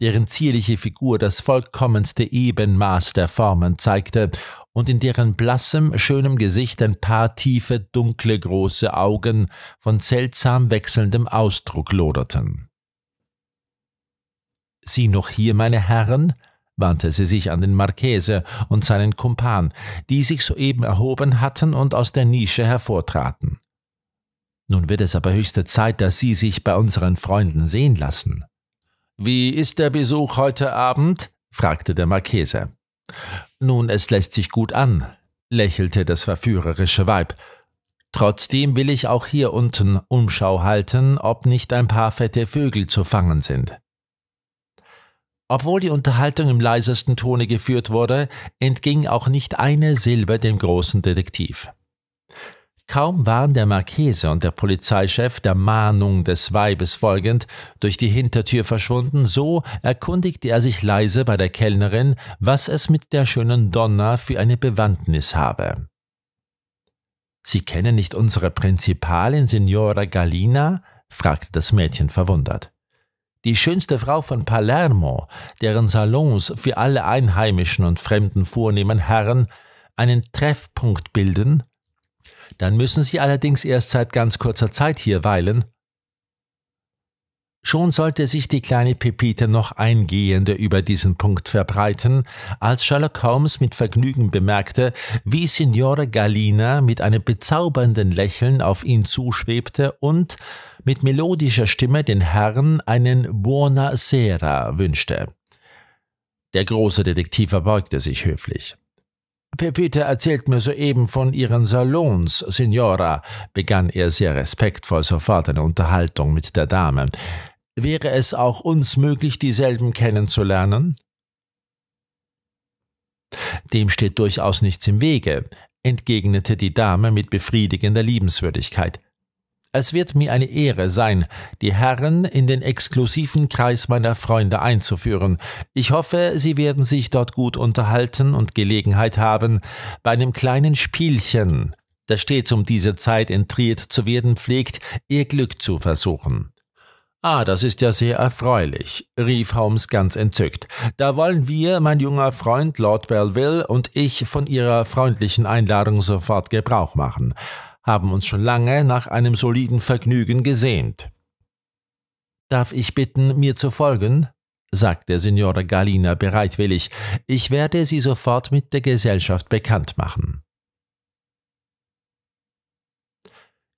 deren zierliche Figur das vollkommenste Ebenmaß der Formen zeigte und in deren blassem, schönem Gesicht ein paar tiefe, dunkle, große Augen von seltsam wechselndem Ausdruck loderten. Sie noch hier, meine Herren? wandte sie sich an den Marchese und seinen Kumpan, die sich soeben erhoben hatten und aus der Nische hervortraten. Nun wird es aber höchste Zeit, dass Sie sich bei unseren Freunden sehen lassen. Wie ist der Besuch heute Abend? fragte der Marchese. Nun, es lässt sich gut an, lächelte das verführerische Weib. Trotzdem will ich auch hier unten Umschau halten, ob nicht ein paar fette Vögel zu fangen sind. Obwohl die Unterhaltung im leisesten Tone geführt wurde, entging auch nicht eine Silbe dem großen Detektiv. Kaum waren der Marchese und der Polizeichef der Mahnung des Weibes folgend durch die Hintertür verschwunden, so erkundigte er sich leise bei der Kellnerin, was es mit der schönen Donna für eine Bewandtnis habe. Sie kennen nicht unsere Prinzipalin Signora Galina? fragte das Mädchen verwundert. Die schönste Frau von Palermo, deren Salons für alle einheimischen und fremden vornehmen Herren einen Treffpunkt bilden dann müssen Sie allerdings erst seit ganz kurzer Zeit hier weilen. Schon sollte sich die kleine Pepita noch eingehender über diesen Punkt verbreiten, als Sherlock Holmes mit Vergnügen bemerkte, wie Signore Galina mit einem bezaubernden Lächeln auf ihn zuschwebte und mit melodischer Stimme den Herrn einen Buona Sera wünschte. Der große Detektiv verbeugte sich höflich. Pepita erzählt mir soeben von Ihren Salons, Signora, begann er sehr respektvoll sofort eine Unterhaltung mit der Dame. Wäre es auch uns möglich, dieselben kennenzulernen? Dem steht durchaus nichts im Wege, entgegnete die Dame mit befriedigender Liebenswürdigkeit. Es wird mir eine Ehre sein, die Herren in den exklusiven Kreis meiner Freunde einzuführen. Ich hoffe, Sie werden sich dort gut unterhalten und Gelegenheit haben, bei einem kleinen Spielchen, das stets um diese Zeit entriert zu werden pflegt, Ihr Glück zu versuchen. Ah, das ist ja sehr erfreulich, rief Holmes ganz entzückt. Da wollen wir, mein junger Freund Lord Belville und ich, von Ihrer freundlichen Einladung sofort Gebrauch machen haben uns schon lange nach einem soliden Vergnügen gesehnt. Darf ich bitten, mir zu folgen? sagte Signore Galina bereitwillig. Ich werde Sie sofort mit der Gesellschaft bekannt machen.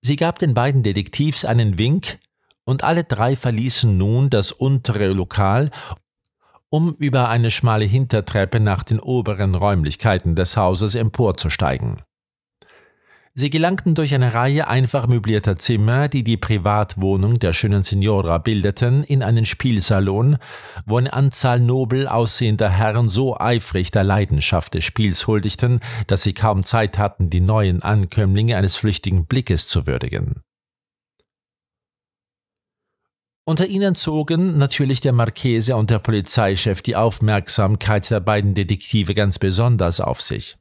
Sie gab den beiden Detektivs einen Wink, und alle drei verließen nun das untere Lokal, um über eine schmale Hintertreppe nach den oberen Räumlichkeiten des Hauses emporzusteigen. Sie gelangten durch eine Reihe einfach möblierter Zimmer, die die Privatwohnung der schönen Signora bildeten, in einen Spielsalon, wo eine Anzahl nobel aussehender Herren so eifrig der Leidenschaft des Spiels huldigten, dass sie kaum Zeit hatten, die neuen Ankömmlinge eines flüchtigen Blickes zu würdigen. Unter ihnen zogen natürlich der Marchese und der Polizeichef die Aufmerksamkeit der beiden Detektive ganz besonders auf sich.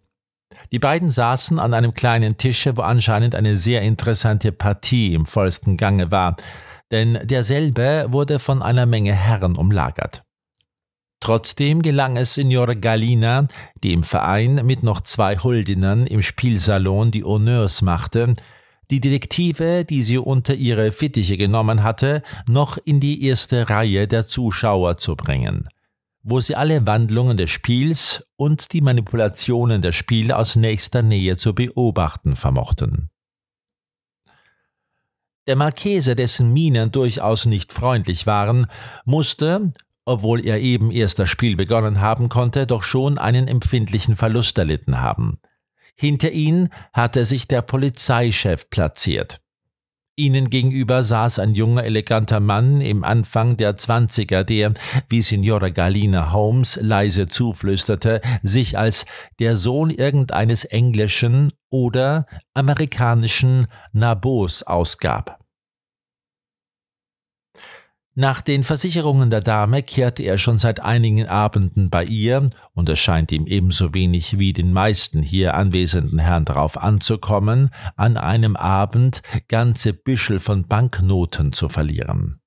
Die beiden saßen an einem kleinen Tische, wo anscheinend eine sehr interessante Partie im vollsten Gange war, denn derselbe wurde von einer Menge Herren umlagert. Trotzdem gelang es Signor Galina, die im Verein mit noch zwei Huldinern im Spielsalon die Honneurs machte, die Detektive, die sie unter ihre Fittiche genommen hatte, noch in die erste Reihe der Zuschauer zu bringen wo sie alle Wandlungen des Spiels und die Manipulationen der Spieler aus nächster Nähe zu beobachten vermochten. Der Marchese, dessen Mienen durchaus nicht freundlich waren, musste, obwohl er eben erst das Spiel begonnen haben konnte, doch schon einen empfindlichen Verlust erlitten haben. Hinter ihn hatte sich der Polizeichef platziert. Ihnen gegenüber saß ein junger, eleganter Mann im Anfang der Zwanziger, der, wie Signora Galina Holmes leise zuflüsterte, sich als der Sohn irgendeines englischen oder amerikanischen Nabos ausgab. Nach den Versicherungen der Dame kehrte er schon seit einigen Abenden bei ihr, und es scheint ihm ebenso wenig wie den meisten hier anwesenden Herren darauf anzukommen, an einem Abend ganze Büschel von Banknoten zu verlieren.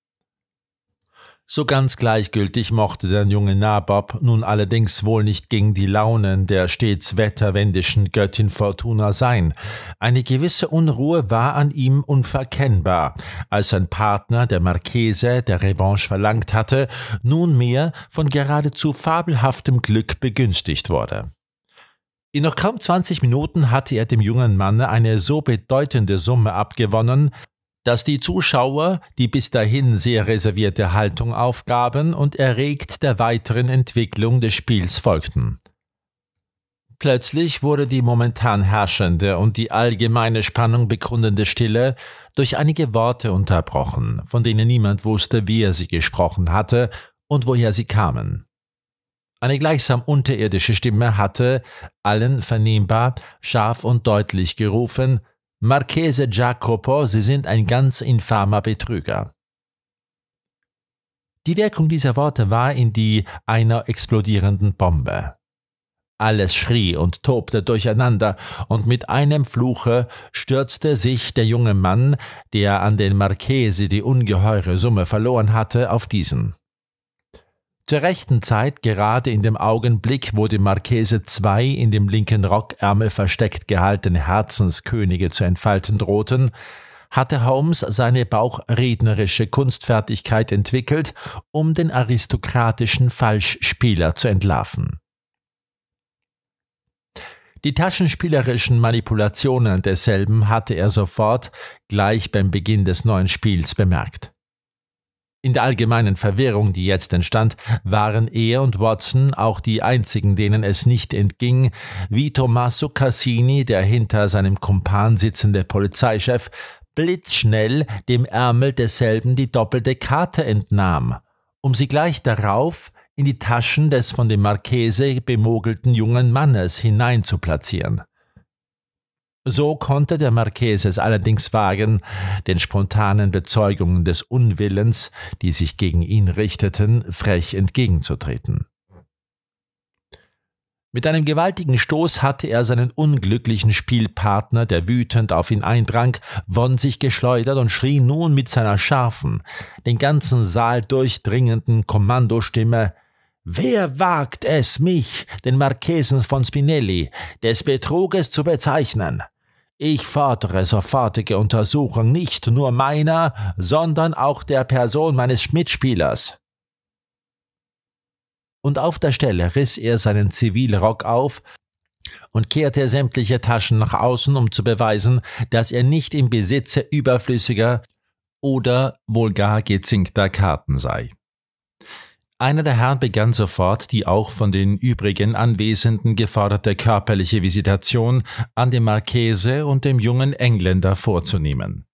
So ganz gleichgültig mochte der junge Nabob nun allerdings wohl nicht gegen die Launen der stets wetterwendischen Göttin Fortuna sein. Eine gewisse Unruhe war an ihm unverkennbar, als sein Partner, der Marchese, der Revanche verlangt hatte, nunmehr von geradezu fabelhaftem Glück begünstigt wurde. In noch kaum 20 Minuten hatte er dem jungen Mann eine so bedeutende Summe abgewonnen, dass die Zuschauer die bis dahin sehr reservierte Haltung aufgaben und erregt der weiteren Entwicklung des Spiels folgten. Plötzlich wurde die momentan herrschende und die allgemeine Spannung begründende Stille durch einige Worte unterbrochen, von denen niemand wusste, wer sie gesprochen hatte und woher sie kamen. Eine gleichsam unterirdische Stimme hatte, allen vernehmbar, scharf und deutlich gerufen Marchese Jacopo, Sie sind ein ganz infamer Betrüger. Die Wirkung dieser Worte war in die einer explodierenden Bombe. Alles schrie und tobte durcheinander, und mit einem Fluche stürzte sich der junge Mann, der an den Marchese die ungeheure Summe verloren hatte, auf diesen. Zur rechten Zeit, gerade in dem Augenblick, wo die Marchese zwei in dem linken Rockärmel versteckt gehaltene Herzenskönige zu entfalten drohten, hatte Holmes seine bauchrednerische Kunstfertigkeit entwickelt, um den aristokratischen Falschspieler zu entlarven. Die taschenspielerischen Manipulationen desselben hatte er sofort, gleich beim Beginn des neuen Spiels, bemerkt. In der allgemeinen Verwirrung, die jetzt entstand, waren er und Watson auch die einzigen, denen es nicht entging, wie Tommaso Cassini, der hinter seinem Kumpan sitzende Polizeichef, blitzschnell dem Ärmel desselben die doppelte Karte entnahm, um sie gleich darauf in die Taschen des von dem Marchese bemogelten jungen Mannes hineinzuplatzieren. So konnte der Marquess es allerdings wagen, den spontanen Bezeugungen des Unwillens, die sich gegen ihn richteten, frech entgegenzutreten. Mit einem gewaltigen Stoß hatte er seinen unglücklichen Spielpartner, der wütend auf ihn eindrang, von sich geschleudert und schrie nun mit seiner scharfen, den ganzen Saal durchdringenden Kommandostimme Wer wagt es, mich, den Marchesen von Spinelli, des Betruges zu bezeichnen? Ich fordere sofortige Untersuchung nicht nur meiner, sondern auch der Person meines Mitspielers. Und auf der Stelle riss er seinen Zivilrock auf und kehrte sämtliche Taschen nach außen, um zu beweisen, dass er nicht im Besitze überflüssiger oder wohl gar gezinkter Karten sei. Einer der Herren begann sofort die auch von den übrigen Anwesenden geforderte körperliche Visitation an dem Marchese und dem jungen Engländer vorzunehmen.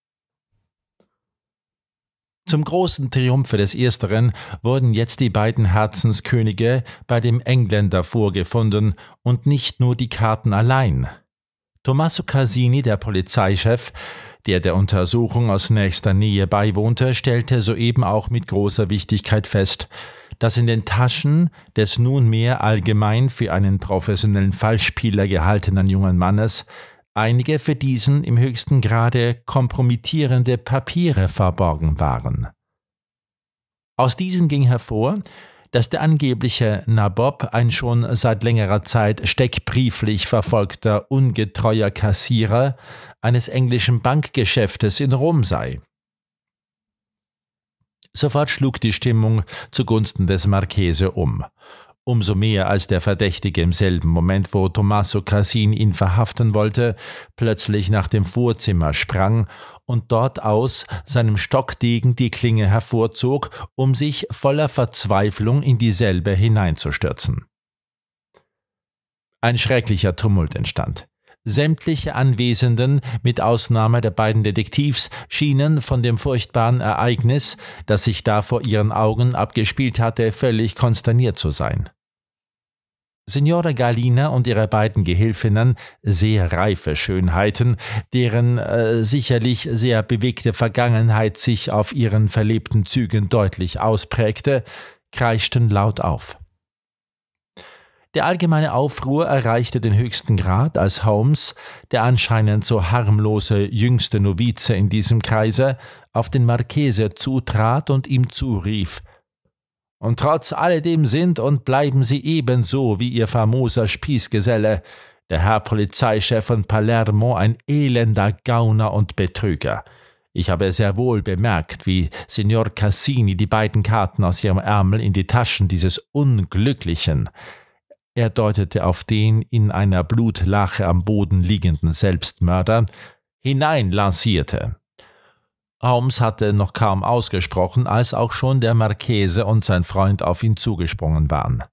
Zum großen Triumphe des Ersteren wurden jetzt die beiden Herzenskönige bei dem Engländer vorgefunden und nicht nur die Karten allein. Tommaso Casini, der Polizeichef, der der Untersuchung aus nächster Nähe beiwohnte, stellte soeben auch mit großer Wichtigkeit fest, dass in den Taschen des nunmehr allgemein für einen professionellen Fallspieler gehaltenen jungen Mannes einige für diesen im höchsten Grade kompromittierende Papiere verborgen waren. Aus diesen ging hervor, dass der angebliche Nabob ein schon seit längerer Zeit steckbrieflich verfolgter ungetreuer Kassierer eines englischen Bankgeschäftes in Rom sei. Sofort schlug die Stimmung zugunsten des Marchese um. Umso mehr, als der Verdächtige im selben Moment, wo Tommaso Cassin ihn verhaften wollte, plötzlich nach dem Vorzimmer sprang und dort aus seinem Stockdegen die Klinge hervorzog, um sich voller Verzweiflung in dieselbe hineinzustürzen. Ein schrecklicher Tumult entstand. Sämtliche Anwesenden, mit Ausnahme der beiden Detektivs, schienen von dem furchtbaren Ereignis, das sich da vor ihren Augen abgespielt hatte, völlig konsterniert zu sein. Signora Galina und ihre beiden Gehilfinnen, sehr reife Schönheiten, deren äh, sicherlich sehr bewegte Vergangenheit sich auf ihren verlebten Zügen deutlich ausprägte, kreischten laut auf. Der allgemeine Aufruhr erreichte den höchsten Grad, als Holmes, der anscheinend so harmlose jüngste Novize in diesem Kreise, auf den Marchese zutrat und ihm zurief Und trotz alledem sind und bleiben Sie ebenso wie Ihr famoser Spießgeselle, der Herr Polizeichef von Palermo, ein elender Gauner und Betrüger. Ich habe sehr wohl bemerkt, wie Signor Cassini die beiden Karten aus ihrem Ärmel in die Taschen dieses Unglücklichen, er deutete auf den in einer Blutlache am Boden liegenden Selbstmörder, hineinlancierte. Holmes hatte noch kaum ausgesprochen, als auch schon der Marchese und sein Freund auf ihn zugesprungen waren.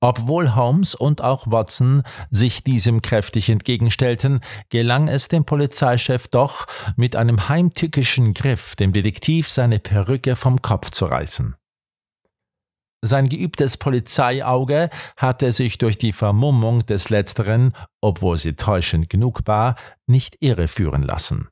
Obwohl Holmes und auch Watson sich diesem kräftig entgegenstellten, gelang es dem Polizeichef doch, mit einem heimtückischen Griff dem Detektiv seine Perücke vom Kopf zu reißen. Sein geübtes Polizeiauge hatte sich durch die Vermummung des Letzteren, obwohl sie täuschend genug war, nicht irreführen lassen.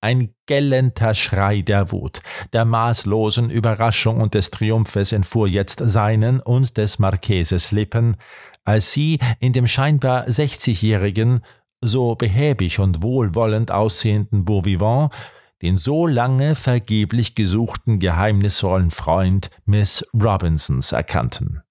Ein gellender Schrei der Wut, der maßlosen Überraschung und des Triumphes entfuhr jetzt seinen und des Marcheses Lippen, als sie in dem scheinbar 60-jährigen, so behäbig und wohlwollend aussehenden Beauvivant den so lange vergeblich gesuchten geheimnisvollen Freund Miss Robinsons erkannten.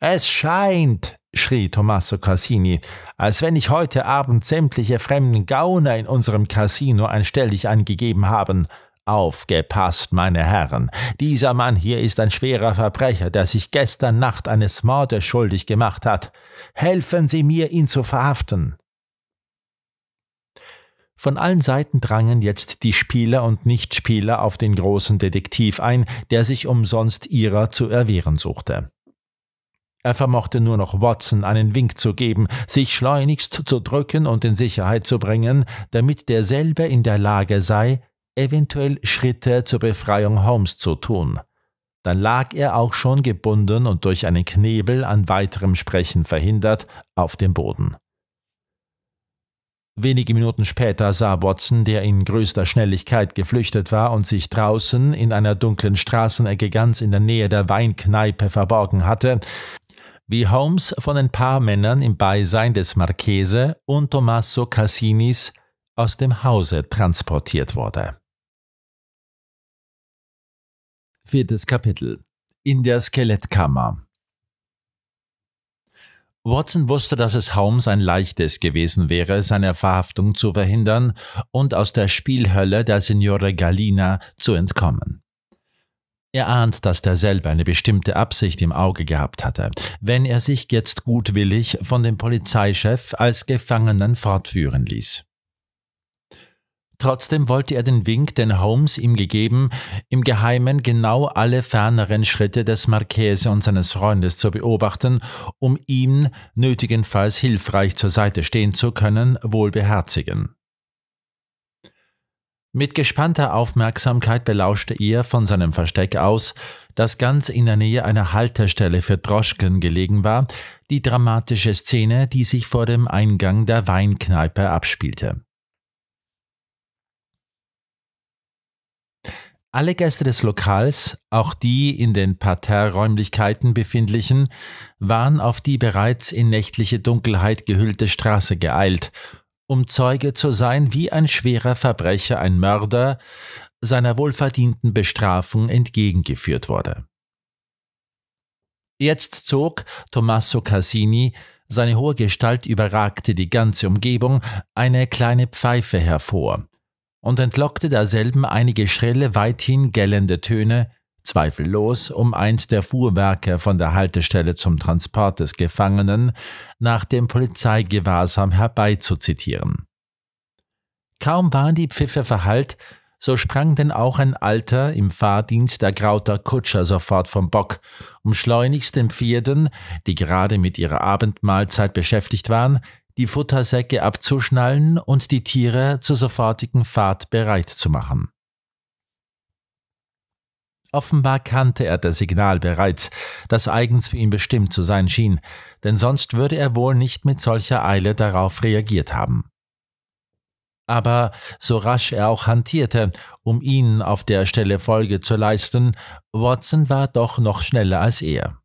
Es scheint, schrie Tommaso Cassini, als wenn ich heute Abend sämtliche fremden Gauner in unserem Casino anstellig angegeben haben. Aufgepasst, meine Herren, dieser Mann hier ist ein schwerer Verbrecher, der sich gestern Nacht eines Mordes schuldig gemacht hat. Helfen Sie mir, ihn zu verhaften. Von allen Seiten drangen jetzt die Spieler und Nichtspieler auf den großen Detektiv ein, der sich umsonst ihrer zu erwehren suchte. Er vermochte nur noch Watson einen Wink zu geben, sich schleunigst zu drücken und in Sicherheit zu bringen, damit derselbe in der Lage sei, eventuell Schritte zur Befreiung Holmes zu tun. Dann lag er auch schon gebunden und durch einen Knebel an weiterem Sprechen verhindert auf dem Boden. Wenige Minuten später sah Watson, der in größter Schnelligkeit geflüchtet war und sich draußen in einer dunklen Straßenecke ganz in der Nähe der Weinkneipe verborgen hatte, wie Holmes von ein paar Männern im Beisein des Marchese und Tommaso Cassinis aus dem Hause transportiert wurde. Viertes Kapitel In der Skelettkammer Watson wusste, dass es Holmes ein leichtes gewesen wäre, seine Verhaftung zu verhindern und aus der Spielhölle der Signore Galina zu entkommen. Er ahnt, dass derselbe eine bestimmte Absicht im Auge gehabt hatte, wenn er sich jetzt gutwillig von dem Polizeichef als Gefangenen fortführen ließ. Trotzdem wollte er den Wink, den Holmes ihm gegeben, im Geheimen genau alle ferneren Schritte des Marchese und seines Freundes zu beobachten, um ihm nötigenfalls hilfreich zur Seite stehen zu können, wohl beherzigen. Mit gespannter Aufmerksamkeit belauschte er von seinem Versteck aus, das ganz in der Nähe einer Halterstelle für Droschken gelegen war, die dramatische Szene, die sich vor dem Eingang der Weinkneipe abspielte. Alle Gäste des Lokals, auch die in den Parterre-Räumlichkeiten befindlichen, waren auf die bereits in nächtliche Dunkelheit gehüllte Straße geeilt, um Zeuge zu sein, wie ein schwerer Verbrecher, ein Mörder, seiner wohlverdienten Bestrafung entgegengeführt wurde. Jetzt zog Tommaso Cassini, seine hohe Gestalt überragte die ganze Umgebung, eine kleine Pfeife hervor und entlockte derselben einige schrille, weithin gellende Töne, zweifellos um eins der Fuhrwerke von der Haltestelle zum Transport des Gefangenen nach dem Polizeigewahrsam herbeizuzitieren. Kaum waren die Pfiffe verhallt, so sprang denn auch ein alter, im Fahrdienst ergrauter Kutscher sofort vom Bock, um schleunigst den Vierden, die gerade mit ihrer Abendmahlzeit beschäftigt waren, die Futtersäcke abzuschnallen und die Tiere zur sofortigen Fahrt bereit zu machen. Offenbar kannte er das Signal bereits, das eigens für ihn bestimmt zu sein schien, denn sonst würde er wohl nicht mit solcher Eile darauf reagiert haben. Aber so rasch er auch hantierte, um ihnen auf der Stelle Folge zu leisten, Watson war doch noch schneller als er.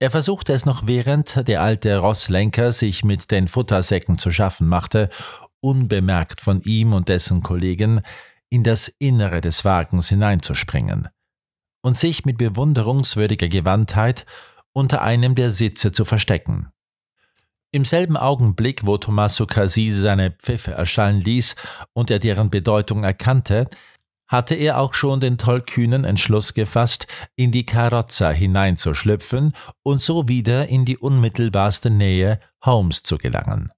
Er versuchte es noch während der alte Rosslenker sich mit den Futtersäcken zu schaffen machte, unbemerkt von ihm und dessen Kollegen in das Innere des Wagens hineinzuspringen und sich mit bewunderungswürdiger Gewandtheit unter einem der Sitze zu verstecken. Im selben Augenblick, wo Tommaso Casisi seine Pfiffe erschallen ließ und er deren Bedeutung erkannte, hatte er auch schon den tollkühnen Entschluss gefasst, in die Karozza hineinzuschlüpfen und so wieder in die unmittelbarste Nähe Holmes zu gelangen.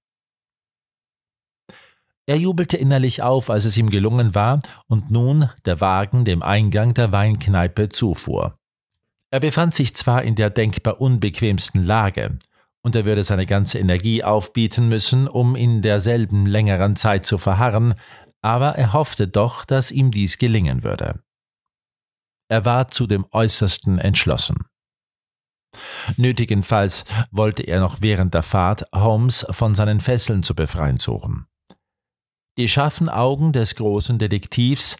Er jubelte innerlich auf, als es ihm gelungen war und nun der Wagen dem Eingang der Weinkneipe zufuhr. Er befand sich zwar in der denkbar unbequemsten Lage, und er würde seine ganze Energie aufbieten müssen, um in derselben längeren Zeit zu verharren, aber er hoffte doch, dass ihm dies gelingen würde. Er war zu dem Äußersten entschlossen. Nötigenfalls wollte er noch während der Fahrt Holmes von seinen Fesseln zu befreien suchen. Die scharfen Augen des großen Detektivs,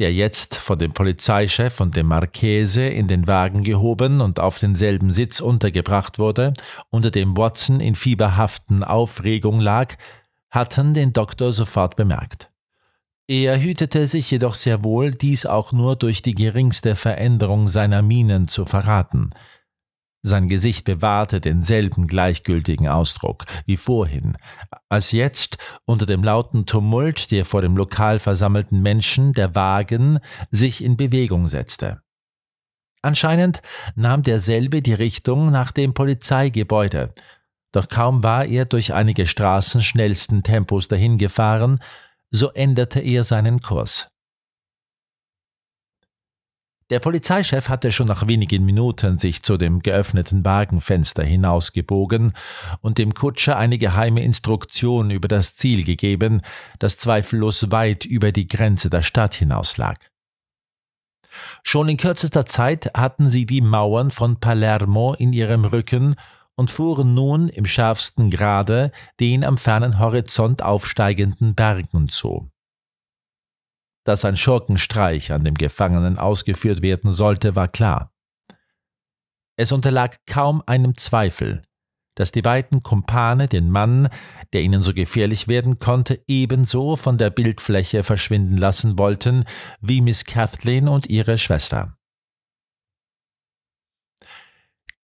der jetzt von dem Polizeichef und dem Marchese in den Wagen gehoben und auf denselben Sitz untergebracht wurde, unter dem Watson in fieberhaften Aufregung lag, hatten den Doktor sofort bemerkt. Er hütete sich jedoch sehr wohl, dies auch nur durch die geringste Veränderung seiner Mienen zu verraten. Sein Gesicht bewahrte denselben gleichgültigen Ausdruck wie vorhin, als jetzt unter dem lauten Tumult der vor dem Lokal versammelten Menschen der Wagen sich in Bewegung setzte. Anscheinend nahm derselbe die Richtung nach dem Polizeigebäude, doch kaum war er durch einige Straßen schnellsten Tempos dahingefahren, so änderte er seinen Kurs. Der Polizeichef hatte schon nach wenigen Minuten sich zu dem geöffneten Wagenfenster hinausgebogen und dem Kutscher eine geheime Instruktion über das Ziel gegeben, das zweifellos weit über die Grenze der Stadt hinauslag. Schon in kürzester Zeit hatten sie die Mauern von Palermo in ihrem Rücken und fuhren nun im schärfsten Grade den am fernen Horizont aufsteigenden Bergen zu. Dass ein Schurkenstreich an dem Gefangenen ausgeführt werden sollte, war klar. Es unterlag kaum einem Zweifel, dass die beiden Kumpane den Mann, der ihnen so gefährlich werden konnte, ebenso von der Bildfläche verschwinden lassen wollten wie Miss Kathleen und ihre Schwester.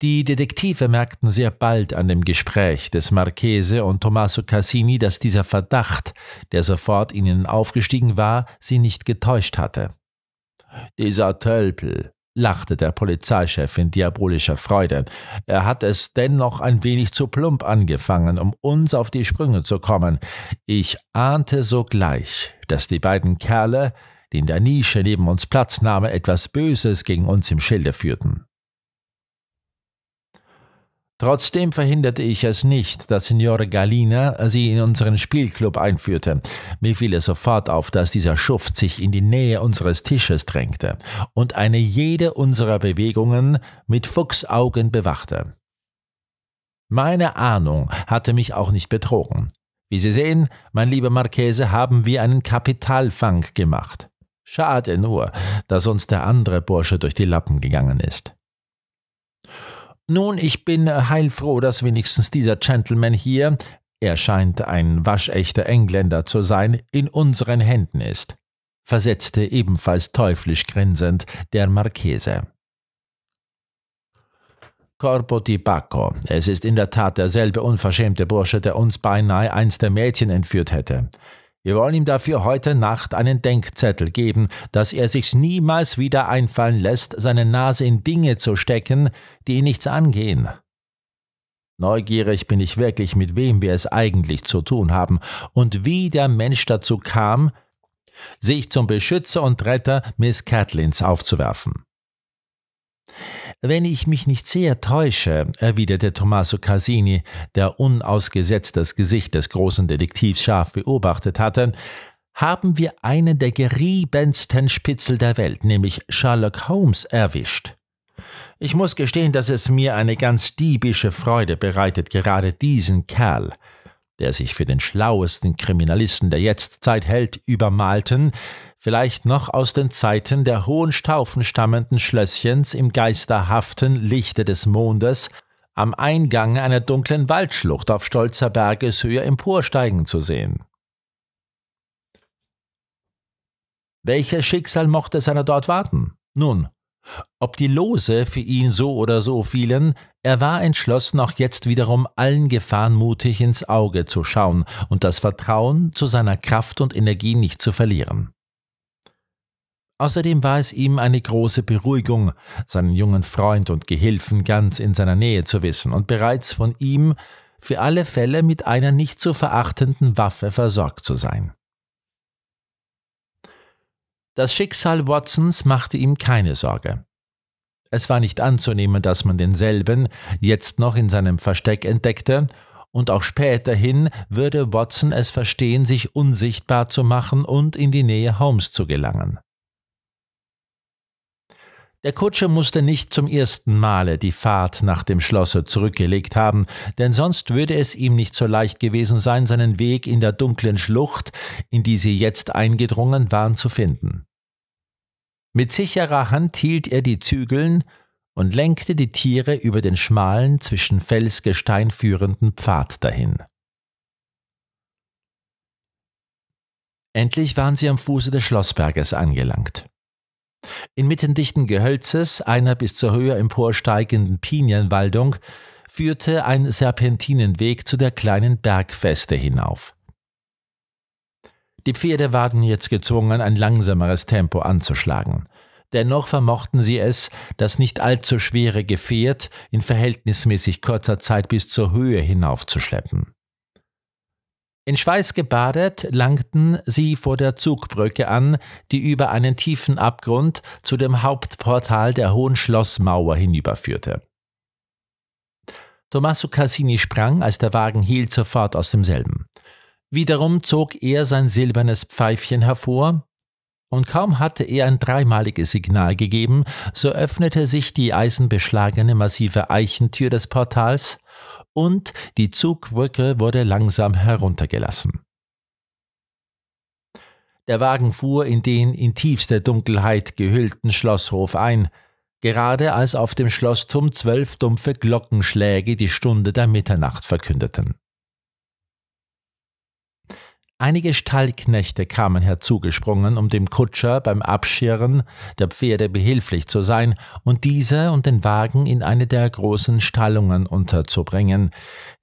Die Detektive merkten sehr bald an dem Gespräch des Marchese und Tommaso Cassini, dass dieser Verdacht, der sofort ihnen aufgestiegen war, sie nicht getäuscht hatte. Dieser Tölpel, lachte der Polizeichef in diabolischer Freude. Er hat es dennoch ein wenig zu plump angefangen, um uns auf die Sprünge zu kommen. Ich ahnte sogleich, dass die beiden Kerle, die in der Nische neben uns Platz nahmen, etwas Böses gegen uns im Schilde führten. Trotzdem verhinderte ich es nicht, dass Signore Galina sie in unseren Spielclub einführte. Mir fiel es sofort auf, dass dieser Schuft sich in die Nähe unseres Tisches drängte und eine jede unserer Bewegungen mit Fuchsaugen bewachte. Meine Ahnung hatte mich auch nicht betrogen. Wie Sie sehen, mein lieber Marchese, haben wir einen Kapitalfang gemacht. Schade nur, dass uns der andere Bursche durch die Lappen gegangen ist. Nun, ich bin äh, heilfroh, dass wenigstens dieser Gentleman hier, er scheint ein waschechter Engländer zu sein, in unseren Händen ist, versetzte ebenfalls teuflisch grinsend der Marchese. Corpo di Bacco, es ist in der Tat derselbe unverschämte Bursche, der uns beinahe eins der Mädchen entführt hätte. Wir wollen ihm dafür heute Nacht einen Denkzettel geben, dass er sich's niemals wieder einfallen lässt, seine Nase in Dinge zu stecken, die ihn nichts angehen. Neugierig bin ich wirklich, mit wem wir es eigentlich zu tun haben und wie der Mensch dazu kam, sich zum Beschützer und Retter Miss Catlins aufzuwerfen. Wenn ich mich nicht sehr täusche, erwiderte Tommaso Casini, der unausgesetzt das Gesicht des großen Detektivs scharf beobachtet hatte, haben wir einen der geriebensten Spitzel der Welt, nämlich Sherlock Holmes, erwischt. Ich muss gestehen, dass es mir eine ganz diebische Freude bereitet, gerade diesen Kerl, der sich für den schlauesten Kriminalisten der Jetztzeit hält, übermalten, vielleicht noch aus den Zeiten der hohen Staufen stammenden Schlösschens im geisterhaften Lichte des Mondes am Eingang einer dunklen Waldschlucht auf stolzer Bergeshöhe emporsteigen zu sehen. Welches Schicksal mochte seiner dort warten? Nun, ob die Lose für ihn so oder so fielen, er war entschlossen, auch jetzt wiederum allen Gefahren mutig ins Auge zu schauen und das Vertrauen zu seiner Kraft und Energie nicht zu verlieren. Außerdem war es ihm eine große Beruhigung, seinen jungen Freund und Gehilfen ganz in seiner Nähe zu wissen und bereits von ihm für alle Fälle mit einer nicht zu verachtenden Waffe versorgt zu sein. Das Schicksal Watsons machte ihm keine Sorge. Es war nicht anzunehmen, dass man denselben jetzt noch in seinem Versteck entdeckte, und auch späterhin würde Watson es verstehen, sich unsichtbar zu machen und in die Nähe Holmes zu gelangen. Der Kutscher musste nicht zum ersten Male die Fahrt nach dem Schlosse zurückgelegt haben, denn sonst würde es ihm nicht so leicht gewesen sein, seinen Weg in der dunklen Schlucht, in die sie jetzt eingedrungen waren, zu finden. Mit sicherer Hand hielt er die Zügeln und lenkte die Tiere über den schmalen, zwischen Felsgestein führenden Pfad dahin. Endlich waren sie am Fuße des Schlossberges angelangt. Inmitten dichten Gehölzes, einer bis zur Höhe emporsteigenden Pinienwaldung, führte ein Serpentinenweg zu der kleinen Bergfeste hinauf. Die Pferde waren jetzt gezwungen, ein langsameres Tempo anzuschlagen. Dennoch vermochten sie es, das nicht allzu schwere Gefährt in verhältnismäßig kurzer Zeit bis zur Höhe hinaufzuschleppen. In Schweiß gebadet langten sie vor der Zugbrücke an, die über einen tiefen Abgrund zu dem Hauptportal der Hohen Schlossmauer hinüberführte. Tommaso Cassini sprang, als der Wagen hielt, sofort aus demselben. Wiederum zog er sein silbernes Pfeifchen hervor, und kaum hatte er ein dreimaliges Signal gegeben, so öffnete sich die eisenbeschlagene massive Eichentür des Portals, und die Zugbrücke wurde langsam heruntergelassen. Der Wagen fuhr in den in tiefster Dunkelheit gehüllten Schlosshof ein, gerade als auf dem Schlossturm zwölf dumpfe Glockenschläge die Stunde der Mitternacht verkündeten. Einige Stallknechte kamen herzugesprungen, um dem Kutscher beim Abschirren der Pferde behilflich zu sein und diese und den Wagen in eine der großen Stallungen unterzubringen,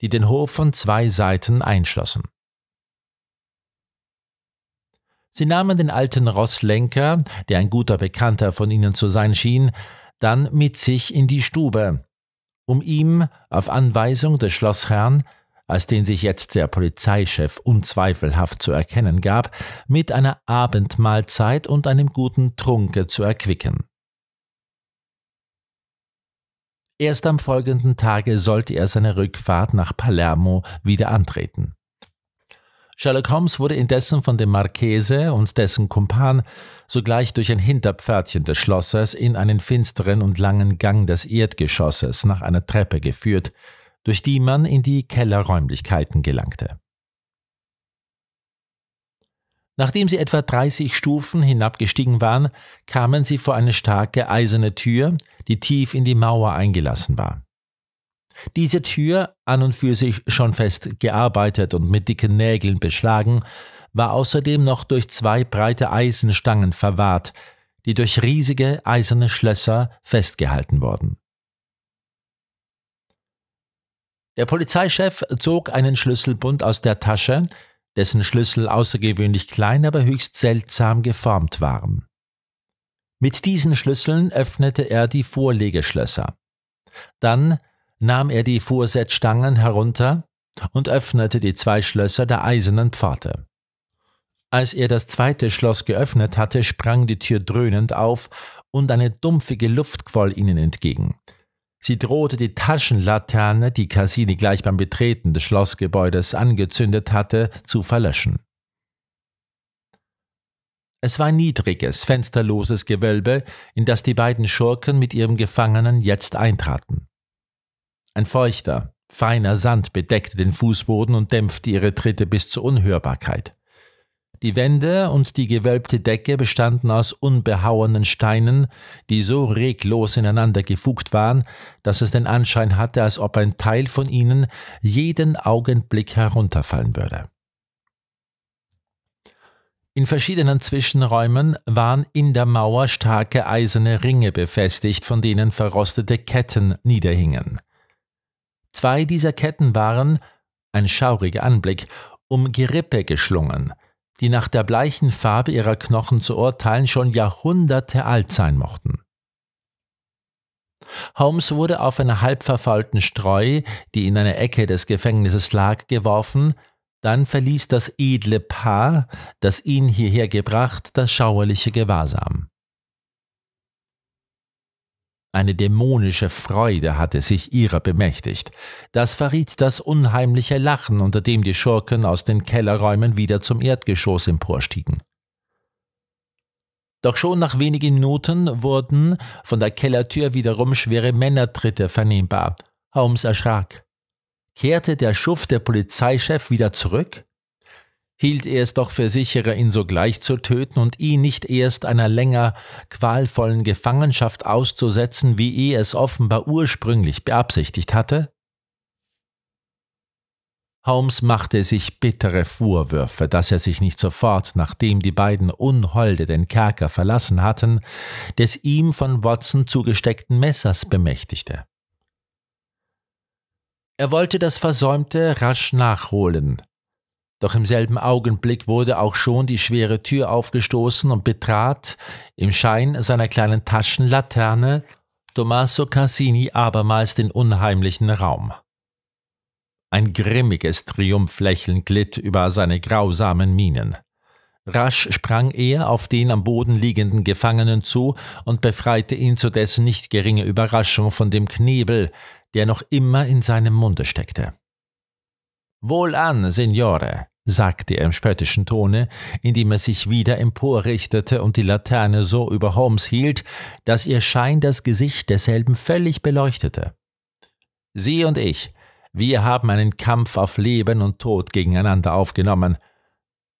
die den Hof von zwei Seiten einschlossen. Sie nahmen den alten Rosslenker, der ein guter Bekannter von ihnen zu sein schien, dann mit sich in die Stube, um ihm auf Anweisung des Schlossherrn als den sich jetzt der Polizeichef unzweifelhaft zu erkennen gab, mit einer Abendmahlzeit und einem guten Trunke zu erquicken. Erst am folgenden Tage sollte er seine Rückfahrt nach Palermo wieder antreten. Sherlock Holmes wurde indessen von dem Marchese und dessen Kumpan sogleich durch ein Hinterpförtchen des Schlosses in einen finsteren und langen Gang des Erdgeschosses nach einer Treppe geführt, durch die man in die Kellerräumlichkeiten gelangte. Nachdem sie etwa 30 Stufen hinabgestiegen waren, kamen sie vor eine starke eiserne Tür, die tief in die Mauer eingelassen war. Diese Tür, an und für sich schon fest gearbeitet und mit dicken Nägeln beschlagen, war außerdem noch durch zwei breite Eisenstangen verwahrt, die durch riesige eiserne Schlösser festgehalten wurden. Der Polizeichef zog einen Schlüsselbund aus der Tasche, dessen Schlüssel außergewöhnlich klein, aber höchst seltsam geformt waren. Mit diesen Schlüsseln öffnete er die Vorlegeschlösser. Dann nahm er die Vorsetzstangen herunter und öffnete die zwei Schlösser der eisernen Pforte. Als er das zweite Schloss geöffnet hatte, sprang die Tür dröhnend auf und eine dumpfige Luft quoll ihnen entgegen. Sie drohte die Taschenlaterne, die Cassini gleich beim Betreten des Schlossgebäudes angezündet hatte, zu verlöschen. Es war ein niedriges, fensterloses Gewölbe, in das die beiden Schurken mit ihrem Gefangenen jetzt eintraten. Ein feuchter, feiner Sand bedeckte den Fußboden und dämpfte ihre Tritte bis zur Unhörbarkeit. Die Wände und die gewölbte Decke bestanden aus unbehauenen Steinen, die so reglos ineinander gefugt waren, dass es den Anschein hatte, als ob ein Teil von ihnen jeden Augenblick herunterfallen würde. In verschiedenen Zwischenräumen waren in der Mauer starke eiserne Ringe befestigt, von denen verrostete Ketten niederhingen. Zwei dieser Ketten waren, ein schauriger Anblick, um Gerippe geschlungen – die nach der bleichen Farbe ihrer Knochen zu urteilen schon Jahrhunderte alt sein mochten. Holmes wurde auf einer halbverfaulten Streu, die in einer Ecke des Gefängnisses lag, geworfen, dann verließ das edle Paar, das ihn hierher gebracht, das schauerliche Gewahrsam. Eine dämonische Freude hatte sich ihrer bemächtigt. Das verriet das unheimliche Lachen, unter dem die Schurken aus den Kellerräumen wieder zum Erdgeschoss emporstiegen. Doch schon nach wenigen Minuten wurden von der Kellertür wiederum schwere Männertritte vernehmbar. Holmes erschrak. Kehrte der Schuft der Polizeichef wieder zurück? hielt er es doch für sicherer, ihn sogleich zu töten und ihn nicht erst einer länger qualvollen Gefangenschaft auszusetzen, wie er eh es offenbar ursprünglich beabsichtigt hatte? Holmes machte sich bittere Vorwürfe, dass er sich nicht sofort, nachdem die beiden Unholde den Kerker verlassen hatten, des ihm von Watson zugesteckten Messers bemächtigte. Er wollte das Versäumte rasch nachholen, doch im selben Augenblick wurde auch schon die schwere Tür aufgestoßen und betrat, im Schein seiner kleinen Taschenlaterne, Tommaso Cassini abermals den unheimlichen Raum. Ein grimmiges Triumphlächeln glitt über seine grausamen Mienen. Rasch sprang er auf den am Boden liegenden Gefangenen zu und befreite ihn zu dessen nicht geringe Überraschung von dem Knebel, der noch immer in seinem Munde steckte. Wohlan, Signore, sagte er im spöttischen Tone, indem er sich wieder emporrichtete und die Laterne so über Holmes hielt, dass ihr Schein das Gesicht desselben völlig beleuchtete. Sie und ich, wir haben einen Kampf auf Leben und Tod gegeneinander aufgenommen,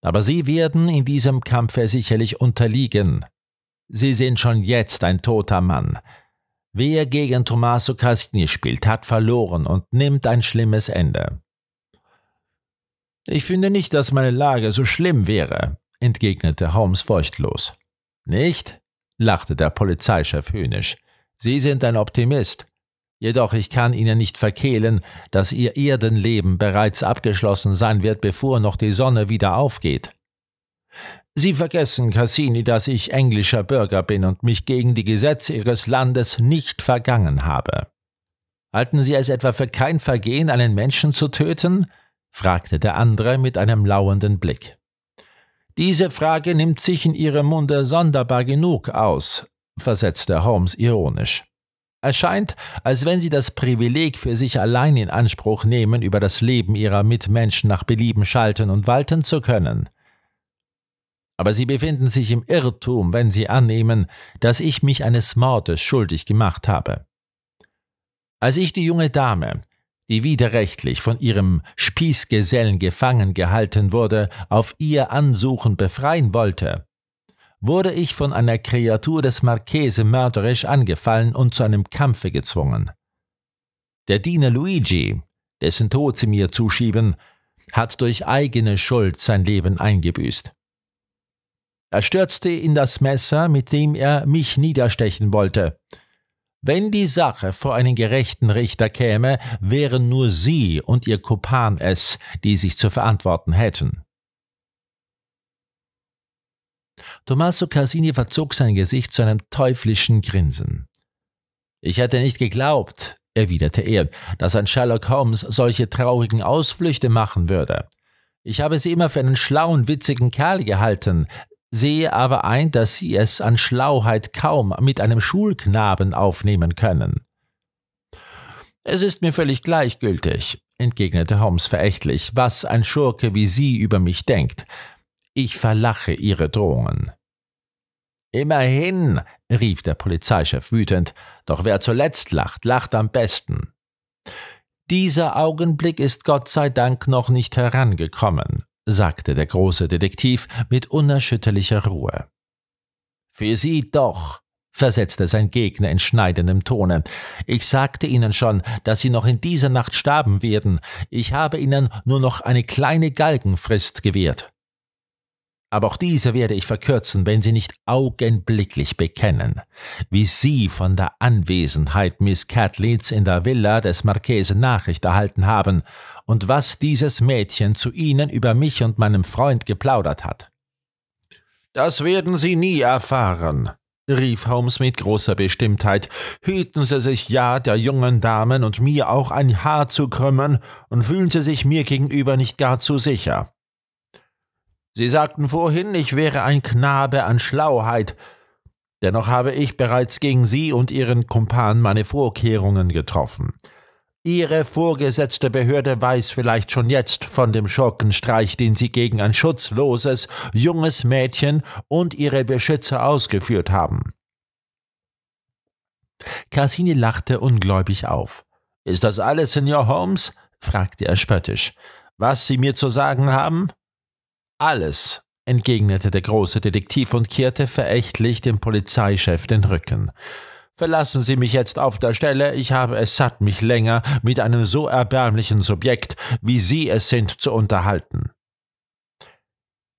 aber Sie werden in diesem Kampfe sicherlich unterliegen. Sie sind schon jetzt ein toter Mann. Wer gegen Tommaso Casigni spielt, hat verloren und nimmt ein schlimmes Ende. Ich finde nicht, dass meine Lage so schlimm wäre, entgegnete Holmes furchtlos. Nicht? lachte der Polizeichef höhnisch. Sie sind ein Optimist. Jedoch ich kann Ihnen nicht verkehlen, dass Ihr Erdenleben bereits abgeschlossen sein wird, bevor noch die Sonne wieder aufgeht. Sie vergessen, Cassini, dass ich englischer Bürger bin und mich gegen die Gesetze Ihres Landes nicht vergangen habe. Halten Sie es etwa für kein Vergehen, einen Menschen zu töten? fragte der andere mit einem lauernden Blick. Diese Frage nimmt sich in Ihrem Munde sonderbar genug aus, versetzte Holmes ironisch. Es scheint, als wenn Sie das Privileg für sich allein in Anspruch nehmen, über das Leben Ihrer Mitmenschen nach Belieben schalten und walten zu können. Aber Sie befinden sich im Irrtum, wenn Sie annehmen, dass ich mich eines Mordes schuldig gemacht habe. Als ich die junge Dame, die widerrechtlich von ihrem Spießgesellen gefangen gehalten wurde, auf ihr Ansuchen befreien wollte, wurde ich von einer Kreatur des Marchese mörderisch angefallen und zu einem Kampfe gezwungen. Der Diener Luigi, dessen Tod sie mir zuschieben, hat durch eigene Schuld sein Leben eingebüßt. Er stürzte in das Messer, mit dem er mich niederstechen wollte, wenn die Sache vor einen gerechten Richter käme, wären nur Sie und Ihr Kopan es, die sich zu verantworten hätten. Tommaso Cassini verzog sein Gesicht zu einem teuflischen Grinsen. Ich hätte nicht geglaubt, erwiderte er, dass ein Sherlock Holmes solche traurigen Ausflüchte machen würde. Ich habe sie immer für einen schlauen, witzigen Kerl gehalten, sehe aber ein, dass sie es an Schlauheit kaum mit einem Schulknaben aufnehmen können. Es ist mir völlig gleichgültig, entgegnete Holmes verächtlich, was ein Schurke wie Sie über mich denkt. Ich verlache Ihre Drohungen. Immerhin, rief der Polizeichef wütend, doch wer zuletzt lacht, lacht am besten. Dieser Augenblick ist Gott sei Dank noch nicht herangekommen, sagte der große Detektiv mit unerschütterlicher Ruhe. Für Sie doch, versetzte sein Gegner in schneidendem Tone. Ich sagte Ihnen schon, dass Sie noch in dieser Nacht starben werden. Ich habe Ihnen nur noch eine kleine Galgenfrist gewährt. Aber auch diese werde ich verkürzen, wenn Sie nicht augenblicklich bekennen, wie Sie von der Anwesenheit Miss Catleeds in der Villa des Marchese Nachricht erhalten haben und was dieses Mädchen zu Ihnen über mich und meinem Freund geplaudert hat. Das werden Sie nie erfahren, rief Holmes mit großer Bestimmtheit. Hüten Sie sich ja, der jungen Damen und mir auch ein Haar zu krümmen, und fühlen Sie sich mir gegenüber nicht gar zu sicher. Sie sagten vorhin, ich wäre ein Knabe an Schlauheit, dennoch habe ich bereits gegen Sie und Ihren Kumpan meine Vorkehrungen getroffen. Ihre vorgesetzte Behörde weiß vielleicht schon jetzt von dem Schurkenstreich, den Sie gegen ein schutzloses, junges Mädchen und ihre Beschützer ausgeführt haben. Cassini lachte ungläubig auf. Ist das alles, Senor Holmes? fragte er spöttisch. Was Sie mir zu sagen haben? Alles, entgegnete der große Detektiv und kehrte verächtlich dem Polizeichef den Rücken. Verlassen Sie mich jetzt auf der Stelle, ich habe es satt, mich länger mit einem so erbärmlichen Subjekt, wie Sie es sind, zu unterhalten.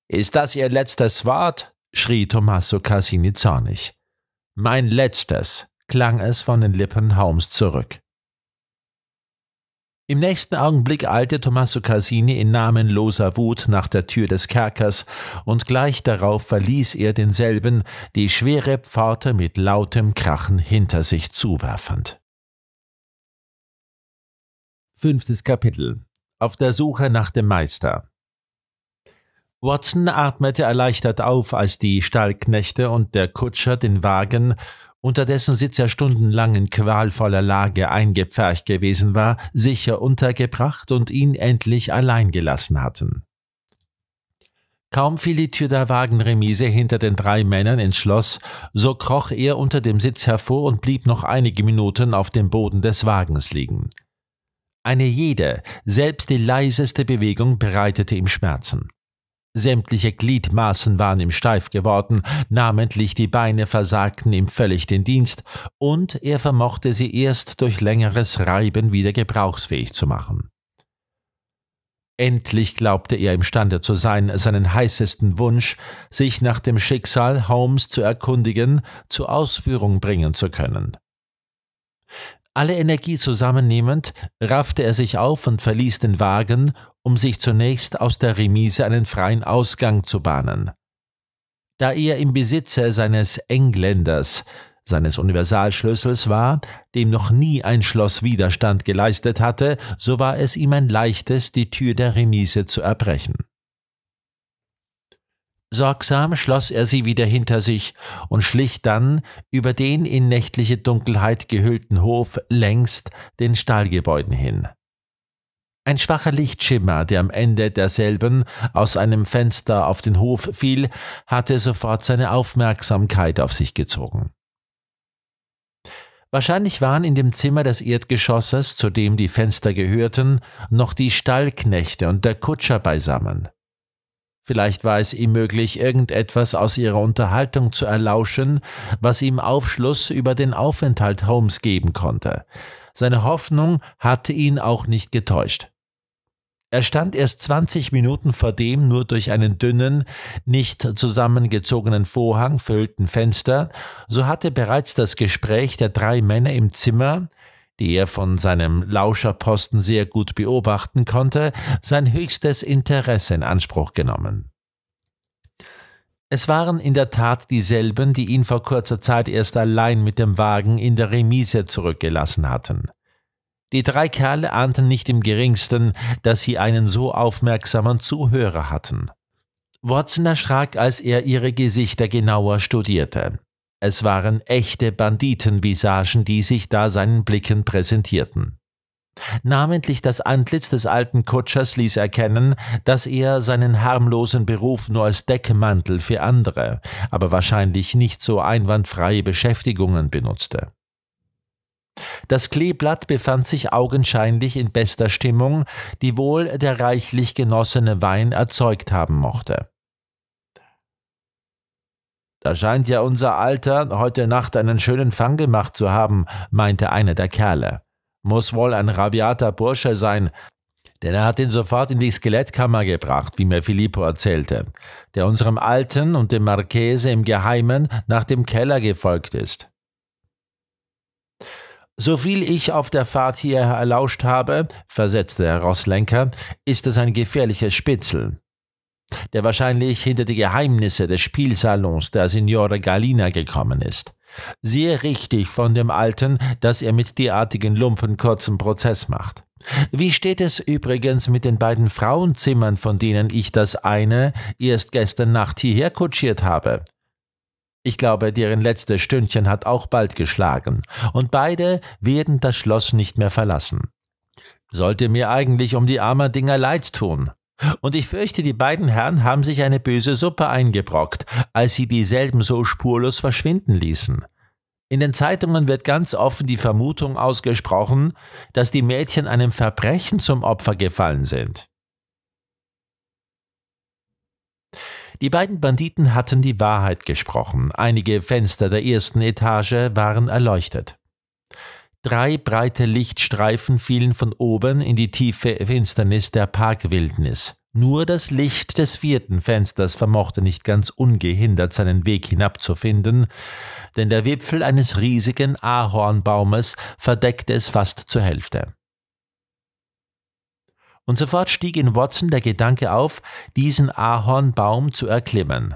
Ist das Ihr letztes Wort? schrie Tommaso Cassini zornig. Mein letztes, klang es von den Lippen Holmes zurück. Im nächsten Augenblick eilte Tommaso Casini in namenloser Wut nach der Tür des Kerkers und gleich darauf verließ er denselben, die schwere Pforte mit lautem Krachen hinter sich zuwerfend. Fünftes Kapitel Auf der Suche nach dem Meister Watson atmete erleichtert auf, als die Stallknechte und der Kutscher den Wagen Unterdessen sitzt er stundenlang in qualvoller Lage eingepfercht gewesen war, sicher untergebracht und ihn endlich allein gelassen hatten. Kaum fiel die Tür der Wagenremise hinter den drei Männern ins Schloss, so kroch er unter dem Sitz hervor und blieb noch einige Minuten auf dem Boden des Wagens liegen. Eine jede, selbst die leiseste Bewegung bereitete ihm Schmerzen. Sämtliche Gliedmaßen waren ihm steif geworden, namentlich die Beine versagten ihm völlig den Dienst, und er vermochte sie erst durch längeres Reiben wieder gebrauchsfähig zu machen. Endlich glaubte er imstande zu sein, seinen heißesten Wunsch, sich nach dem Schicksal Holmes zu erkundigen, zur Ausführung bringen zu können. Alle Energie zusammennehmend, raffte er sich auf und verließ den Wagen, um sich zunächst aus der Remise einen freien Ausgang zu bahnen. Da er im Besitze seines Engländers, seines Universalschlüssels war, dem noch nie ein Schloss Widerstand geleistet hatte, so war es ihm ein leichtes, die Tür der Remise zu erbrechen. Sorgsam schloss er sie wieder hinter sich und schlich dann über den in nächtliche Dunkelheit gehüllten Hof längst den Stallgebäuden hin. Ein schwacher Lichtschimmer, der am Ende derselben aus einem Fenster auf den Hof fiel, hatte sofort seine Aufmerksamkeit auf sich gezogen. Wahrscheinlich waren in dem Zimmer des Erdgeschosses, zu dem die Fenster gehörten, noch die Stallknechte und der Kutscher beisammen. Vielleicht war es ihm möglich, irgendetwas aus ihrer Unterhaltung zu erlauschen, was ihm Aufschluss über den Aufenthalt Holmes geben konnte. Seine Hoffnung hatte ihn auch nicht getäuscht. Er stand erst 20 Minuten vor dem nur durch einen dünnen, nicht zusammengezogenen Vorhang füllten Fenster, so hatte bereits das Gespräch der drei Männer im Zimmer, die er von seinem Lauscherposten sehr gut beobachten konnte, sein höchstes Interesse in Anspruch genommen. Es waren in der Tat dieselben, die ihn vor kurzer Zeit erst allein mit dem Wagen in der Remise zurückgelassen hatten. Die drei Kerle ahnten nicht im geringsten, dass sie einen so aufmerksamen Zuhörer hatten. Watson erschrak, als er ihre Gesichter genauer studierte. Es waren echte Banditenvisagen, die sich da seinen Blicken präsentierten. Namentlich das Antlitz des alten Kutschers ließ erkennen, dass er seinen harmlosen Beruf nur als Deckmantel für andere, aber wahrscheinlich nicht so einwandfreie Beschäftigungen benutzte. Das Kleeblatt befand sich augenscheinlich in bester Stimmung, die wohl der reichlich genossene Wein erzeugt haben mochte. Da scheint ja unser Alter heute Nacht einen schönen Fang gemacht zu haben, meinte einer der Kerle. Muss wohl ein rabiater Bursche sein, denn er hat ihn sofort in die Skelettkammer gebracht, wie mir Filippo erzählte, der unserem Alten und dem Marchese im Geheimen nach dem Keller gefolgt ist. Soviel ich auf der Fahrt hierher erlauscht habe, versetzte der Rosslenker, ist es ein gefährliches Spitzel, der wahrscheinlich hinter die Geheimnisse des Spielsalons der Signore Galina gekommen ist. Sehr richtig von dem Alten, dass er mit derartigen Lumpen kurzen Prozess macht. Wie steht es übrigens mit den beiden Frauenzimmern, von denen ich das eine erst gestern Nacht hierher kutschiert habe? Ich glaube, deren letztes Stündchen hat auch bald geschlagen, und beide werden das Schloss nicht mehr verlassen. Sollte mir eigentlich um die Dinger leid tun. Und ich fürchte, die beiden Herren haben sich eine böse Suppe eingebrockt, als sie dieselben so spurlos verschwinden ließen. In den Zeitungen wird ganz offen die Vermutung ausgesprochen, dass die Mädchen einem Verbrechen zum Opfer gefallen sind. Die beiden Banditen hatten die Wahrheit gesprochen. Einige Fenster der ersten Etage waren erleuchtet. Drei breite Lichtstreifen fielen von oben in die tiefe Finsternis der Parkwildnis. Nur das Licht des vierten Fensters vermochte nicht ganz ungehindert seinen Weg hinabzufinden, denn der Wipfel eines riesigen Ahornbaumes verdeckte es fast zur Hälfte. Und sofort stieg in Watson der Gedanke auf, diesen Ahornbaum zu erklimmen.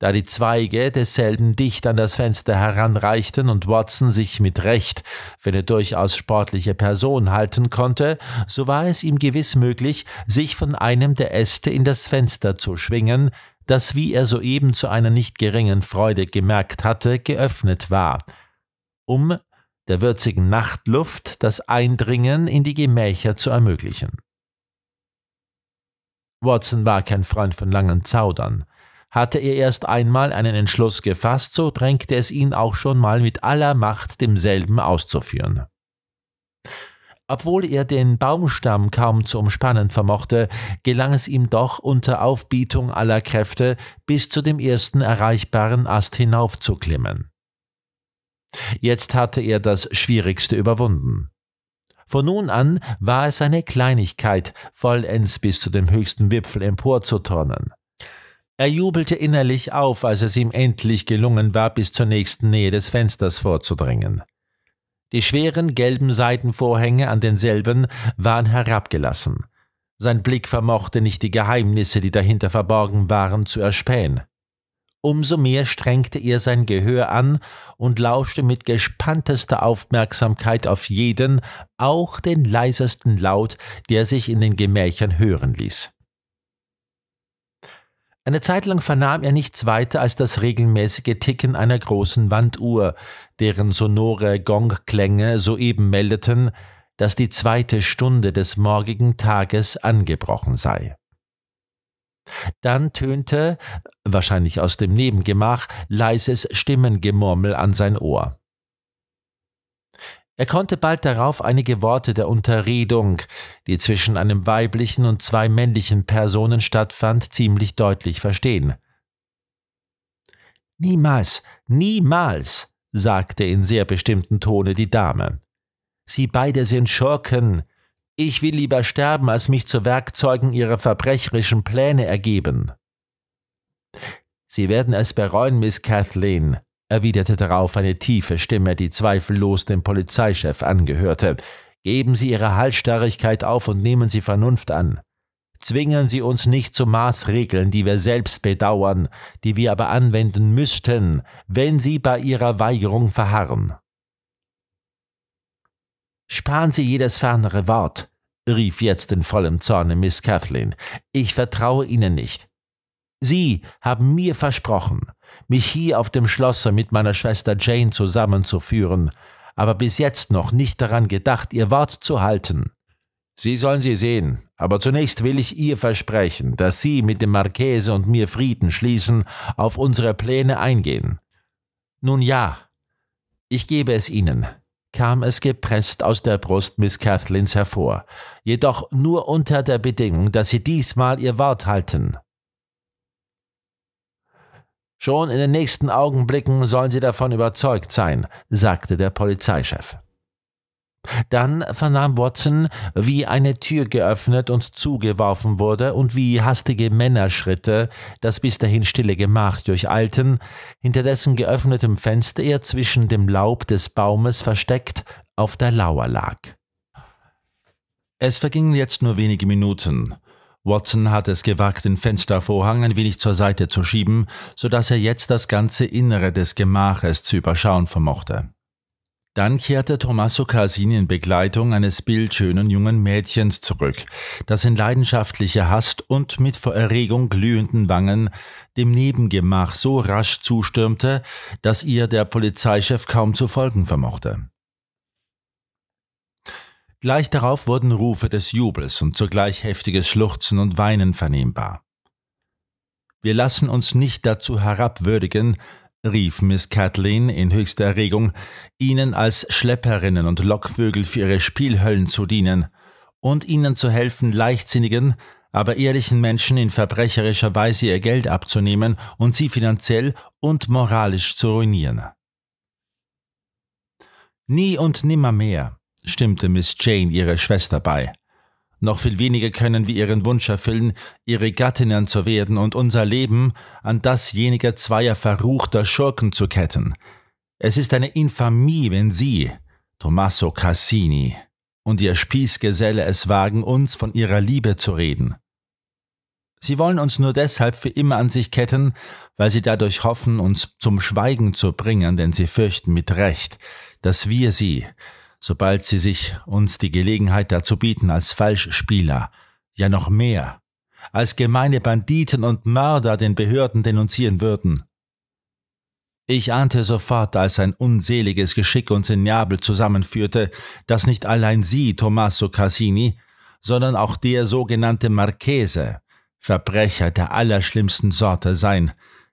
Da die Zweige desselben dicht an das Fenster heranreichten und Watson sich mit Recht für eine durchaus sportliche Person halten konnte, so war es ihm gewiss möglich, sich von einem der Äste in das Fenster zu schwingen, das, wie er soeben zu einer nicht geringen Freude gemerkt hatte, geöffnet war, um der würzigen Nachtluft das Eindringen in die Gemächer zu ermöglichen. Watson war kein Freund von langen Zaudern. Hatte er erst einmal einen Entschluss gefasst, so drängte es ihn auch schon mal mit aller Macht, demselben auszuführen. Obwohl er den Baumstamm kaum zu umspannen vermochte, gelang es ihm doch unter Aufbietung aller Kräfte bis zu dem ersten erreichbaren Ast hinaufzuklimmen. Jetzt hatte er das Schwierigste überwunden. Von nun an war es eine Kleinigkeit, vollends bis zu dem höchsten Wipfel emporzuturnen. Er jubelte innerlich auf, als es ihm endlich gelungen war, bis zur nächsten Nähe des Fensters vorzudringen. Die schweren gelben Seitenvorhänge an denselben waren herabgelassen. Sein Blick vermochte nicht die Geheimnisse, die dahinter verborgen waren, zu erspähen. Umso mehr strengte er sein Gehör an und lauschte mit gespanntester Aufmerksamkeit auf jeden, auch den leisesten Laut, der sich in den Gemächern hören ließ. Eine Zeit lang vernahm er nichts weiter als das regelmäßige Ticken einer großen Wanduhr, deren sonore Gongklänge soeben meldeten, dass die zweite Stunde des morgigen Tages angebrochen sei. Dann tönte, wahrscheinlich aus dem Nebengemach, leises Stimmengemurmel an sein Ohr. Er konnte bald darauf einige Worte der Unterredung, die zwischen einem weiblichen und zwei männlichen Personen stattfand, ziemlich deutlich verstehen. Niemals, niemals, sagte in sehr bestimmtem Tone die Dame. Sie beide sind Schurken, ich will lieber sterben, als mich zu Werkzeugen ihrer verbrecherischen Pläne ergeben. Sie werden es bereuen, Miss Kathleen, erwiderte darauf eine tiefe Stimme, die zweifellos dem Polizeichef angehörte. Geben Sie Ihre Halsstarrigkeit auf und nehmen Sie Vernunft an. Zwingen Sie uns nicht zu Maßregeln, die wir selbst bedauern, die wir aber anwenden müssten, wenn Sie bei Ihrer Weigerung verharren. Sparen Sie jedes fernere Wort, rief jetzt in vollem Zorne Miss Kathleen. Ich vertraue Ihnen nicht. Sie haben mir versprochen, mich hier auf dem Schlosse mit meiner Schwester Jane zusammenzuführen, aber bis jetzt noch nicht daran gedacht, Ihr Wort zu halten. Sie sollen sie sehen, aber zunächst will ich ihr versprechen, dass Sie mit dem Marchese und mir Frieden schließen, auf unsere Pläne eingehen. Nun ja, ich gebe es Ihnen kam es gepresst aus der Brust Miss Cathlins hervor, jedoch nur unter der Bedingung, dass sie diesmal ihr Wort halten. Schon in den nächsten Augenblicken sollen Sie davon überzeugt sein, sagte der Polizeichef. Dann vernahm Watson, wie eine Tür geöffnet und zugeworfen wurde und wie hastige Männerschritte das bis dahin stille Gemach durcheilten, hinter dessen geöffnetem Fenster er zwischen dem Laub des Baumes versteckt auf der Lauer lag. Es vergingen jetzt nur wenige Minuten. Watson hatte es gewagt, den Fenstervorhang ein wenig zur Seite zu schieben, so dass er jetzt das ganze Innere des Gemaches zu überschauen vermochte. Dann kehrte Tommaso Casini in Begleitung eines bildschönen jungen Mädchens zurück, das in leidenschaftlicher Hast und mit vor Erregung glühenden Wangen dem Nebengemach so rasch zustürmte, dass ihr der Polizeichef kaum zu folgen vermochte. Gleich darauf wurden Rufe des Jubels und zugleich heftiges Schluchzen und Weinen vernehmbar. Wir lassen uns nicht dazu herabwürdigen, rief Miss Kathleen in höchster Erregung, ihnen als Schlepperinnen und Lockvögel für ihre Spielhöllen zu dienen und ihnen zu helfen, leichtsinnigen, aber ehrlichen Menschen in verbrecherischer Weise ihr Geld abzunehmen und sie finanziell und moralisch zu ruinieren. Nie und nimmermehr, stimmte Miss Jane ihrer Schwester bei. Noch viel weniger können wir ihren Wunsch erfüllen, ihre Gattinnen zu werden und unser Leben an dasjenige zweier verruchter Schurken zu ketten. Es ist eine Infamie, wenn Sie, Tommaso Cassini, und Ihr Spießgeselle es wagen, uns von Ihrer Liebe zu reden. Sie wollen uns nur deshalb für immer an sich ketten, weil sie dadurch hoffen, uns zum Schweigen zu bringen, denn sie fürchten mit Recht, dass wir sie, sobald sie sich uns die Gelegenheit dazu bieten, als Falschspieler, ja noch mehr, als gemeine Banditen und Mörder den Behörden denunzieren würden. Ich ahnte sofort, als ein unseliges Geschick uns in Neapel zusammenführte, dass nicht allein sie, Tommaso Cassini, sondern auch der sogenannte Marchese, Verbrecher der allerschlimmsten Sorte sein,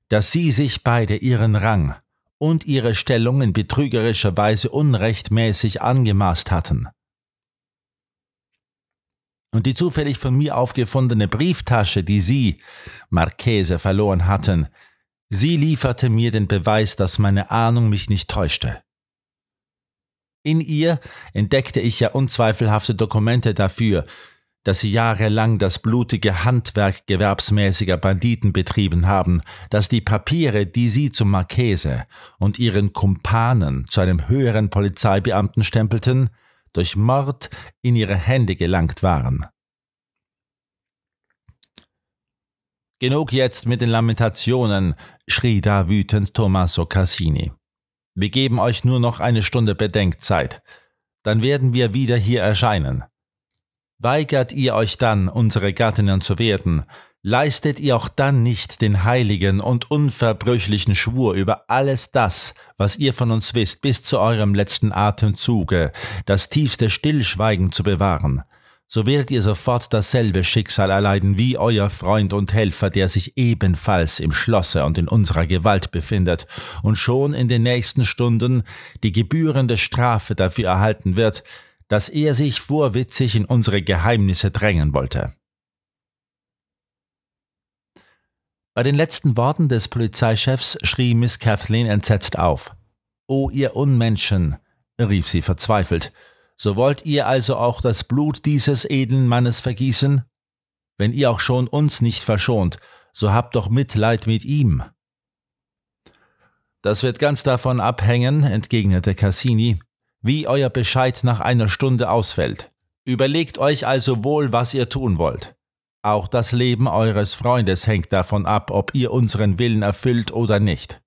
dass sie sich beide ihren Rang, und ihre Stellung in betrügerischer Weise unrechtmäßig angemaßt hatten. Und die zufällig von mir aufgefundene Brieftasche, die Sie, Marchese, verloren hatten, sie lieferte mir den Beweis, dass meine Ahnung mich nicht täuschte. In ihr entdeckte ich ja unzweifelhafte Dokumente dafür, dass sie jahrelang das blutige Handwerk gewerbsmäßiger Banditen betrieben haben, dass die Papiere, die sie zum Marchese und ihren Kumpanen zu einem höheren Polizeibeamten stempelten, durch Mord in ihre Hände gelangt waren. Genug jetzt mit den Lamentationen, schrie da wütend Tommaso Cassini. Wir geben euch nur noch eine Stunde Bedenkzeit. Dann werden wir wieder hier erscheinen. Weigert ihr euch dann, unsere Gattinnen zu werden, leistet ihr auch dann nicht den heiligen und unverbrüchlichen Schwur über alles das, was ihr von uns wisst, bis zu eurem letzten Atemzuge, das tiefste Stillschweigen zu bewahren, so werdet ihr sofort dasselbe Schicksal erleiden wie euer Freund und Helfer, der sich ebenfalls im Schlosse und in unserer Gewalt befindet und schon in den nächsten Stunden die gebührende Strafe dafür erhalten wird, dass er sich vorwitzig in unsere Geheimnisse drängen wollte. Bei den letzten Worten des Polizeichefs schrie Miss Kathleen entsetzt auf. O ihr Unmenschen, rief sie verzweifelt, so wollt ihr also auch das Blut dieses edlen Mannes vergießen? Wenn ihr auch schon uns nicht verschont, so habt doch Mitleid mit ihm. Das wird ganz davon abhängen, entgegnete Cassini, wie euer Bescheid nach einer Stunde ausfällt. Überlegt euch also wohl, was ihr tun wollt. Auch das Leben eures Freundes hängt davon ab, ob ihr unseren Willen erfüllt oder nicht.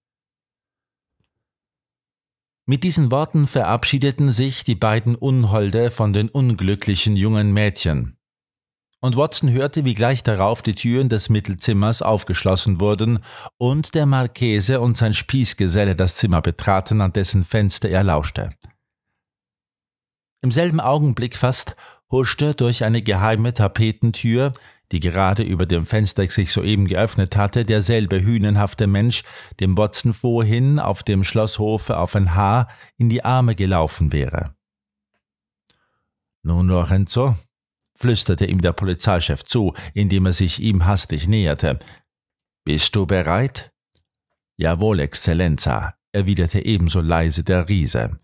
Mit diesen Worten verabschiedeten sich die beiden Unholde von den unglücklichen jungen Mädchen. Und Watson hörte, wie gleich darauf die Türen des Mittelzimmers aufgeschlossen wurden und der Marchese und sein Spießgeselle das Zimmer betraten, an dessen Fenster er lauschte. Im selben Augenblick fast huschte durch eine geheime Tapetentür, die gerade über dem Fenster sich soeben geöffnet hatte, derselbe hünenhafte Mensch, dem Watson vorhin auf dem Schlosshofe auf ein Haar in die Arme gelaufen wäre. Nun, Lorenzo, flüsterte ihm der Polizeichef zu, indem er sich ihm hastig näherte. Bist du bereit? Jawohl, Exzellenza, erwiderte ebenso leise der Riese.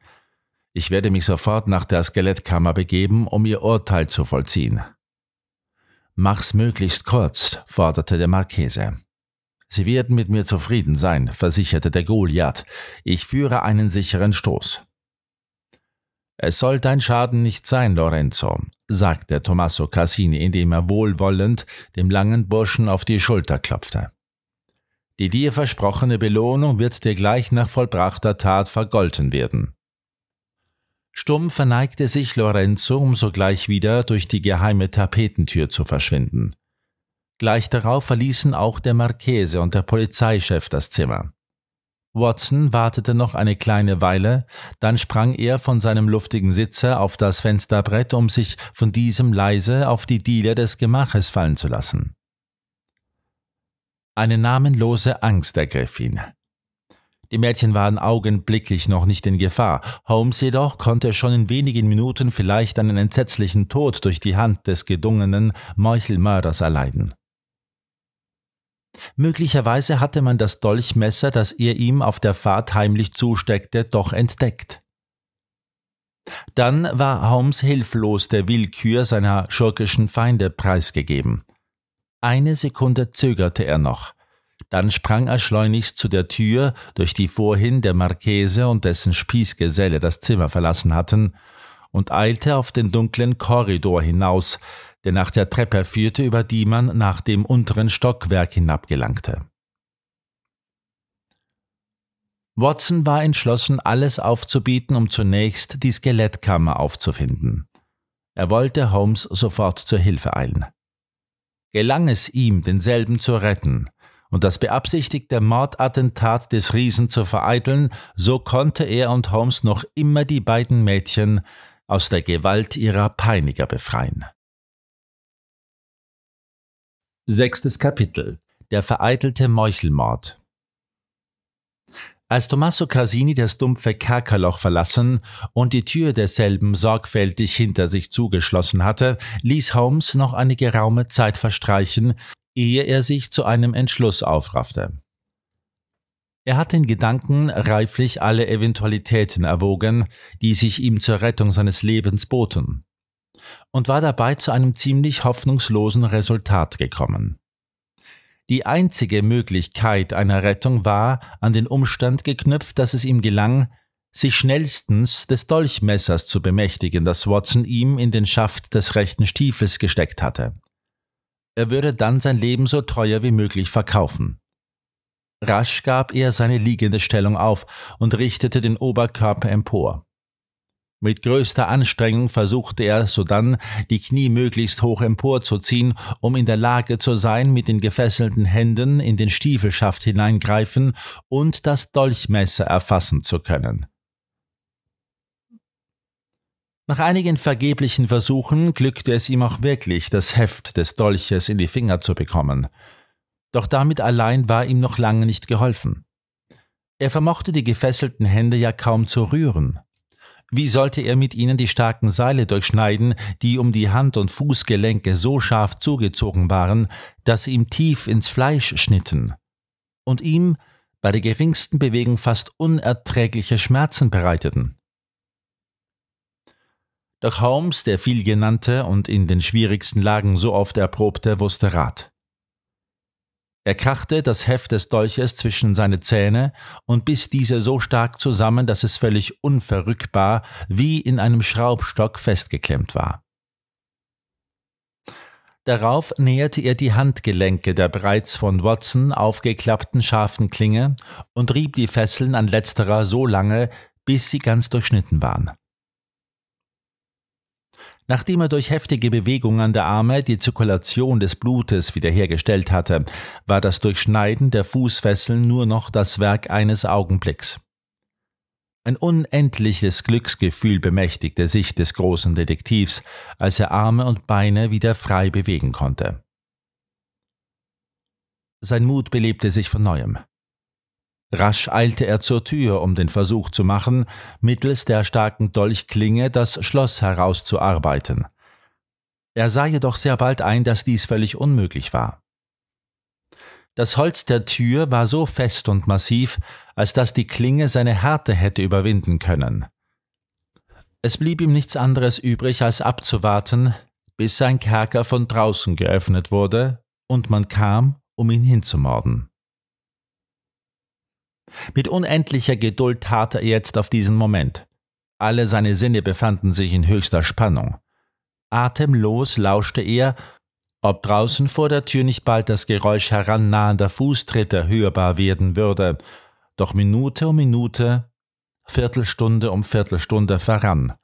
Ich werde mich sofort nach der Skelettkammer begeben, um ihr Urteil zu vollziehen. Mach's möglichst kurz, forderte der Marchese. Sie werden mit mir zufrieden sein, versicherte der Goliath. Ich führe einen sicheren Stoß. Es soll dein Schaden nicht sein, Lorenzo, sagte Tommaso Cassini, indem er wohlwollend dem langen Burschen auf die Schulter klopfte. Die dir versprochene Belohnung wird dir gleich nach vollbrachter Tat vergolten werden. Stumm verneigte sich Lorenzo, um sogleich wieder durch die geheime Tapetentür zu verschwinden. Gleich darauf verließen auch der Marchese und der Polizeichef das Zimmer. Watson wartete noch eine kleine Weile, dann sprang er von seinem luftigen Sitze auf das Fensterbrett, um sich von diesem leise auf die Diele des Gemaches fallen zu lassen. Eine namenlose Angst ergriff ihn. Die Mädchen waren augenblicklich noch nicht in Gefahr. Holmes jedoch konnte schon in wenigen Minuten vielleicht einen entsetzlichen Tod durch die Hand des gedungenen Meuchelmörders erleiden. Möglicherweise hatte man das Dolchmesser, das er ihm auf der Fahrt heimlich zusteckte, doch entdeckt. Dann war Holmes hilflos der Willkür seiner schurkischen Feinde preisgegeben. Eine Sekunde zögerte er noch – dann sprang er schleunigst zu der Tür, durch die vorhin der Marchese und dessen Spießgeselle das Zimmer verlassen hatten, und eilte auf den dunklen Korridor hinaus, der nach der Treppe führte, über die man nach dem unteren Stockwerk hinabgelangte. Watson war entschlossen, alles aufzubieten, um zunächst die Skelettkammer aufzufinden. Er wollte Holmes sofort zur Hilfe eilen. Gelang es ihm, denselben zu retten, und das beabsichtigte Mordattentat des Riesen zu vereiteln, so konnte er und Holmes noch immer die beiden Mädchen aus der Gewalt ihrer Peiniger befreien. Sechstes Kapitel Der vereitelte Meuchelmord als Tommaso Casini das dumpfe Kerkerloch verlassen und die Tür desselben sorgfältig hinter sich zugeschlossen hatte, ließ Holmes noch eine geraume Zeit verstreichen, ehe er sich zu einem Entschluss aufraffte. Er hat den Gedanken reiflich alle Eventualitäten erwogen, die sich ihm zur Rettung seines Lebens boten, und war dabei zu einem ziemlich hoffnungslosen Resultat gekommen. Die einzige Möglichkeit einer Rettung war an den Umstand geknüpft, dass es ihm gelang, sich schnellstens des Dolchmessers zu bemächtigen, das Watson ihm in den Schaft des rechten Stiefels gesteckt hatte. Er würde dann sein Leben so teuer wie möglich verkaufen. Rasch gab er seine liegende Stellung auf und richtete den Oberkörper empor. Mit größter Anstrengung versuchte er sodann, die Knie möglichst hoch emporzuziehen, um in der Lage zu sein, mit den gefesselten Händen in den Stiefelschaft hineingreifen und das Dolchmesser erfassen zu können. Nach einigen vergeblichen Versuchen glückte es ihm auch wirklich, das Heft des Dolches in die Finger zu bekommen. Doch damit allein war ihm noch lange nicht geholfen. Er vermochte die gefesselten Hände ja kaum zu rühren. Wie sollte er mit ihnen die starken Seile durchschneiden, die um die Hand- und Fußgelenke so scharf zugezogen waren, dass sie ihm tief ins Fleisch schnitten und ihm bei der geringsten Bewegung fast unerträgliche Schmerzen bereiteten? Doch Holmes, der vielgenannte und in den schwierigsten Lagen so oft erprobte, wusste Rat. Er krachte das Heft des Dolches zwischen seine Zähne und biss diese so stark zusammen, dass es völlig unverrückbar wie in einem Schraubstock festgeklemmt war. Darauf näherte er die Handgelenke der bereits von Watson aufgeklappten scharfen Klinge und rieb die Fesseln an letzterer so lange, bis sie ganz durchschnitten waren. Nachdem er durch heftige Bewegungen der Arme die Zirkulation des Blutes wiederhergestellt hatte, war das Durchschneiden der Fußfesseln nur noch das Werk eines Augenblicks. Ein unendliches Glücksgefühl bemächtigte sich des großen Detektivs, als er Arme und Beine wieder frei bewegen konnte. Sein Mut belebte sich von neuem. Rasch eilte er zur Tür, um den Versuch zu machen, mittels der starken Dolchklinge das Schloss herauszuarbeiten. Er sah jedoch sehr bald ein, dass dies völlig unmöglich war. Das Holz der Tür war so fest und massiv, als dass die Klinge seine Härte hätte überwinden können. Es blieb ihm nichts anderes übrig, als abzuwarten, bis sein Kerker von draußen geöffnet wurde und man kam, um ihn hinzumorden. Mit unendlicher Geduld harrte er jetzt auf diesen Moment. Alle seine Sinne befanden sich in höchster Spannung. Atemlos lauschte er, ob draußen vor der Tür nicht bald das Geräusch herannahender Fußtritte hörbar werden würde, doch Minute um Minute, Viertelstunde um Viertelstunde verrann,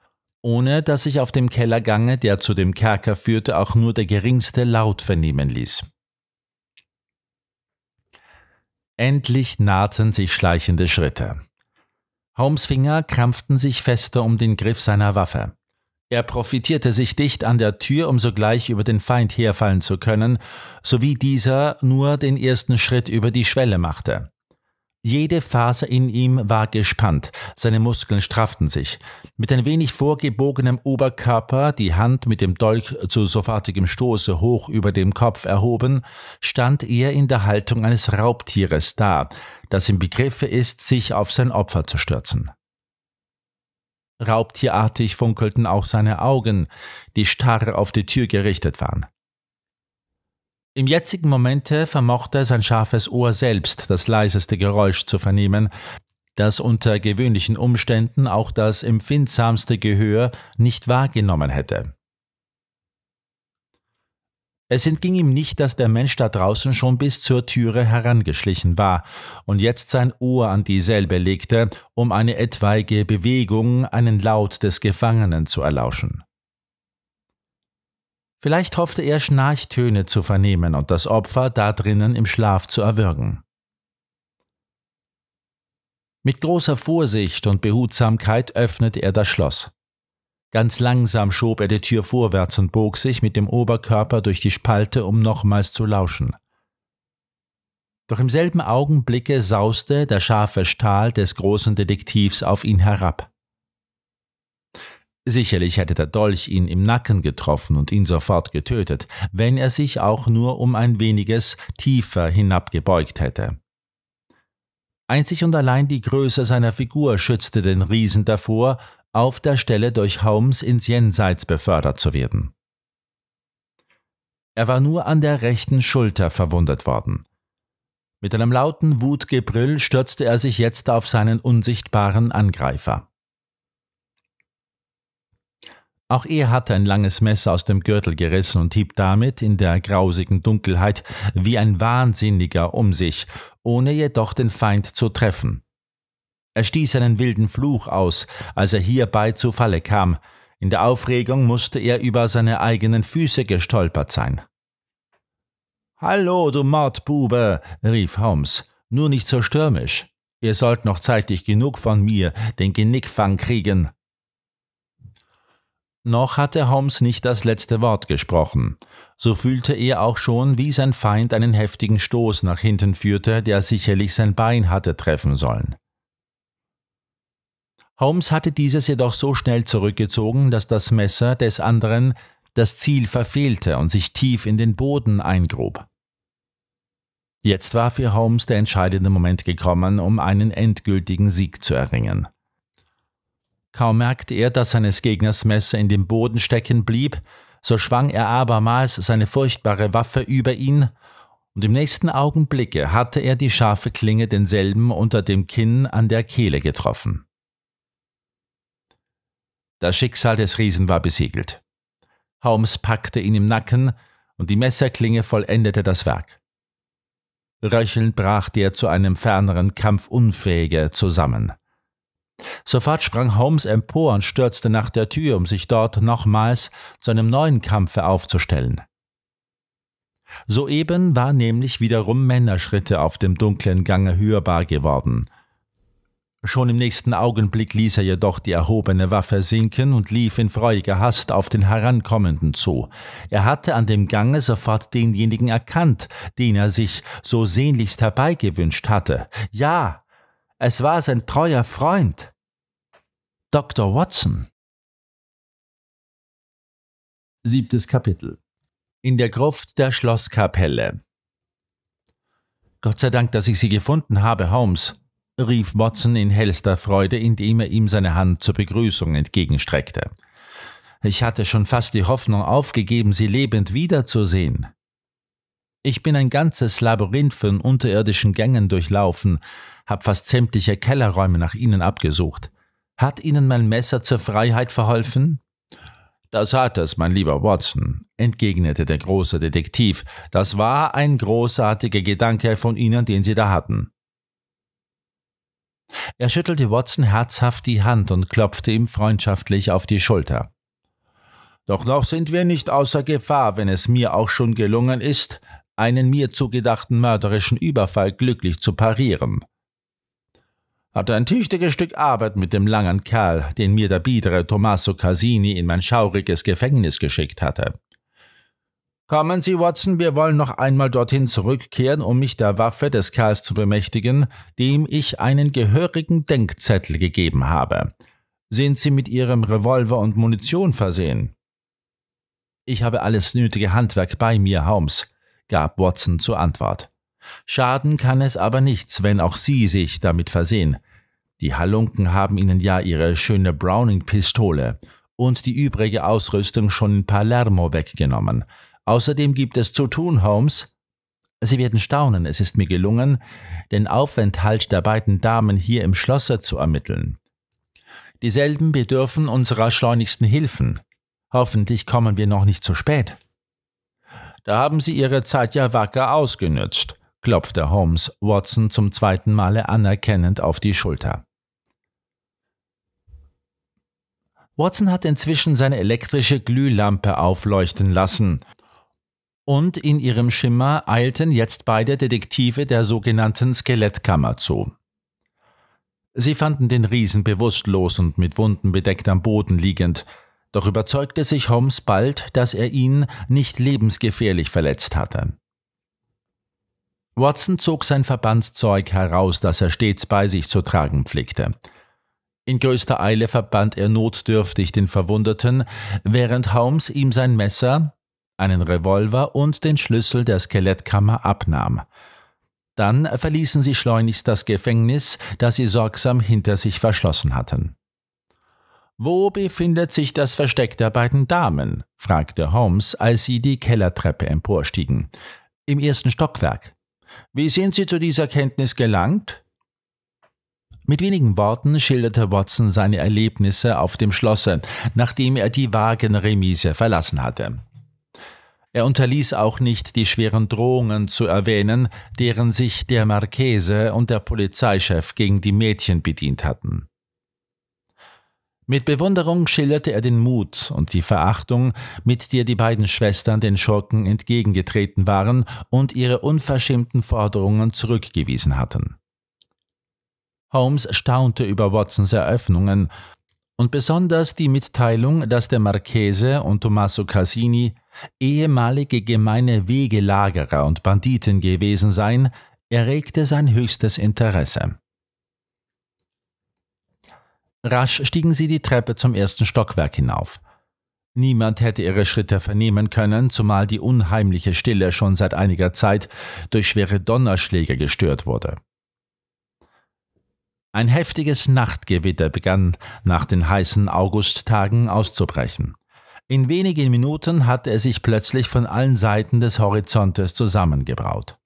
ohne dass sich auf dem Kellergange, der zu dem Kerker führte, auch nur der geringste Laut vernehmen ließ. Endlich nahten sich schleichende Schritte. Holmes Finger krampften sich fester um den Griff seiner Waffe. Er profitierte sich dicht an der Tür, um sogleich über den Feind herfallen zu können, sowie dieser nur den ersten Schritt über die Schwelle machte. Jede Faser in ihm war gespannt, seine Muskeln strafften sich. Mit ein wenig vorgebogenem Oberkörper, die Hand mit dem Dolch zu sofortigem Stoße hoch über dem Kopf erhoben, stand er in der Haltung eines Raubtieres da, das im Begriffe ist, sich auf sein Opfer zu stürzen. Raubtierartig funkelten auch seine Augen, die starr auf die Tür gerichtet waren. Im jetzigen Momente vermochte sein scharfes Ohr selbst das leiseste Geräusch zu vernehmen, das unter gewöhnlichen Umständen auch das empfindsamste Gehör nicht wahrgenommen hätte. Es entging ihm nicht, dass der Mensch da draußen schon bis zur Türe herangeschlichen war und jetzt sein Ohr an dieselbe legte, um eine etwaige Bewegung, einen Laut des Gefangenen zu erlauschen. Vielleicht hoffte er, Schnarchtöne zu vernehmen und das Opfer da drinnen im Schlaf zu erwürgen. Mit großer Vorsicht und Behutsamkeit öffnete er das Schloss. Ganz langsam schob er die Tür vorwärts und bog sich mit dem Oberkörper durch die Spalte, um nochmals zu lauschen. Doch im selben Augenblicke sauste der scharfe Stahl des großen Detektivs auf ihn herab. Sicherlich hätte der Dolch ihn im Nacken getroffen und ihn sofort getötet, wenn er sich auch nur um ein weniges tiefer hinabgebeugt hätte. Einzig und allein die Größe seiner Figur schützte den Riesen davor, auf der Stelle durch Holmes ins Jenseits befördert zu werden. Er war nur an der rechten Schulter verwundet worden. Mit einem lauten Wutgebrüll stürzte er sich jetzt auf seinen unsichtbaren Angreifer. Auch er hatte ein langes Messer aus dem Gürtel gerissen und hieb damit in der grausigen Dunkelheit wie ein Wahnsinniger um sich, ohne jedoch den Feind zu treffen. Er stieß einen wilden Fluch aus, als er hierbei zu Falle kam. In der Aufregung musste er über seine eigenen Füße gestolpert sein. Hallo, du Mordbube, rief Holmes, nur nicht so stürmisch. Ihr sollt noch zeitig genug von mir den Genickfang kriegen. Noch hatte Holmes nicht das letzte Wort gesprochen. So fühlte er auch schon, wie sein Feind einen heftigen Stoß nach hinten führte, der sicherlich sein Bein hatte treffen sollen. Holmes hatte dieses jedoch so schnell zurückgezogen, dass das Messer des anderen das Ziel verfehlte und sich tief in den Boden eingrub. Jetzt war für Holmes der entscheidende Moment gekommen, um einen endgültigen Sieg zu erringen. Kaum merkte er, dass seines Gegners Messer in dem Boden stecken blieb, so schwang er abermals seine furchtbare Waffe über ihn, und im nächsten Augenblicke hatte er die scharfe Klinge denselben unter dem Kinn an der Kehle getroffen. Das Schicksal des Riesen war besiegelt. Holmes packte ihn im Nacken, und die Messerklinge vollendete das Werk. Röchelnd brach der zu einem ferneren Kampf Unfähige zusammen. Sofort sprang Holmes empor und stürzte nach der Tür, um sich dort nochmals zu einem neuen Kampfe aufzustellen. Soeben war nämlich wiederum Männerschritte auf dem dunklen Gange hörbar geworden. Schon im nächsten Augenblick ließ er jedoch die erhobene Waffe sinken und lief in freudiger Hast auf den Herankommenden zu. Er hatte an dem Gange sofort denjenigen erkannt, den er sich so sehnlichst herbeigewünscht hatte. Ja, es war sein treuer Freund, Dr. Watson. Siebtes Kapitel In der Gruft der Schlosskapelle Gott sei Dank, dass ich sie gefunden habe, Holmes, rief Watson in hellster Freude, indem er ihm seine Hand zur Begrüßung entgegenstreckte. Ich hatte schon fast die Hoffnung aufgegeben, sie lebend wiederzusehen. Ich bin ein ganzes Labyrinth von unterirdischen Gängen durchlaufen, hab fast sämtliche Kellerräume nach ihnen abgesucht. Hat ihnen mein Messer zur Freiheit verholfen? Das hat es, mein lieber Watson, entgegnete der große Detektiv. Das war ein großartiger Gedanke von Ihnen, den Sie da hatten. Er schüttelte Watson herzhaft die Hand und klopfte ihm freundschaftlich auf die Schulter. Doch noch sind wir nicht außer Gefahr, wenn es mir auch schon gelungen ist, einen mir zugedachten mörderischen Überfall glücklich zu parieren. Hatte ein tüchtiges Stück Arbeit mit dem langen Kerl, den mir der biedere Tommaso Casini in mein schauriges Gefängnis geschickt hatte. Kommen Sie, Watson, wir wollen noch einmal dorthin zurückkehren, um mich der Waffe des Kerls zu bemächtigen, dem ich einen gehörigen Denkzettel gegeben habe. Sind Sie mit Ihrem Revolver und Munition versehen? Ich habe alles nötige Handwerk bei mir, Holmes gab Watson zur Antwort. Schaden kann es aber nichts, wenn auch Sie sich damit versehen. Die Halunken haben Ihnen ja Ihre schöne Browning-Pistole und die übrige Ausrüstung schon in Palermo weggenommen. Außerdem gibt es zu tun, Holmes. Sie werden staunen, es ist mir gelungen, den Aufenthalt der beiden Damen hier im Schlosse zu ermitteln. Dieselben bedürfen unserer schleunigsten Hilfen. Hoffentlich kommen wir noch nicht zu spät. Da haben Sie Ihre Zeit ja wacker ausgenützt, klopfte Holmes Watson zum zweiten Male anerkennend auf die Schulter. Watson hat inzwischen seine elektrische Glühlampe aufleuchten lassen, und in ihrem Schimmer eilten jetzt beide Detektive der sogenannten Skelettkammer zu. Sie fanden den Riesen bewusstlos und mit Wunden bedeckt am Boden liegend, doch überzeugte sich Holmes bald, dass er ihn nicht lebensgefährlich verletzt hatte. Watson zog sein Verbandszeug heraus, das er stets bei sich zu tragen pflegte. In größter Eile verband er notdürftig den Verwundeten, während Holmes ihm sein Messer, einen Revolver und den Schlüssel der Skelettkammer abnahm. Dann verließen sie schleunigst das Gefängnis, das sie sorgsam hinter sich verschlossen hatten. Wo befindet sich das Versteck der beiden Damen? fragte Holmes, als sie die Kellertreppe emporstiegen. Im ersten Stockwerk. Wie sind Sie zu dieser Kenntnis gelangt? Mit wenigen Worten schilderte Watson seine Erlebnisse auf dem Schlosse, nachdem er die Wagenremise verlassen hatte. Er unterließ auch nicht, die schweren Drohungen zu erwähnen, deren sich der Marchese und der Polizeichef gegen die Mädchen bedient hatten. Mit Bewunderung schilderte er den Mut und die Verachtung, mit der die beiden Schwestern den Schurken entgegengetreten waren und ihre unverschämten Forderungen zurückgewiesen hatten. Holmes staunte über Watsons Eröffnungen und besonders die Mitteilung, dass der Marchese und Tommaso Cassini ehemalige gemeine Wegelagerer und Banditen gewesen seien, erregte sein höchstes Interesse. Rasch stiegen sie die Treppe zum ersten Stockwerk hinauf. Niemand hätte ihre Schritte vernehmen können, zumal die unheimliche Stille schon seit einiger Zeit durch schwere Donnerschläge gestört wurde. Ein heftiges Nachtgewitter begann nach den heißen Augusttagen auszubrechen. In wenigen Minuten hatte es sich plötzlich von allen Seiten des Horizontes zusammengebraut.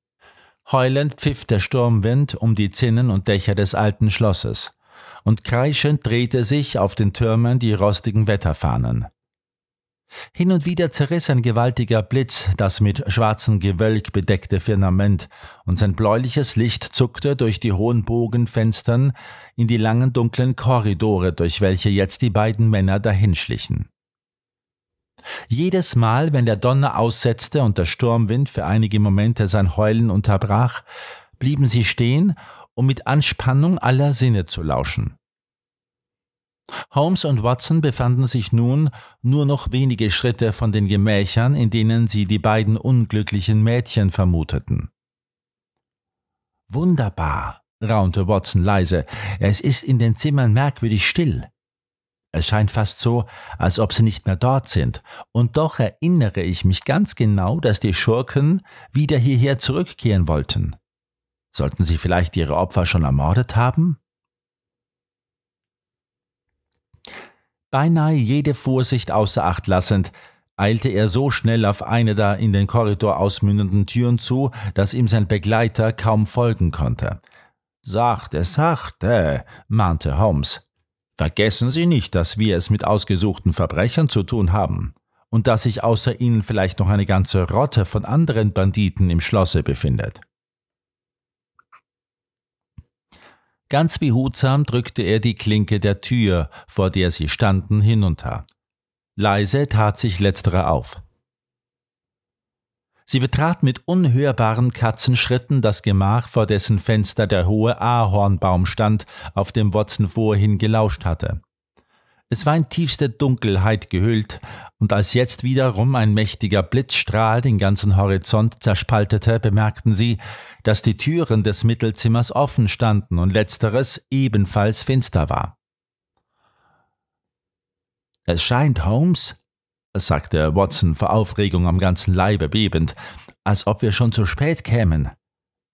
Heulend pfiff der Sturmwind um die Zinnen und Dächer des alten Schlosses und kreischend drehte sich auf den Türmen die rostigen Wetterfahnen. Hin und wieder zerriss ein gewaltiger Blitz das mit schwarzem Gewölk bedeckte Firmament, und sein bläuliches Licht zuckte durch die hohen Bogenfenstern in die langen dunklen Korridore, durch welche jetzt die beiden Männer dahinschlichen. Jedes Mal, wenn der Donner aussetzte und der Sturmwind für einige Momente sein Heulen unterbrach, blieben sie stehen um mit Anspannung aller Sinne zu lauschen. Holmes und Watson befanden sich nun nur noch wenige Schritte von den Gemächern, in denen sie die beiden unglücklichen Mädchen vermuteten. Wunderbar, raunte Watson leise, es ist in den Zimmern merkwürdig still. Es scheint fast so, als ob sie nicht mehr dort sind, und doch erinnere ich mich ganz genau, dass die Schurken wieder hierher zurückkehren wollten. Sollten sie vielleicht ihre Opfer schon ermordet haben? Beinahe jede Vorsicht außer Acht lassend, eilte er so schnell auf eine der in den Korridor ausmündenden Türen zu, dass ihm sein Begleiter kaum folgen konnte. Sachte, sachte, mahnte Holmes. Vergessen Sie nicht, dass wir es mit ausgesuchten Verbrechern zu tun haben und dass sich außer Ihnen vielleicht noch eine ganze Rotte von anderen Banditen im Schlosse befindet. Ganz behutsam drückte er die Klinke der Tür, vor der sie standen, hinunter. Leise tat sich letzterer auf. Sie betrat mit unhörbaren Katzenschritten das Gemach, vor dessen Fenster der hohe Ahornbaum stand, auf dem Watson vorhin gelauscht hatte. Es war in tiefste Dunkelheit gehüllt, und als jetzt wiederum ein mächtiger Blitzstrahl den ganzen Horizont zerspaltete, bemerkten sie, dass die Türen des Mittelzimmers offen standen und letzteres ebenfalls finster war. Es scheint, Holmes, sagte Watson vor Aufregung am ganzen Leibe bebend, als ob wir schon zu spät kämen.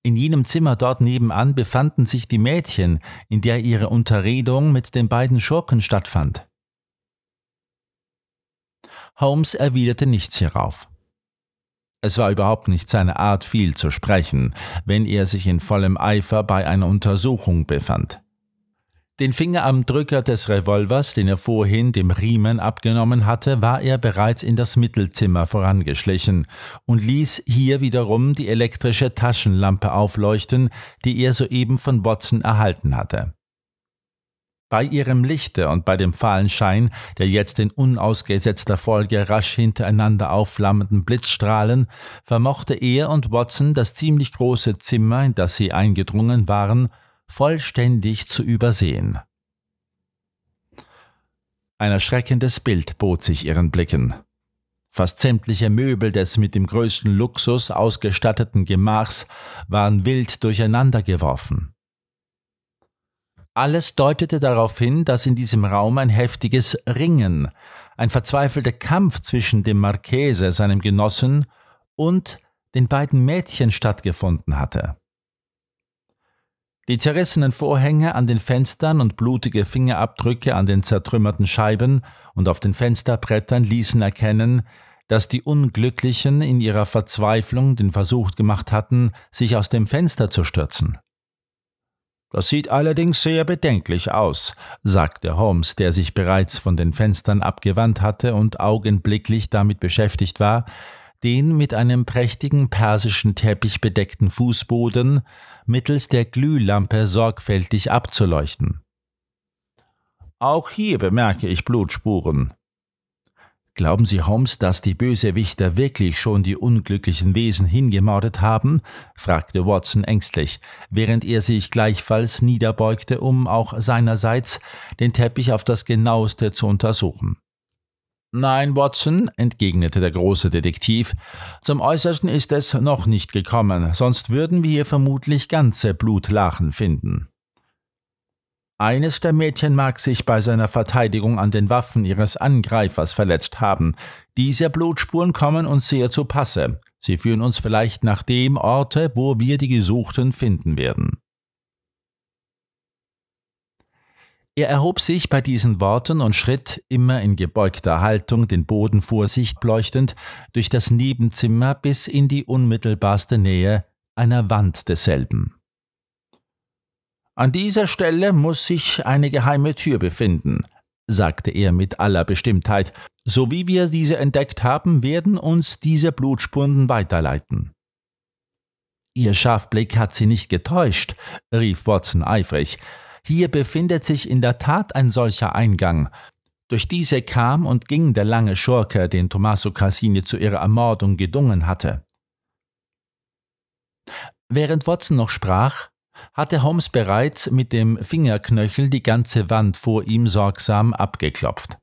In jenem Zimmer dort nebenan befanden sich die Mädchen, in der ihre Unterredung mit den beiden Schurken stattfand. Holmes erwiderte nichts hierauf. Es war überhaupt nicht seine Art, viel zu sprechen, wenn er sich in vollem Eifer bei einer Untersuchung befand. Den Finger am Drücker des Revolvers, den er vorhin dem Riemen abgenommen hatte, war er bereits in das Mittelzimmer vorangeschlichen und ließ hier wiederum die elektrische Taschenlampe aufleuchten, die er soeben von Watson erhalten hatte. Bei ihrem Lichte und bei dem fahlen Schein, der jetzt in unausgesetzter Folge rasch hintereinander aufflammenden Blitzstrahlen, vermochte er und Watson das ziemlich große Zimmer, in das sie eingedrungen waren, vollständig zu übersehen. Ein erschreckendes Bild bot sich ihren Blicken. Fast sämtliche Möbel des mit dem größten Luxus ausgestatteten Gemachs waren wild durcheinandergeworfen. Alles deutete darauf hin, dass in diesem Raum ein heftiges Ringen, ein verzweifelter Kampf zwischen dem Marchese, seinem Genossen, und den beiden Mädchen stattgefunden hatte. Die zerrissenen Vorhänge an den Fenstern und blutige Fingerabdrücke an den zertrümmerten Scheiben und auf den Fensterbrettern ließen erkennen, dass die Unglücklichen in ihrer Verzweiflung den Versuch gemacht hatten, sich aus dem Fenster zu stürzen. Das sieht allerdings sehr bedenklich aus, sagte Holmes, der sich bereits von den Fenstern abgewandt hatte und augenblicklich damit beschäftigt war, den mit einem prächtigen persischen Teppich bedeckten Fußboden mittels der Glühlampe sorgfältig abzuleuchten. Auch hier bemerke ich Blutspuren. Glauben Sie, Holmes, dass die Bösewichter wirklich schon die unglücklichen Wesen hingemordet haben? fragte Watson ängstlich, während er sich gleichfalls niederbeugte, um auch seinerseits den Teppich auf das genaueste zu untersuchen. Nein, Watson, entgegnete der große Detektiv, zum Äußersten ist es noch nicht gekommen, sonst würden wir hier vermutlich ganze Blutlachen finden. Eines der Mädchen mag sich bei seiner Verteidigung an den Waffen ihres Angreifers verletzt haben. Diese Blutspuren kommen uns sehr zu Passe. Sie führen uns vielleicht nach dem Orte, wo wir die Gesuchten finden werden. Er erhob sich bei diesen Worten und schritt, immer in gebeugter Haltung, den Boden vor sich leuchtend, durch das Nebenzimmer bis in die unmittelbarste Nähe einer Wand desselben. An dieser Stelle muss sich eine geheime Tür befinden, sagte er mit aller Bestimmtheit. So wie wir diese entdeckt haben, werden uns diese Blutspuren weiterleiten. Ihr Scharfblick hat sie nicht getäuscht, rief Watson eifrig. Hier befindet sich in der Tat ein solcher Eingang. Durch diese kam und ging der lange Schurke, den Tommaso Cassini zu ihrer Ermordung gedungen hatte. Während Watson noch sprach, hatte Holmes bereits mit dem Fingerknöchel die ganze Wand vor ihm sorgsam abgeklopft.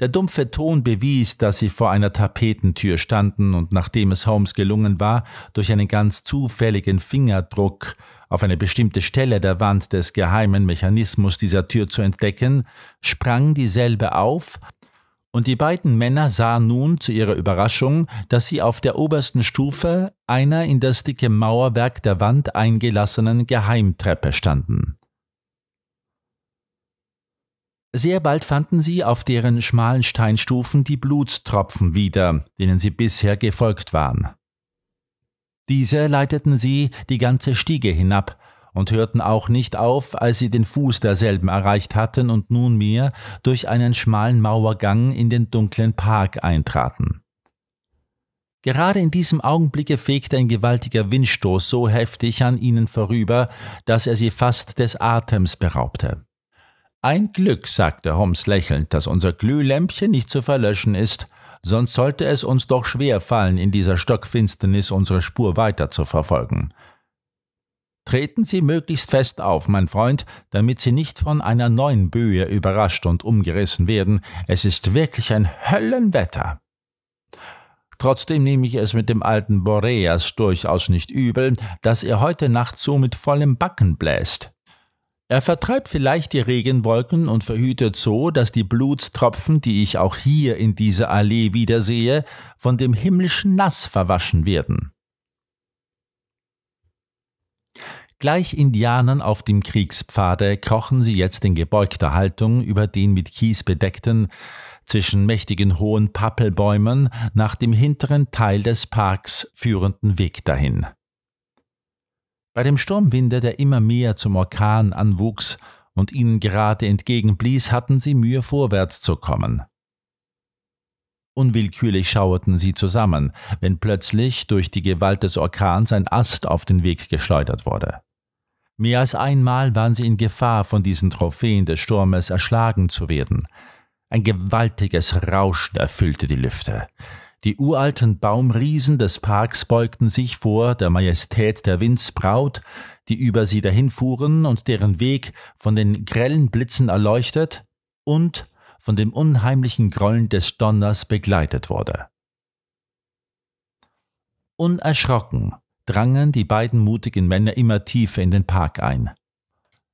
Der dumpfe Ton bewies, dass sie vor einer Tapetentür standen, und nachdem es Holmes gelungen war, durch einen ganz zufälligen Fingerdruck auf eine bestimmte Stelle der Wand des geheimen Mechanismus dieser Tür zu entdecken, sprang dieselbe auf und die beiden Männer sahen nun zu ihrer Überraschung, dass sie auf der obersten Stufe einer in das dicke Mauerwerk der Wand eingelassenen Geheimtreppe standen. Sehr bald fanden sie auf deren schmalen Steinstufen die Blutstropfen wieder, denen sie bisher gefolgt waren. Diese leiteten sie die ganze Stiege hinab, und hörten auch nicht auf, als sie den Fuß derselben erreicht hatten und nunmehr durch einen schmalen Mauergang in den dunklen Park eintraten. Gerade in diesem Augenblicke fegte ein gewaltiger Windstoß so heftig an ihnen vorüber, dass er sie fast des Atems beraubte. Ein Glück, sagte Holmes lächelnd, dass unser Glühlämpchen nicht zu verlöschen ist, sonst sollte es uns doch schwer fallen, in dieser Stockfinsternis unsere Spur weiter zu verfolgen. Treten Sie möglichst fest auf, mein Freund, damit Sie nicht von einer neuen Böe überrascht und umgerissen werden. Es ist wirklich ein Höllenwetter. Trotzdem nehme ich es mit dem alten Boreas durchaus nicht übel, dass er heute Nacht so mit vollem Backen bläst. Er vertreibt vielleicht die Regenwolken und verhütet so, dass die Blutstropfen, die ich auch hier in dieser Allee wiedersehe, von dem himmlischen Nass verwaschen werden. Gleich Indianern auf dem Kriegspfade krochen sie jetzt in gebeugter Haltung über den mit Kies bedeckten, zwischen mächtigen hohen Pappelbäumen nach dem hinteren Teil des Parks führenden Weg dahin. Bei dem Sturmwinde, der immer mehr zum Orkan anwuchs und ihnen gerade entgegenblies, hatten sie Mühe, vorwärts zu kommen. Unwillkürlich schauerten sie zusammen, wenn plötzlich durch die Gewalt des Orkans ein Ast auf den Weg geschleudert wurde. Mehr als einmal waren sie in Gefahr, von diesen Trophäen des Sturmes erschlagen zu werden. Ein gewaltiges Rauschen erfüllte die Lüfte. Die uralten Baumriesen des Parks beugten sich vor der Majestät der Windsbraut, die über sie dahinfuhren und deren Weg von den grellen Blitzen erleuchtet und von dem unheimlichen Grollen des Donners begleitet wurde. Unerschrocken drangen die beiden mutigen Männer immer tiefer in den Park ein.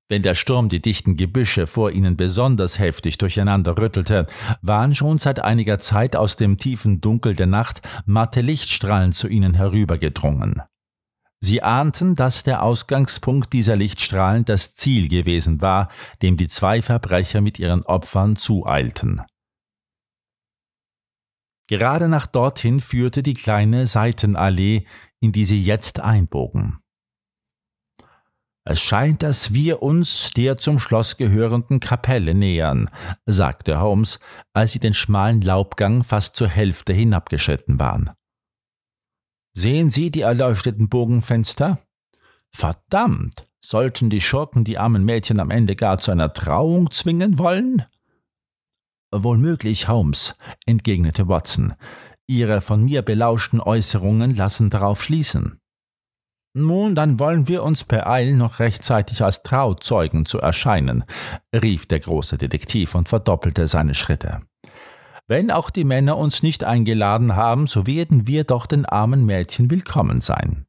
Wenn der Sturm die dichten Gebüsche vor ihnen besonders heftig durcheinander rüttelte, waren schon seit einiger Zeit aus dem tiefen Dunkel der Nacht matte Lichtstrahlen zu ihnen herübergedrungen. Sie ahnten, dass der Ausgangspunkt dieser Lichtstrahlen das Ziel gewesen war, dem die zwei Verbrecher mit ihren Opfern zueilten. Gerade nach dorthin führte die kleine Seitenallee, in die sie jetzt einbogen. Es scheint, dass wir uns der zum Schloss gehörenden Kapelle nähern, sagte Holmes, als sie den schmalen Laubgang fast zur Hälfte hinabgeschritten waren. Sehen Sie die erleuchteten Bogenfenster? Verdammt, sollten die Schurken die armen Mädchen am Ende gar zu einer Trauung zwingen wollen? Wohl möglich, Holmes, entgegnete Watson. Ihre von mir belauschten Äußerungen lassen darauf schließen. Nun, dann wollen wir uns beeilen, noch rechtzeitig als Trauzeugen zu erscheinen, rief der große Detektiv und verdoppelte seine Schritte. Wenn auch die Männer uns nicht eingeladen haben, so werden wir doch den armen Mädchen willkommen sein.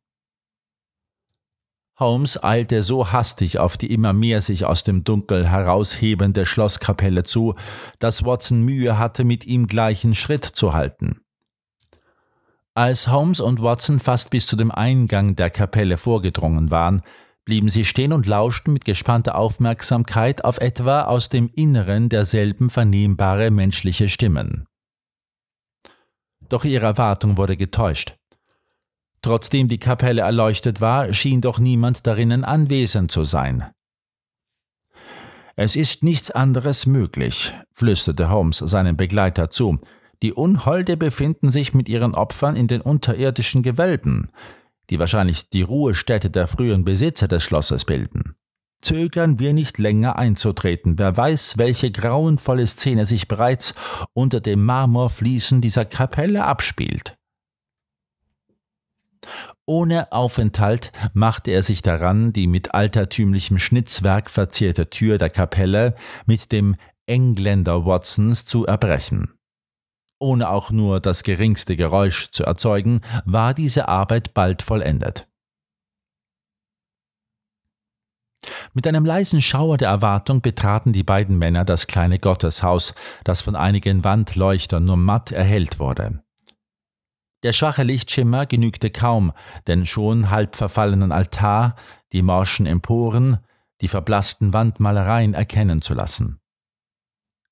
Holmes eilte so hastig auf die immer mehr sich aus dem Dunkel heraushebende Schlosskapelle zu, dass Watson Mühe hatte, mit ihm gleichen Schritt zu halten. Als Holmes und Watson fast bis zu dem Eingang der Kapelle vorgedrungen waren, blieben sie stehen und lauschten mit gespannter Aufmerksamkeit auf etwa aus dem Inneren derselben vernehmbare menschliche Stimmen. Doch ihre Erwartung wurde getäuscht. Trotzdem die Kapelle erleuchtet war, schien doch niemand darinnen anwesend zu sein. Es ist nichts anderes möglich, flüsterte Holmes seinem Begleiter zu, die Unholde befinden sich mit ihren Opfern in den unterirdischen Gewölben, die wahrscheinlich die Ruhestätte der frühen Besitzer des Schlosses bilden. Zögern wir nicht länger einzutreten, wer weiß, welche grauenvolle Szene sich bereits unter dem Marmorfliesen dieser Kapelle abspielt. Ohne Aufenthalt machte er sich daran, die mit altertümlichem Schnitzwerk verzierte Tür der Kapelle mit dem Engländer Watsons zu erbrechen. Ohne auch nur das geringste Geräusch zu erzeugen, war diese Arbeit bald vollendet. Mit einem leisen Schauer der Erwartung betraten die beiden Männer das kleine Gotteshaus, das von einigen Wandleuchtern nur matt erhellt wurde. Der schwache Lichtschimmer genügte kaum, den schon halb verfallenen Altar, die morschen Emporen, die verblassten Wandmalereien erkennen zu lassen.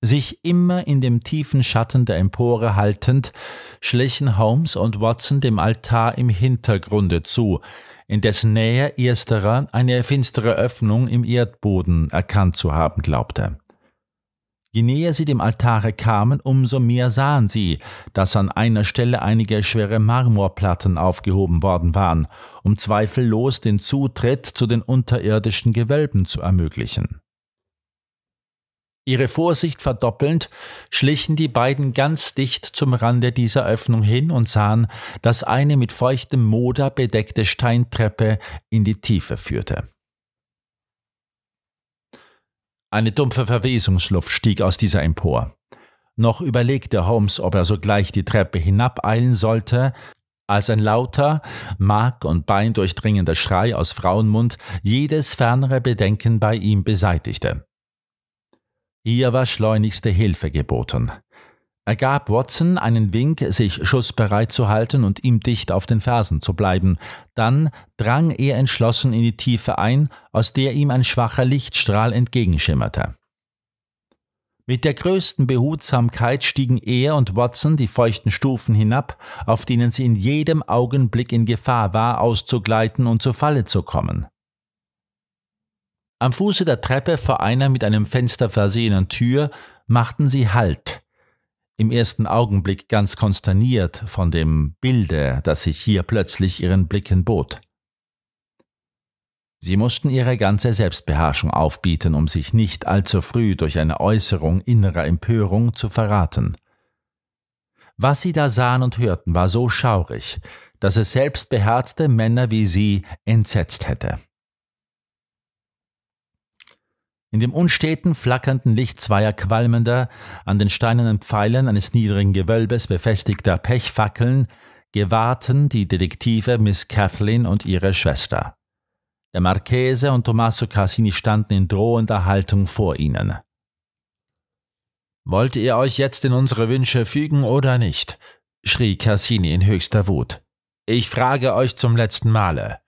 Sich immer in dem tiefen Schatten der Empore haltend, schlichen Holmes und Watson dem Altar im Hintergrunde zu, in dessen Nähe ersterer eine finstere Öffnung im Erdboden erkannt zu haben glaubte. Je näher sie dem Altare kamen, umso mehr sahen sie, dass an einer Stelle einige schwere Marmorplatten aufgehoben worden waren, um zweifellos den Zutritt zu den unterirdischen Gewölben zu ermöglichen. Ihre Vorsicht verdoppelnd, schlichen die beiden ganz dicht zum Rande dieser Öffnung hin und sahen, dass eine mit feuchtem Moder bedeckte Steintreppe in die Tiefe führte. Eine dumpfe Verwesungsluft stieg aus dieser empor. Noch überlegte Holmes, ob er sogleich die Treppe hinabeilen sollte, als ein lauter, mark- und beindurchdringender Schrei aus Frauenmund jedes fernere Bedenken bei ihm beseitigte. Ihr war schleunigste Hilfe geboten. Er gab Watson einen Wink, sich schussbereit zu halten und ihm dicht auf den Fersen zu bleiben. Dann drang er entschlossen in die Tiefe ein, aus der ihm ein schwacher Lichtstrahl entgegenschimmerte. Mit der größten Behutsamkeit stiegen er und Watson die feuchten Stufen hinab, auf denen sie in jedem Augenblick in Gefahr war, auszugleiten und zur Falle zu kommen. Am Fuße der Treppe vor einer mit einem Fenster versehenen Tür machten sie Halt. Im ersten Augenblick ganz konsterniert von dem Bilde, das sich hier plötzlich ihren Blicken bot. Sie mussten ihre ganze Selbstbeherrschung aufbieten, um sich nicht allzu früh durch eine Äußerung innerer Empörung zu verraten. Was sie da sahen und hörten, war so schaurig, dass es selbst beherzte Männer wie sie entsetzt hätte. In dem unsteten, flackernden Licht zweier qualmender, an den steinernen Pfeilen eines niedrigen Gewölbes befestigter Pechfackeln gewahrten die Detektive Miss Kathleen und ihre Schwester. Der Marchese und Tommaso Cassini standen in drohender Haltung vor ihnen. Wollt ihr euch jetzt in unsere Wünsche fügen oder nicht? schrie Cassini in höchster Wut. Ich frage euch zum letzten Male.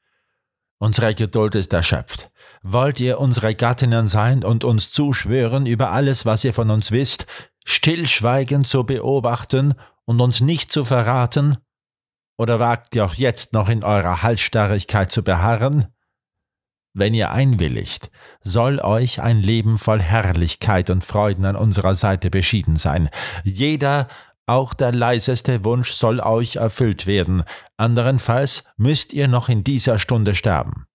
Unsere Geduld ist erschöpft wollt ihr unsere Gattinnen sein und uns zuschwören, über alles, was ihr von uns wisst, stillschweigend zu beobachten und uns nicht zu verraten? Oder wagt ihr auch jetzt noch in eurer Halsstarrigkeit zu beharren? Wenn ihr einwilligt, soll euch ein Leben voll Herrlichkeit und Freuden an unserer Seite beschieden sein. Jeder, auch der leiseste Wunsch soll euch erfüllt werden, anderenfalls müsst ihr noch in dieser Stunde sterben.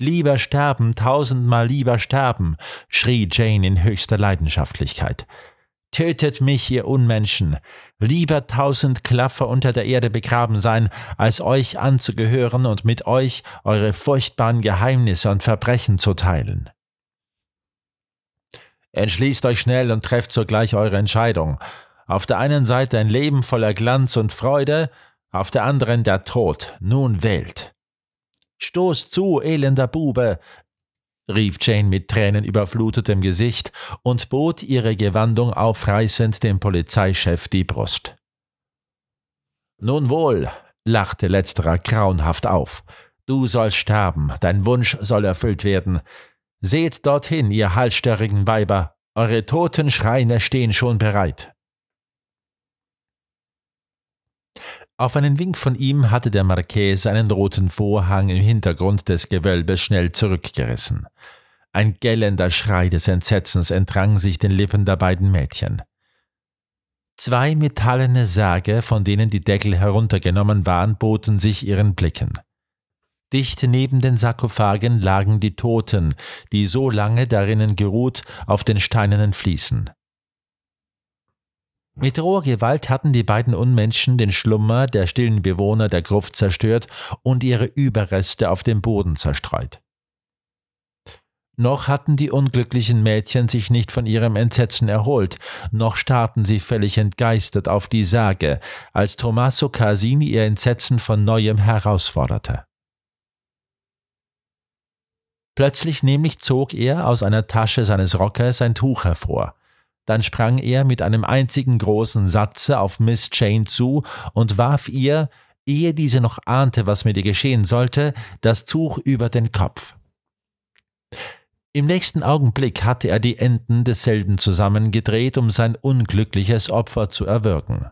Lieber sterben, tausendmal lieber sterben, schrie Jane in höchster Leidenschaftlichkeit. Tötet mich, ihr Unmenschen! Lieber tausend Klaffer unter der Erde begraben sein, als euch anzugehören und mit euch eure furchtbaren Geheimnisse und Verbrechen zu teilen. Entschließt euch schnell und trefft sogleich eure Entscheidung. Auf der einen Seite ein Leben voller Glanz und Freude, auf der anderen der Tod. Nun wählt. Stoß zu, elender Bube! rief Jane mit Tränen überflutetem Gesicht und bot ihre Gewandung aufreißend dem Polizeichef die Brust. Nun wohl, lachte letzterer grauenhaft auf. Du sollst sterben, dein Wunsch soll erfüllt werden. Seht dorthin, ihr halsstörrigen Weiber, eure toten Schreine stehen schon bereit. Auf einen Wink von ihm hatte der Marquess einen roten Vorhang im Hintergrund des Gewölbes schnell zurückgerissen. Ein gellender Schrei des Entsetzens entrang sich den Lippen der beiden Mädchen. Zwei metallene Särge, von denen die Deckel heruntergenommen waren, boten sich ihren Blicken. Dicht neben den Sarkophagen lagen die Toten, die so lange darinnen geruht auf den steinernen Fliesen. Mit roher Gewalt hatten die beiden Unmenschen den Schlummer der stillen Bewohner der Gruft zerstört und ihre Überreste auf dem Boden zerstreut. Noch hatten die unglücklichen Mädchen sich nicht von ihrem Entsetzen erholt, noch starrten sie völlig entgeistert auf die Sage, als Tommaso Casini ihr Entsetzen von neuem herausforderte. Plötzlich nämlich zog er aus einer Tasche seines Rockers ein Tuch hervor. Dann sprang er mit einem einzigen großen Satze auf Miss Jane zu und warf ihr, ehe diese noch ahnte, was mit ihr geschehen sollte, das Tuch über den Kopf. Im nächsten Augenblick hatte er die Enden desselben zusammengedreht, um sein unglückliches Opfer zu erwürgen.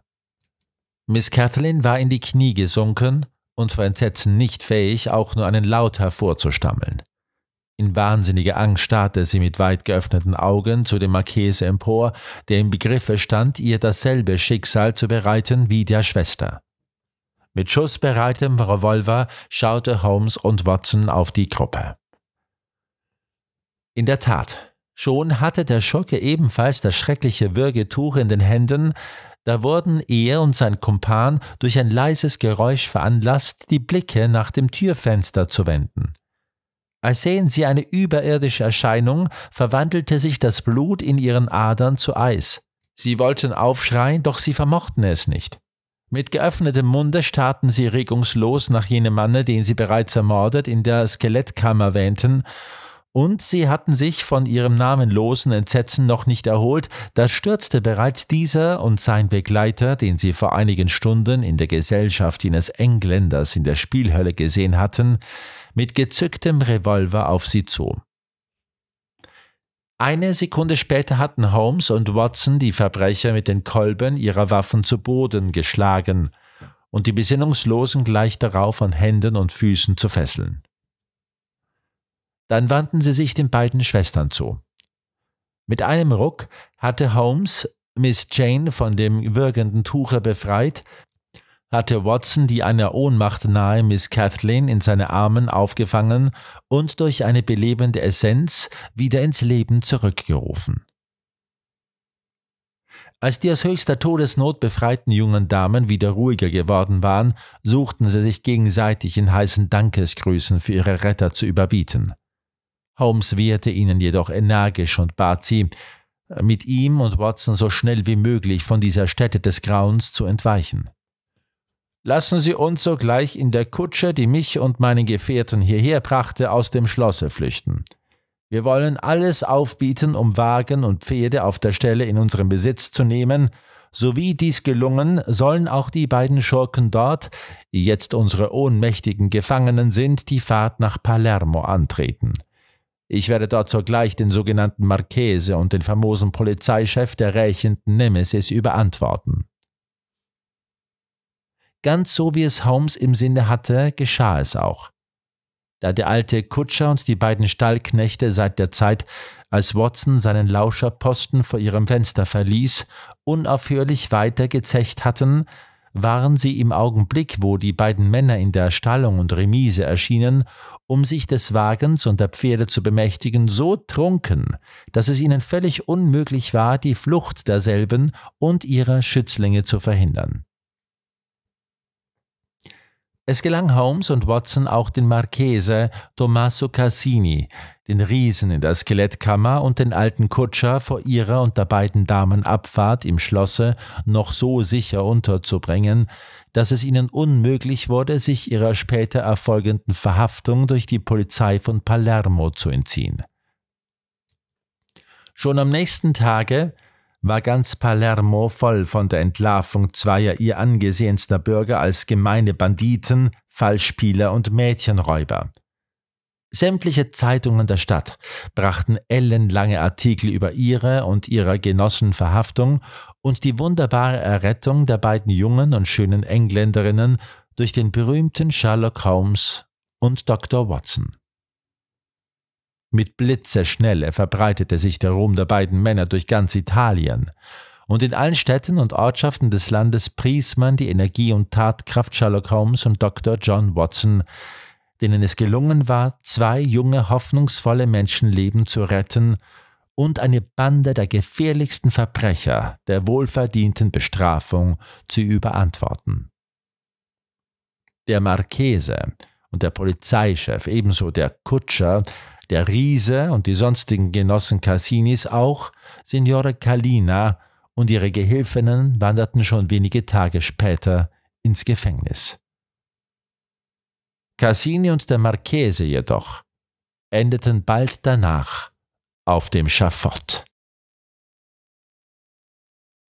Miss Kathleen war in die Knie gesunken und vor entsetzen nicht fähig, auch nur einen Laut hervorzustammeln. In wahnsinniger Angst starrte sie mit weit geöffneten Augen zu dem Marchese empor, der im Begriffe stand, ihr dasselbe Schicksal zu bereiten wie der Schwester. Mit schussbereitem Revolver schaute Holmes und Watson auf die Gruppe. In der Tat, schon hatte der Schurke ebenfalls das schreckliche Würgetuch in den Händen, da wurden er und sein Kumpan durch ein leises Geräusch veranlasst, die Blicke nach dem Türfenster zu wenden. Als sähen sie eine überirdische Erscheinung, verwandelte sich das Blut in ihren Adern zu Eis. Sie wollten aufschreien, doch sie vermochten es nicht. Mit geöffnetem Munde starrten sie regungslos nach jenem Manne, den sie bereits ermordet in der Skelettkammer wähnten, und sie hatten sich von ihrem namenlosen Entsetzen noch nicht erholt, da stürzte bereits dieser und sein Begleiter, den sie vor einigen Stunden in der Gesellschaft jenes Engländers in der Spielhölle gesehen hatten, mit gezücktem Revolver auf sie zu. Eine Sekunde später hatten Holmes und Watson die Verbrecher mit den Kolben ihrer Waffen zu Boden geschlagen und die Besinnungslosen gleich darauf an Händen und Füßen zu fesseln. Dann wandten sie sich den beiden Schwestern zu. Mit einem Ruck hatte Holmes Miss Jane von dem würgenden Tuche befreit hatte Watson die einer Ohnmacht nahe Miss Kathleen in seine Armen aufgefangen und durch eine belebende Essenz wieder ins Leben zurückgerufen. Als die aus höchster Todesnot befreiten jungen Damen wieder ruhiger geworden waren, suchten sie sich gegenseitig in heißen Dankesgrüßen für ihre Retter zu überbieten. Holmes wehrte ihnen jedoch energisch und bat sie, mit ihm und Watson so schnell wie möglich von dieser Stätte des Grauens zu entweichen. Lassen Sie uns sogleich in der Kutsche, die mich und meinen Gefährten hierher brachte, aus dem Schlosse flüchten. Wir wollen alles aufbieten, um Wagen und Pferde auf der Stelle in unseren Besitz zu nehmen. Sowie dies gelungen, sollen auch die beiden Schurken dort, die jetzt unsere ohnmächtigen Gefangenen sind, die Fahrt nach Palermo antreten. Ich werde dort sogleich den sogenannten Marchese und den famosen Polizeichef der rächenden Nemesis überantworten. Ganz so wie es Holmes im Sinne hatte, geschah es auch. Da der alte Kutscher und die beiden Stallknechte seit der Zeit, als Watson seinen Lauscherposten vor ihrem Fenster verließ, unaufhörlich weiter gezecht hatten, waren sie im Augenblick, wo die beiden Männer in der Stallung und Remise erschienen, um sich des Wagens und der Pferde zu bemächtigen, so trunken, dass es ihnen völlig unmöglich war, die Flucht derselben und ihrer Schützlinge zu verhindern. Es gelang Holmes und Watson auch den Marchese Tommaso Cassini, den Riesen in der Skelettkammer und den alten Kutscher vor ihrer und der beiden Damen Abfahrt im Schlosse noch so sicher unterzubringen, dass es ihnen unmöglich wurde, sich ihrer später erfolgenden Verhaftung durch die Polizei von Palermo zu entziehen. Schon am nächsten Tage war ganz Palermo voll von der Entlarvung zweier ihr angesehenster Bürger als gemeine Banditen, Fallspieler und Mädchenräuber. Sämtliche Zeitungen der Stadt brachten ellenlange Artikel über ihre und ihrer Genossen Verhaftung und die wunderbare Errettung der beiden jungen und schönen Engländerinnen durch den berühmten Sherlock Holmes und Dr. Watson. Mit Blitzesschnelle verbreitete sich der Ruhm der beiden Männer durch ganz Italien. Und in allen Städten und Ortschaften des Landes pries man die Energie und Tatkraft Sherlock Holmes und Dr. John Watson, denen es gelungen war, zwei junge, hoffnungsvolle Menschenleben zu retten und eine Bande der gefährlichsten Verbrecher der wohlverdienten Bestrafung zu überantworten. Der Marchese und der Polizeichef, ebenso der Kutscher, der Riese und die sonstigen Genossen Cassinis auch, Signore Kalina und ihre Gehilfinnen wanderten schon wenige Tage später ins Gefängnis. Cassini und der Marchese jedoch endeten bald danach auf dem Schafott.